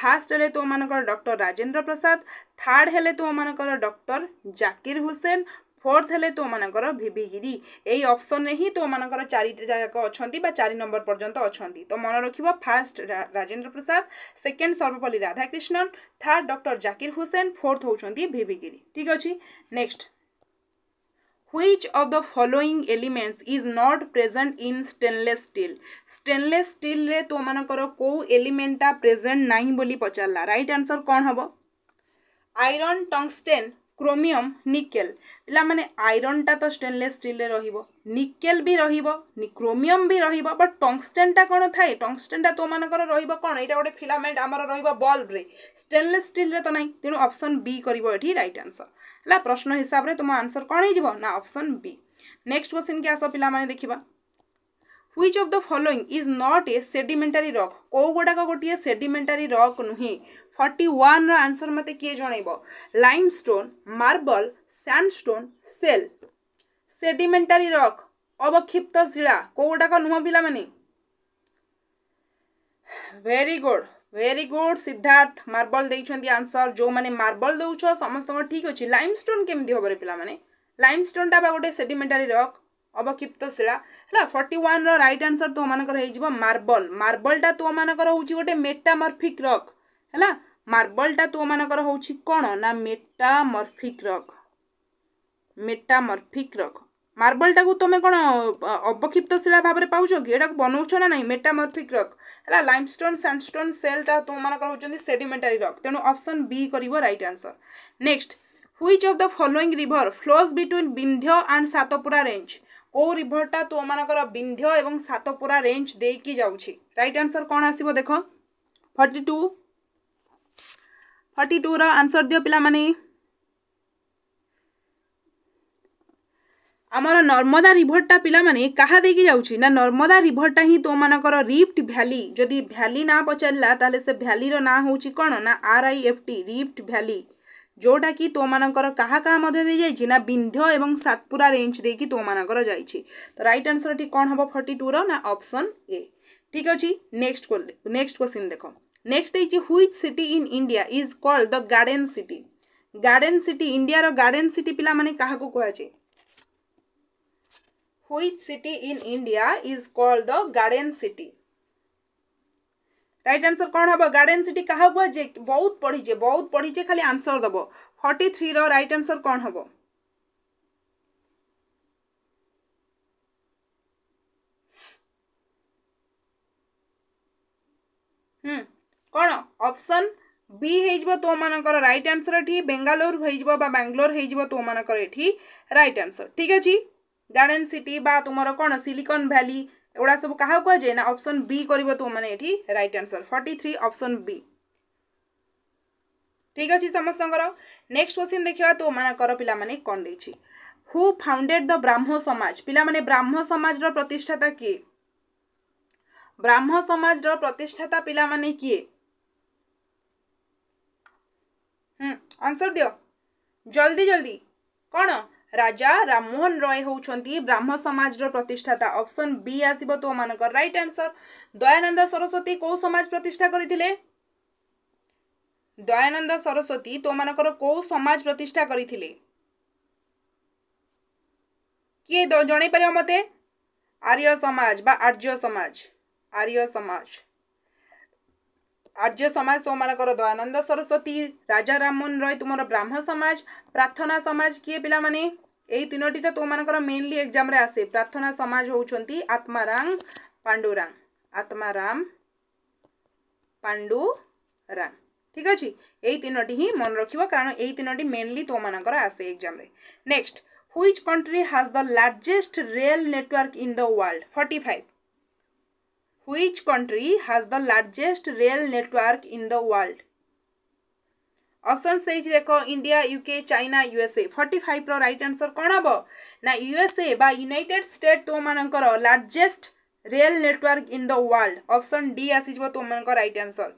ফার্স্ট হলে তোমার ডক্টর রাজেন্দ্র প্রসাদ থার্ড হলে তোমার ডক্টর জাকির হুসেন ফোর্থ হলে তোমর ভিভিগিরি এই অপসনরে হি তোমর চারিটা যাক অনেক বা চারি নম্বর পর্যন্ত অনেক তো মনে রাখব first Rajendra Prasad second Sarvepalli Radhakrishnan third doctor Zakir Hussain fourth হচ্ছেন ভিভিগিরি ঠিক আছে next which of the following elements is not present in stainless steel stainless steel रे तो मानकर को element टा present नाही बोली पचारला right answer कौन हबो iron tungsten କ୍ରୋମିୟମ୍ ନିକେଲ୍ ପିଲାମାନେ ଆଇରନ୍ଟା ତ ଷ୍ଟେନଲେସ୍ ଷ୍ଟିଲ୍ରେ ରହିବ ନିକେଲ୍ ବି ରହିବ କ୍ରୋମିୟମ୍ ବି ରହିବ ବଟ୍ ଟଙ୍ଗଷ୍ଟେନ୍ଟା କ'ଣ ଥାଏ ଟଙ୍ଗଷ୍ଟେନ୍ଟା ତୋମାନଙ୍କର ରହିବ କ'ଣ ଏଇଟା ଗୋଟେ ଫିଲାମେଣ୍ଟ ଆମର ରହିବ ବଲ୍ବରେ ଷ୍ଟେନଲେସ୍ ଷ୍ଟିଲ୍ରେ ତ ନାହିଁ ତେଣୁ ଅପସନ୍ ବି କରିବ ଏଠି ରାଇଟ୍ ଆନ୍ସର୍ ହେଲା ପ୍ରଶ୍ନ ହିସାବରେ ତୁମ ଆନ୍ସର୍ କ'ଣ ହେଇଯିବ ନା ଅପସନ୍ ବି ନେକ୍ସଟ କ୍ୱେଶ୍ଚିନ୍କି ଆସ ପିଲାମାନେ ଦେଖିବା which of the following is not a sedimentary rock କେଉଁ ଗୁଡ଼ାକ ଗୋଟିଏ ସେଡିମେଣ୍ଟାରୀ ରକ୍ ନୁହେଁ ଫର୍ଟି ୱାନ୍ର ଆନ୍ସର୍ ମୋତେ କିଏ ଜଣାଇବ limestone marble sandstone shale sedimentary rock ଅବକ୍ଷିପ୍ତ ଶିଳା କେଉଁ ଗୁଡ଼ାକ ନୁହଁ ପିଲାମାନେ very good very good Siddharth marble দিয়েছেন আনসর যে মার্বল দৌছ সমস্ত ঠিক অছি লাইমস্টোন କେମିତି হবরে ପିଲାମାନେ ଲାଇମ୍ ଷ୍ଟୋନ୍ଟା ବା ଗୋଟେ ସେଡ଼ିମେଣ୍ଟାରୀ ରକ୍ ଅବକ୍ଷିପ୍ତ ଶିଳା ହେଲା ଫର୍ଟି ୱାନ୍ର ରାଇଟ୍ ଆନ୍ସର୍ ତୋମାନଙ୍କର ହେଇଯିବ ମାର୍ବଲ୍ ମାର୍ବଲ୍ଟା ତୋମାନଙ୍କର ହେଉଛି ଗୋଟେ ମେଟାମର୍ଫିକ୍ ରକ୍ ହେଲା ମାର୍ବଲ୍ଟା ତୋମାନଙ୍କର ହେଉଛି କ'ଣ ନା ମେଟାମର୍ଫିକ୍ ରକ୍ ମେଟାମର୍ଫିକ୍ ରକ୍ ମାର୍ବଲ୍ଟାକୁ ତୁମେ କ'ଣ ଅବକ୍ଷିପ୍ତ ଶିଳା ଭାବରେ ପାଉଛ କି ଏଇଟାକୁ ବନଉଛ ନା ନାହିଁ ମେଟାମର୍ଫିକ୍ ରକ୍ ହେଲା ଲାଇମଷ୍ଟୋନ୍ ସାଣ୍ଡଷ୍ଟୋନ୍ ସେଲ୍ଟା ତୁମମାନଙ୍କର ହେଉଛନ୍ତି ସେଡିମେଣ୍ଟାରୀ ରକ୍ ତେଣୁ ଅପସନ୍ ବି କରିବ right answer next which of the following river flows between Vindhya and Satpura range କେଉଁ ରିଭର୍ଟା ତୁମମାନଙ୍କର ବିନ୍ଧ୍ୟ ଏବଂ ସାତପୁରା ରେଞ୍ଜ ଦେଇକି ଯାଉଛି ରାଇଟ୍ ଆନ୍ସର୍ କ'ଣ ଆସିବ ଦେଖ ଫର୍ଟି ଟୁ ଫର୍ଟି ଟୁର ଆନ୍ସର୍ ଦିଅ ପିଲାମାନେ ଆମର ନର୍ମଦା ରିଭର୍ଟା ପିଲାମାନେ କାହା ଦେଇକି ଯାଉଛି ନା ନର୍ମଦା ରିଭର୍ଟା ହିଁ ତୋମାନଙ୍କର ରିଫ୍ଟ ଭ୍ୟାଲି ଯଦି ଭ୍ୟାଲି ନାଁ ପଚାରିଲା ତାହେଲେ ସେ ଭ୍ୟାଲିର ନାଁ ହେଉଛି କ'ଣ ନା R I F T rift valley ଯେଉଁଟାକି ତୋମାନଙ୍କର କାହା କାହା ମଧ୍ୟ ଦେଇଯାଇଛି ନା ବିନ୍ଧ୍ୟ ଏବଂ ସାତପୁରା ରେଞ୍ଜ ଦେଇକି ତୋମାନଙ୍କର ଯାଇଛି ତ ରାଇଟ୍ ଆନ୍ସର୍ କ'ଣ ହେବ ଫର୍ଟି ଟୁର ନା ଅପସନ୍ ଏ ଠିକ୍ ଅଛି ନେକ୍ସଟ ନେକ୍ସଟ କ୍ୱେଶ୍ଚିନ୍ ଦେଖ ନେକ୍ସଟ ଦେଇଛି which city in India is call the garden city garden city ଇଣ୍ଡିଆର ଗାର୍ଡେନ୍ ସିଟି ପିଲାମାନେ କାହାକୁ କୁହାଯାଏ which city in India is call the garden city right answer କ'ଣ ହେବ ଗାର୍ଡେନ୍ ସିଟି କାହା କୁହାଯାଏ ବହୁତ ପଢ଼ିଛେ ବହୁତ ପଢ଼ିଛେ ଖାଲି ଆନ୍ସର ଦେବ ଫର୍ଟି ଥ୍ରୀର ରାଇଟ୍ ଆନ୍ସର କ'ଣ ହେବ ହୁଁ କ'ଣ ଅପସନ୍ বি হয়েযব তোমানকর রাইট আনসর এটি বেঙ্গালোর হয়েযব বা ব্যাঙ্গালোর হয়েযব তোমানকর এটি রাইট আনসর ঠিক আছে গার্ডেন সিটি বা তোমার কোণ সিলিকন ভ্যালি ଏଗୁଡ଼ା ସବୁ କାହାକୁ କୁହାଯାଏ ନା ଅପସନ୍ ବି କରିବ ତୁମମାନେ ଏଠି right answer forty three option B ଠିକ୍ ଅଛି ସମସ୍ତଙ୍କର ନେକ୍ସଟ କ୍ୱେଶ୍ଚିନ୍ ଦେଖିବା ତୁମମାନଙ୍କର ପିଲାମାନେ କ'ଣ ଦେଇଛି ହୁ ଫାଉଣ୍ଡେଡ୍ ଦ ବ୍ରାହ୍ମ ସମାଜ ପିଲାମାନେ ବ୍ରାହ୍ମ ସମାଜର ପ୍ରତିଷ୍ଠାତା କିଏ ବ୍ରାହ୍ମ ସମାଜର ପ୍ରତିଷ୍ଠାତା ପିଲାମାନେ କିଏ ହୁଁ ଆନ୍ସର ଦିଅ ଜଲ୍ଦି ଜଲ୍ଦି କ'ଣ ରାଜା ରାମମୋହନ ରୟ ହେଉଛନ୍ତି ବ୍ରାହ୍ମ ସମାଜର ପ୍ରତିଷ୍ଠାତା ଅପସନ୍ ବି ଆସିବ ତୁମମାନଙ୍କର ରାଇଟ୍ ଆନ୍ସର ଦୟାନନ୍ଦ ସରସ୍ୱତୀ କେଉଁ ସମାଜ ପ୍ରତିଷ୍ଠା କରିଥିଲେ ଦୟାନନ୍ଦ ସରସ୍ୱତୀ ତୁମମାନଙ୍କର କେଉଁ ସମାଜ ପ୍ରତିଷ୍ଠା କରିଥିଲେ କିଏ ଜଣେଇପାରିବ ମୋତେ ଆର୍ଯ୍ୟ ସମାଜ ବା ଆର୍ଯ୍ୟ ସମାଜ ଆର୍ଯ୍ୟ ସମାଜ આર્ય સમાજ તોમાનકર દયાનંદ ସରସ୍ୱତୀ ରାଜା ରାମମୋହନ ରୟ ତୁମର ବ୍ରାହ୍ମ ସମାଜ ପ୍ରାର୍ଥନା ସମାଜ କିଏ ପିଲାମାନେ ଏଇ ତିନୋଟି ତ ତୋମାନଙ୍କର ମେନଲି ଏକ୍ଜାମ୍ରେ ଆସେ ପ୍ରାର୍ଥନା ସମାଜ ହେଉଛନ୍ତି ଆତ୍ମାରାଙ୍ଗ ପାଣ୍ଡୁରାଙ୍ଗ ଆତ୍ମାରାମ ପାଣ୍ଡୁରାଙ୍ଗ ଠିକ୍ ଅଛି ଏଇ ତିନୋଟି ହିଁ ମନେ ରଖିବ କାରଣ ଏଇ ତିନୋଟି ମେନଲି ତୋମାନଙ୍କର ଆସେ ଏକ୍ଜାମ୍ରେ next which country has the largest rail network in the world forty five Which country has the largest rail network in the world? Options ଦେଇଛି ଦେଖ India UK China USA forty ଫାଇଭ୍ର ରାଇଟ୍ ଆନ୍ସର୍ କ'ଣ ହେବ ନା ୟୁଏସ୍ଏ ବା ୟୁନାଇଟେଡ୍ ଷ୍ଟେଟ୍ ତୁମମାନଙ୍କର largest rail network in the world option D ଆସିଯିବ ତୁମମାନଙ୍କ right answer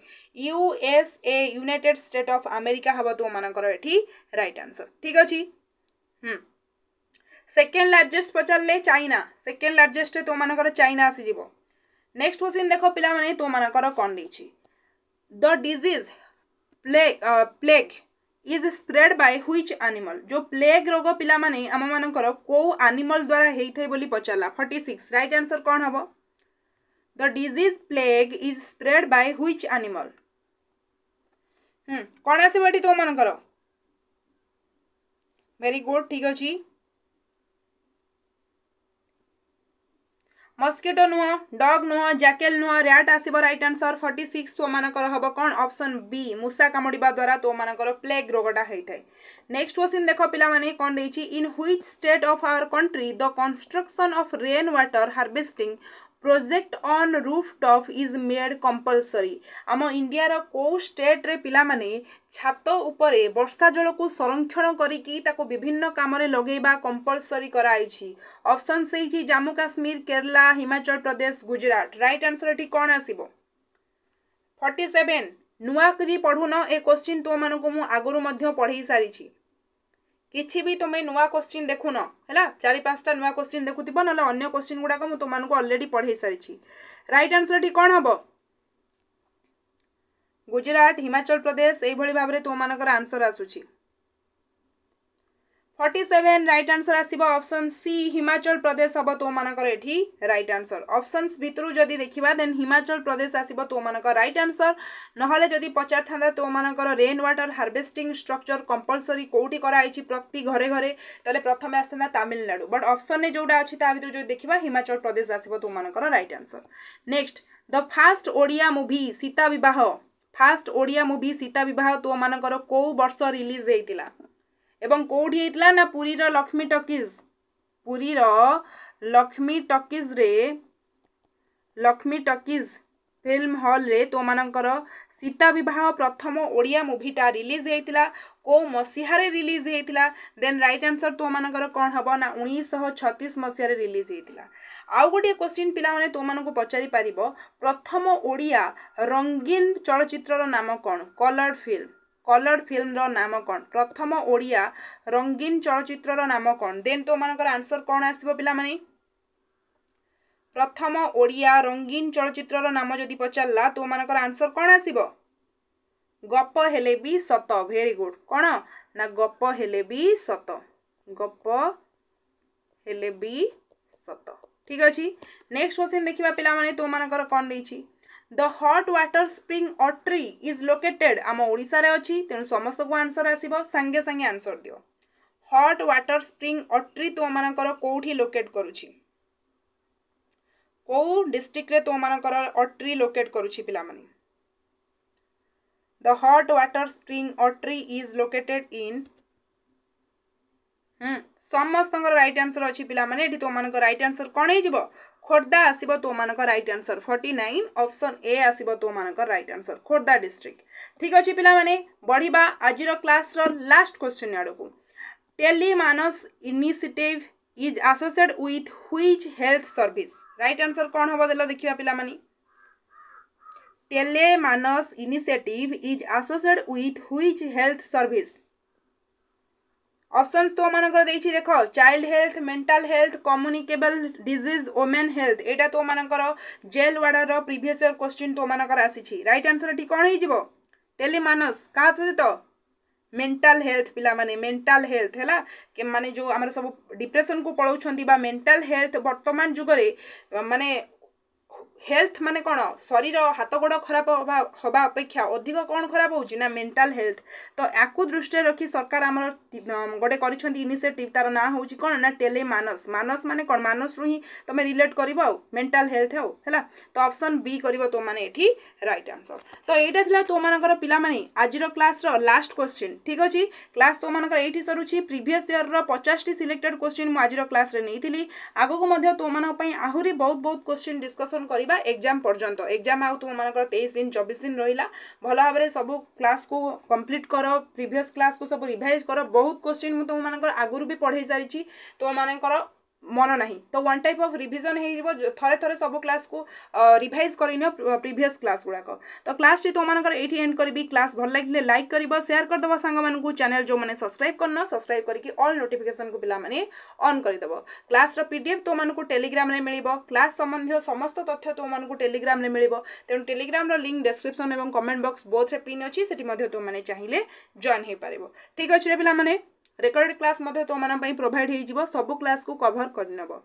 USA united state of America ହେବ ତୁମମାନଙ୍କର ଏଠି ରାଇଟ୍ ଆନ୍ସର୍ ଠିକ୍ ଅଛି ହୁଁ ସେକେଣ୍ଡ ଲାର୍ଜେଷ୍ଟ ପଚାରିଲେ ଚାଇନା ସେକେଣ୍ଡ ଲାର୍ଜେଷ୍ଟରେ ତୁମମାନଙ୍କର ଚାଇନା ଆସିଯିବ ନେକ୍ସଟ କ୍ୱେଶ୍ଚିନ୍ ଦେଖ ପିଲାମାନେ ତୋମାନଙ୍କର କ'ଣ ଦେଇଛି the disease play plague is spread by which animal ଯେଉଁ ପ୍ଲେଗ୍ ରୋଗ ପିଲାମାନେ ଆମମାନଙ୍କର କେଉଁ ଆନିମଲ୍ ଦ୍ୱାରା ହେଇଥାଏ ବୋଲି ପଚାରିଲା ଫର୍ଟି ସିକ୍ସ ରାଇଟ୍ ଆନ୍ସର୍ କ'ଣ ହେବ the disease plague is spread by which animal କ'ଣ ଆସିବ ଏଠି ତୋମାନଙ୍କର ଭେରି ଗୁଡ୍ ଠିକ୍ ଅଛି ମସ୍କିଟୋ ନୁହଁ ଡଗ୍ ନୁହଁ ଜ୍ୟାକେଲ୍ ନୁହଁ ର୍ୟାଟ୍ ଆସିବ ରାଇଟ୍ ଆନ୍ସର୍ ଫର୍ଟି ସିକ୍ସ ତୋମାନଙ୍କର ହେବ କ'ଣ ଅପସନ୍ ବି ମୂଷା କାମୁଡ଼ିବା ଦ୍ୱାରା ତୋମାନଙ୍କର ପ୍ଲେଗ୍ ରୋଗଟା ହେଇଥାଏ ନେକ୍ସଟ କ୍ୱେଶ୍ଚିନ୍ ଦେଖ ପିଲାମାନେ କ'ଣ ଦେଇଛି in which state of our country the construction of rain water harvesting project on roof top is made compulsory ଆମ ଇଣ୍ଡିଆର କେଉଁ ଷ୍ଟେଟ୍ରେ ପିଲାମାନେ ଛାତ ଉପରେ ବର୍ଷା ଜଳକୁ ସଂରକ୍ଷଣ କରିକି ତାକୁ ବିଭିନ୍ନ କାମରେ ଲଗାଇବା କମ୍ପଲସରି କରାଯାଇଛି ଅପସନ୍ସ ହେଇଛି ଜାମ୍ମୁ କାଶ୍ମୀର କେରଲା ହିମାଚଳ ପ୍ରଦେଶ ଗୁଜୁରାଟ ରାଇଟ୍ ଆନ୍ସର୍ ଏଠି କ'ଣ ଆସିବ ଫର୍ଟି ସେଭେନ୍ ନୂଆ କରି ପଢ଼ୁନ ଏ କୋଶ୍ଚିନ୍ ତୁମମାନଙ୍କୁ ମୁଁ ଆଗରୁ ମଧ୍ୟ ପଢ଼େଇ ସାରିଛି କିଛି ବି ତୁମେ ନୂଆ କୋଶ୍ଚିନ୍ ଦେଖୁନ ହେଲା ଚାରି ପାଞ୍ଚଟା ନୂଆ କୋଶ୍ଚିନ୍ ଦେଖୁଥିବ ନହେଲେ ଅନ୍ୟ କୋଶ୍ଚିନ୍ ଗୁଡ଼ାକ ମୁଁ ତୁମମାନଙ୍କୁ ଅଲରେଡ଼ି ପଢ଼େଇ ସାରିଛି ରାଇଟ୍ ଆନ୍ସର୍ଟି କ'ଣ ହେବ ଗୁଜୁରାଟ ହିମାଚଳ ପ୍ରଦେଶ ଏଇଭଳି ଭାବରେ ତୁମମାନଙ୍କର ଆନ୍ସର୍ ଆସୁଛି ফর্টি সেভেন রাইট আনসর আসব অপশন সি হিমাচল প্রদেশ হব তোমানকর এটি রাইট আনসর অপশনস ভিতর যদি দেখিবা দেন হিমাচল প্রদেশ আসব তোমানক রাইট আনসর নহলে যদি পচার থাকে তোমানকর rain water harvesting structure compulsory কোটি করা হয়েছি প্রতি ঘরে ঘরে তাহলে প্রথমে আসতা তামিলনাড়ু বট অপশনে যেটা অছি তা ভিতর যদি দেখিবা হিমাচল প্রদেশ আসব তোমানকর right answer next the first Odia movie Sita Bibaha first Odia movie Sita বিবাহ তোমানকর কেউ বর্ষ রিলিজ হয়েছিল ଏବଂ କେଉଁଠି ହେଇଥିଲା ନା ପୁରୀର ଲକ୍ଷ୍ମୀ ଟକିଜ୍ ପୁରୀର ଲକ୍ଷ୍ମୀ ଟକିଜ୍ରେ ଲକ୍ଷ୍ମୀ ଟକିଜ୍ ଫିଲ୍ମ ହଲ୍ରେ ତୋମାନଙ୍କର ସୀତା ବିବାହ ପ୍ରଥମ ଓଡ଼ିଆ ମୁଭିଟା ରିଲିଜ୍ ହେଇଥିଲା କେଉଁ ମସିହାରେ ରିଲିଜ୍ ହେଇଥିଲା ଦେନ୍ ରାଇଟ୍ ଆନ୍ସର୍ ତୋମାନଙ୍କର କ'ଣ ହେବ ନା ଉଣେଇଶହ ଛତିଶ ମସିହାରେ ରିଲିଜ୍ ହେଇଥିଲା ଆଉ ଗୋଟିଏ କୋଶ୍ଚିନ୍ ପିଲାମାନେ ତୋମାନଙ୍କୁ ପଚାରିପାରିବ ପ୍ରଥମ ଓଡ଼ିଆ ରଙ୍ଗୀନ ଚଳଚ୍ଚିତ୍ରର ନାମ କ'ଣ କଲର୍ଡ଼ ଫିଲ୍ମ କଲର୍ଡ ଫିଲ୍ମର ନାମ କ'ଣ ପ୍ରଥମ ଓଡ଼ିଆ ରଙ୍ଗୀନ ଚଳଚ୍ଚିତ୍ରର ନାମ କ'ଣ ଦେନ୍ ତୋମାନଙ୍କର ଆନ୍ସର୍ କ'ଣ ଆସିବ ପିଲାମାନେ ପ୍ରଥମ ଓଡ଼ିଆ ରଙ୍ଗୀନ ଚଳଚ୍ଚିତ୍ରର ନାମ ଯଦି ପଚାରିଲା ତୋମାନଙ୍କର ଆନ୍ସର୍ କ'ଣ ଆସିବ ଗପ ହେଲେ ବି ସତ ଭେରି ଗୁଡ଼୍ କ'ଣ ନା ଗପ ହେଲେ ବି ସତ ଗପ ହେଲେ ବି ସତ ଠିକ୍ ଅଛି ନେକ୍ସଟ କ୍ୱେଶ୍ଚିନ୍ ଦେଖିବା ପିଲାମାନେ ତୋମାନଙ୍କର କ'ଣ ଦେଇଛି the hot water spring Atri is located आम ओडार अच्छी तेणु समस्त को आंसर आसव सांगे सांगे आंसर दियो हट वाटर स्प्रिंग अट्री तुम मानकर कौटी लोकेट करुच्छी କେଉଁ ଡିଷ୍ଟ୍ରିକ୍ଟରେ ତୁମମାନଙ୍କର ଅଟ୍ରି ଲୋକେଟ୍ କରୁଛି ପିଲାମାନେ the hot water spring Atri is located in ସମସ୍ତଙ୍କର ରାଇଟ୍ ଆନ୍ସର୍ ଅଛି ପିଲାମାନେ ଏଠି ତୁମମାନଙ୍କ ରାଇଟ୍ ଆନ୍ସର୍ କ'ଣ ହେଇଯିବ खोर्धा आसो right answer forty nine option A right answer Khordha district ठिक अहिले पिने बढिवा आज क्लास लास्ट क्वेसन आडको Manas initiative is associate with which health service right answer कन् हेलो देखिया पिले मानस initiative is associate with which health service options তো মানকর দেইছি দেখ child health mental health communicable disease women health এটা তো মানকর jail warder previous year question তো মানকর আসিছি রাইট আনসরটি কোন হইজিব টেলিমানস কাহ সহিত মেন্টাল হেলথ পিলামানে মেন্টাল হেলথ হেলা কে মানে যে আমার সব ডিপ্রেশন কু পলাউছন্তি বা মেন্টাল হেলথ বর্তমান যুগরে মানে ହେଲ୍ଥ ମାନେ କ'ଣ ଶରୀର ହାତ ଗୋଡ଼ ଖରାପ ହେବା ହେବା ଅପେକ୍ଷା ଅଧିକ କ'ଣ ଖରାପ ହେଉଛି ନା ମେଣ୍ଟାଲ ହେଲ୍ଥ ତ ୟାକୁ ଦୃଷ୍ଟିରେ ରଖି ସରକାର ଆମର ଗୋଟେ କରିଛନ୍ତି ଇନିସିଏଟିଭ୍ ତାର ନାଁ ହେଉଛି କ'ଣ ନା ଟେଲେ ମାନସ ମାନସ ମାନେ କ'ଣ ମାନସରୁ ହିଁ ତୁମେ ରିଲେଟ୍ କରିବ ଆଉ ମେଣ୍ଟାଲ ହେଲ୍ଥ ଆଉ ହେଲା ତ ଅପସନ୍ ବି କରିବ ତୋମାନେ ଏଠି ରାଇଟ୍ ଆନ୍ସର୍ ତ ଏଇଟା ଥିଲା ତୋମାନଙ୍କର ପିଲାମାନେ ଆଜିର କ୍ଲାସ୍ର ଲାଷ୍ଟ କୋଶ୍ଚିନ୍ ଠିକ୍ ଅଛି କ୍ଲାସ୍ ତୋମାନଙ୍କର ଏଇଠି ସରୁଛି ପ୍ରିଭିୟସ୍ ଇୟର୍ର ପଚାଶଟି ସିଲେକ୍ଟେଡ୍ କୋଶ୍ଚିନ୍ ମୁଁ ଆଜିର କ୍ଲାସ୍ରେ ନେଇଥିଲି ଆଗକୁ ମଧ୍ୟ ତୋମାନଙ୍କ ପାଇଁ ଆହୁରି ବହୁତ ବହୁତ କୋଶ୍ଚିନ୍ ଡିସ୍କସନ୍ କରିବା বা এক্সাম পর্যন্ত এক্সাম আউ তুমি মনে তেইশ দিন চবিশ দিন রহিলা ভাল ভাবে সবু ক্লাসকু কমপ্লিট কর প্রিভিয়স ক্লাসকু সবু রিভাইজ কর বহুত কোশ্চিন মু তোমাদের আগর বি পড়াই সারিছি তোমাদের ମନ ନାହିଁ ତ ୱାନ୍ ଟାଇପ୍ ଅଫ୍ ରିଭିଜନ୍ ହେଇଯିବ ଥରେ ଥରେ ସବୁ କ୍ଲାସ୍କୁ ରିଭାଇଜ୍ କରିନିଅ ପ୍ରିଭିୟସ୍ କ୍ଲାସ୍ ଗୁଡ଼ାକ ତ କ୍ଲାସ୍ଟି ତୁମମାନଙ୍କର ଏଇଠି ଏଣ୍ଡ କରିବି କ୍ଲାସ୍ ଭଲ ଲାଗିଲେ ଲାଇକ୍ କରିବ ସେୟାର କରିଦେବ ସାଙ୍ଗମାନଙ୍କୁ ଚ୍ୟାନେଲ୍ ଯେଉଁମାନେ ସବସ୍କ୍ରାଇବ୍ କରିନ ସବସ୍କ୍ରାଇବ୍ କରିକି ଅଲ୍ ନୋଟିଫିକେସନ୍କୁ ପିଲାମାନେ ଅନ୍ କରିଦେବ କ୍ଲାସ୍ର ପି ଡି ଏଫ୍ ତୁମମାନଙ୍କୁ ଟେଲିଗ୍ରାମରେ ମିଳିବ କ୍ଲାସ୍ ସମ୍ବନ୍ଧୀୟ ସମସ୍ତ ତଥ୍ୟ ତୁମମାନଙ୍କୁ ଟେଲିଗ୍ରାମରେ ମିଳିବ ତେଣୁ ଟେଲିଗ୍ରାମର ଲିଙ୍କ୍ ଡେସ୍କ୍ରିପ୍ସନ୍ ଏବଂ କମେଣ୍ଟ ବକ୍ସ ବୋଥରେ ପିନ୍ ଅଛି ସେଠି ମଧ୍ୟ ତୁମମାନେ ଚାହିଁଲେ ଜଏନ୍ ହୋଇପାରିବ ଠିକ୍ ଅଛି ରେ ପିଲାମାନେ ରେକର୍ଡ କ୍ଲାସ୍ ମଧ୍ୟ ତୋମାନଙ୍କ ପାଇଁ ପ୍ରୋଭାଇଡ଼ ହେଇଯିବ ସବୁ କ୍ଲାସ୍କୁ କଭର୍ କରିନେବ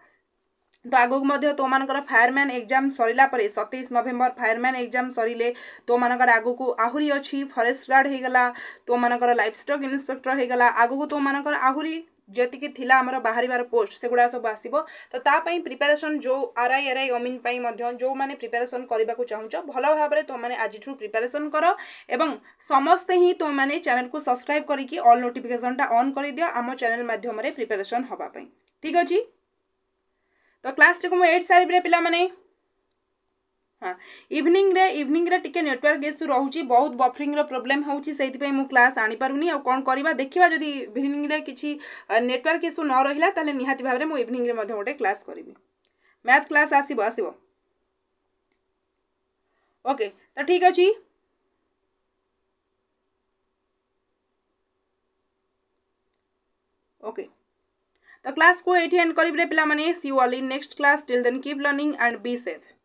ତ ଆଗକୁ ମଧ୍ୟ ତୋମାନଙ୍କର ଫାୟାରମ୍ୟାନ୍ ଏକ୍ଜାମ୍ ସରିଲା ପରେ ସତେଇଶ ନଭେମ୍ବର ଫାୟାରମ୍ୟାନ୍ ଏକ୍ଜାମ୍ ସରିଲେ ତୋମାନଙ୍କର ଆଗକୁ ଆହୁରି ଅଛି ଫରେଷ୍ଟ ଗାର୍ଡ଼ ହେଇଗଲା ତୋମାନଙ୍କର ଲାଇଫ୍ ଷ୍ଟକ୍ ଇନ୍ସପେକ୍ଟର ହେଇଗଲା ଆଗକୁ ତୋମାନଙ୍କର ଆହୁରି ଯେତିକି ଥିଲା ଆମର ବାହାରିବାର ପୋଷ୍ଟ ସେଗୁଡ଼ା ସବୁ ଆସିବ ତ ତା ପାଇଁ ପ୍ରିପାରେସନ୍ ଯେଉଁ ଆର୍ ଆଇ ଆର୍ ଆଇ ଅମିନ୍ ପାଇଁ ମଧ୍ୟ ଯେଉଁମାନେ ପ୍ରିପାରେସନ୍ କରିବାକୁ ଚାହୁଁଛ ଭଲ ଭାବରେ ତୁମମାନେ ଆଜିଠାରୁ ପ୍ରିପାରେସନ୍ କର ଏବଂ ସମସ୍ତେ ହିଁ ତୁମମାନେ ଚ୍ୟାନେଲ୍କୁ ସବସ୍କ୍ରାଇବ୍ କରିକି ଅଲ୍ ନୋଟିଫିକେସନ୍ଟା ଅନ୍ କରିଦିଅ ଆମ ଚ୍ୟାନେଲ୍ ମାଧ୍ୟମରେ ପ୍ରିପାରେସନ୍ ହେବା ପାଇଁ ଠିକ୍ ଅଛି ତ କ୍ଲାସ୍ ଟିକୁ ମୁଁ ଏଇଟ୍ ସାରିବିରେ ପିଲାମାନେ इवनिंग हाँ। रे इवनिंग रे टिके नेटवर्क इश्यू रोच बहुत बफरींग प्रोब्लेम होतीपाई मुझ क्लास आनी पार नहीं कौन करवा देखा जदि इवनिंग रे किसी नेटवर्क इश्यू न रहा तो निहाती भाव में इवनिंग में गोटे क्लास करी मैथ क्लास आसब आसब ओके तो ठीक अच्छे ओके तो क्लास को ये एंड करें पे see all in next class till then keep learning and be safe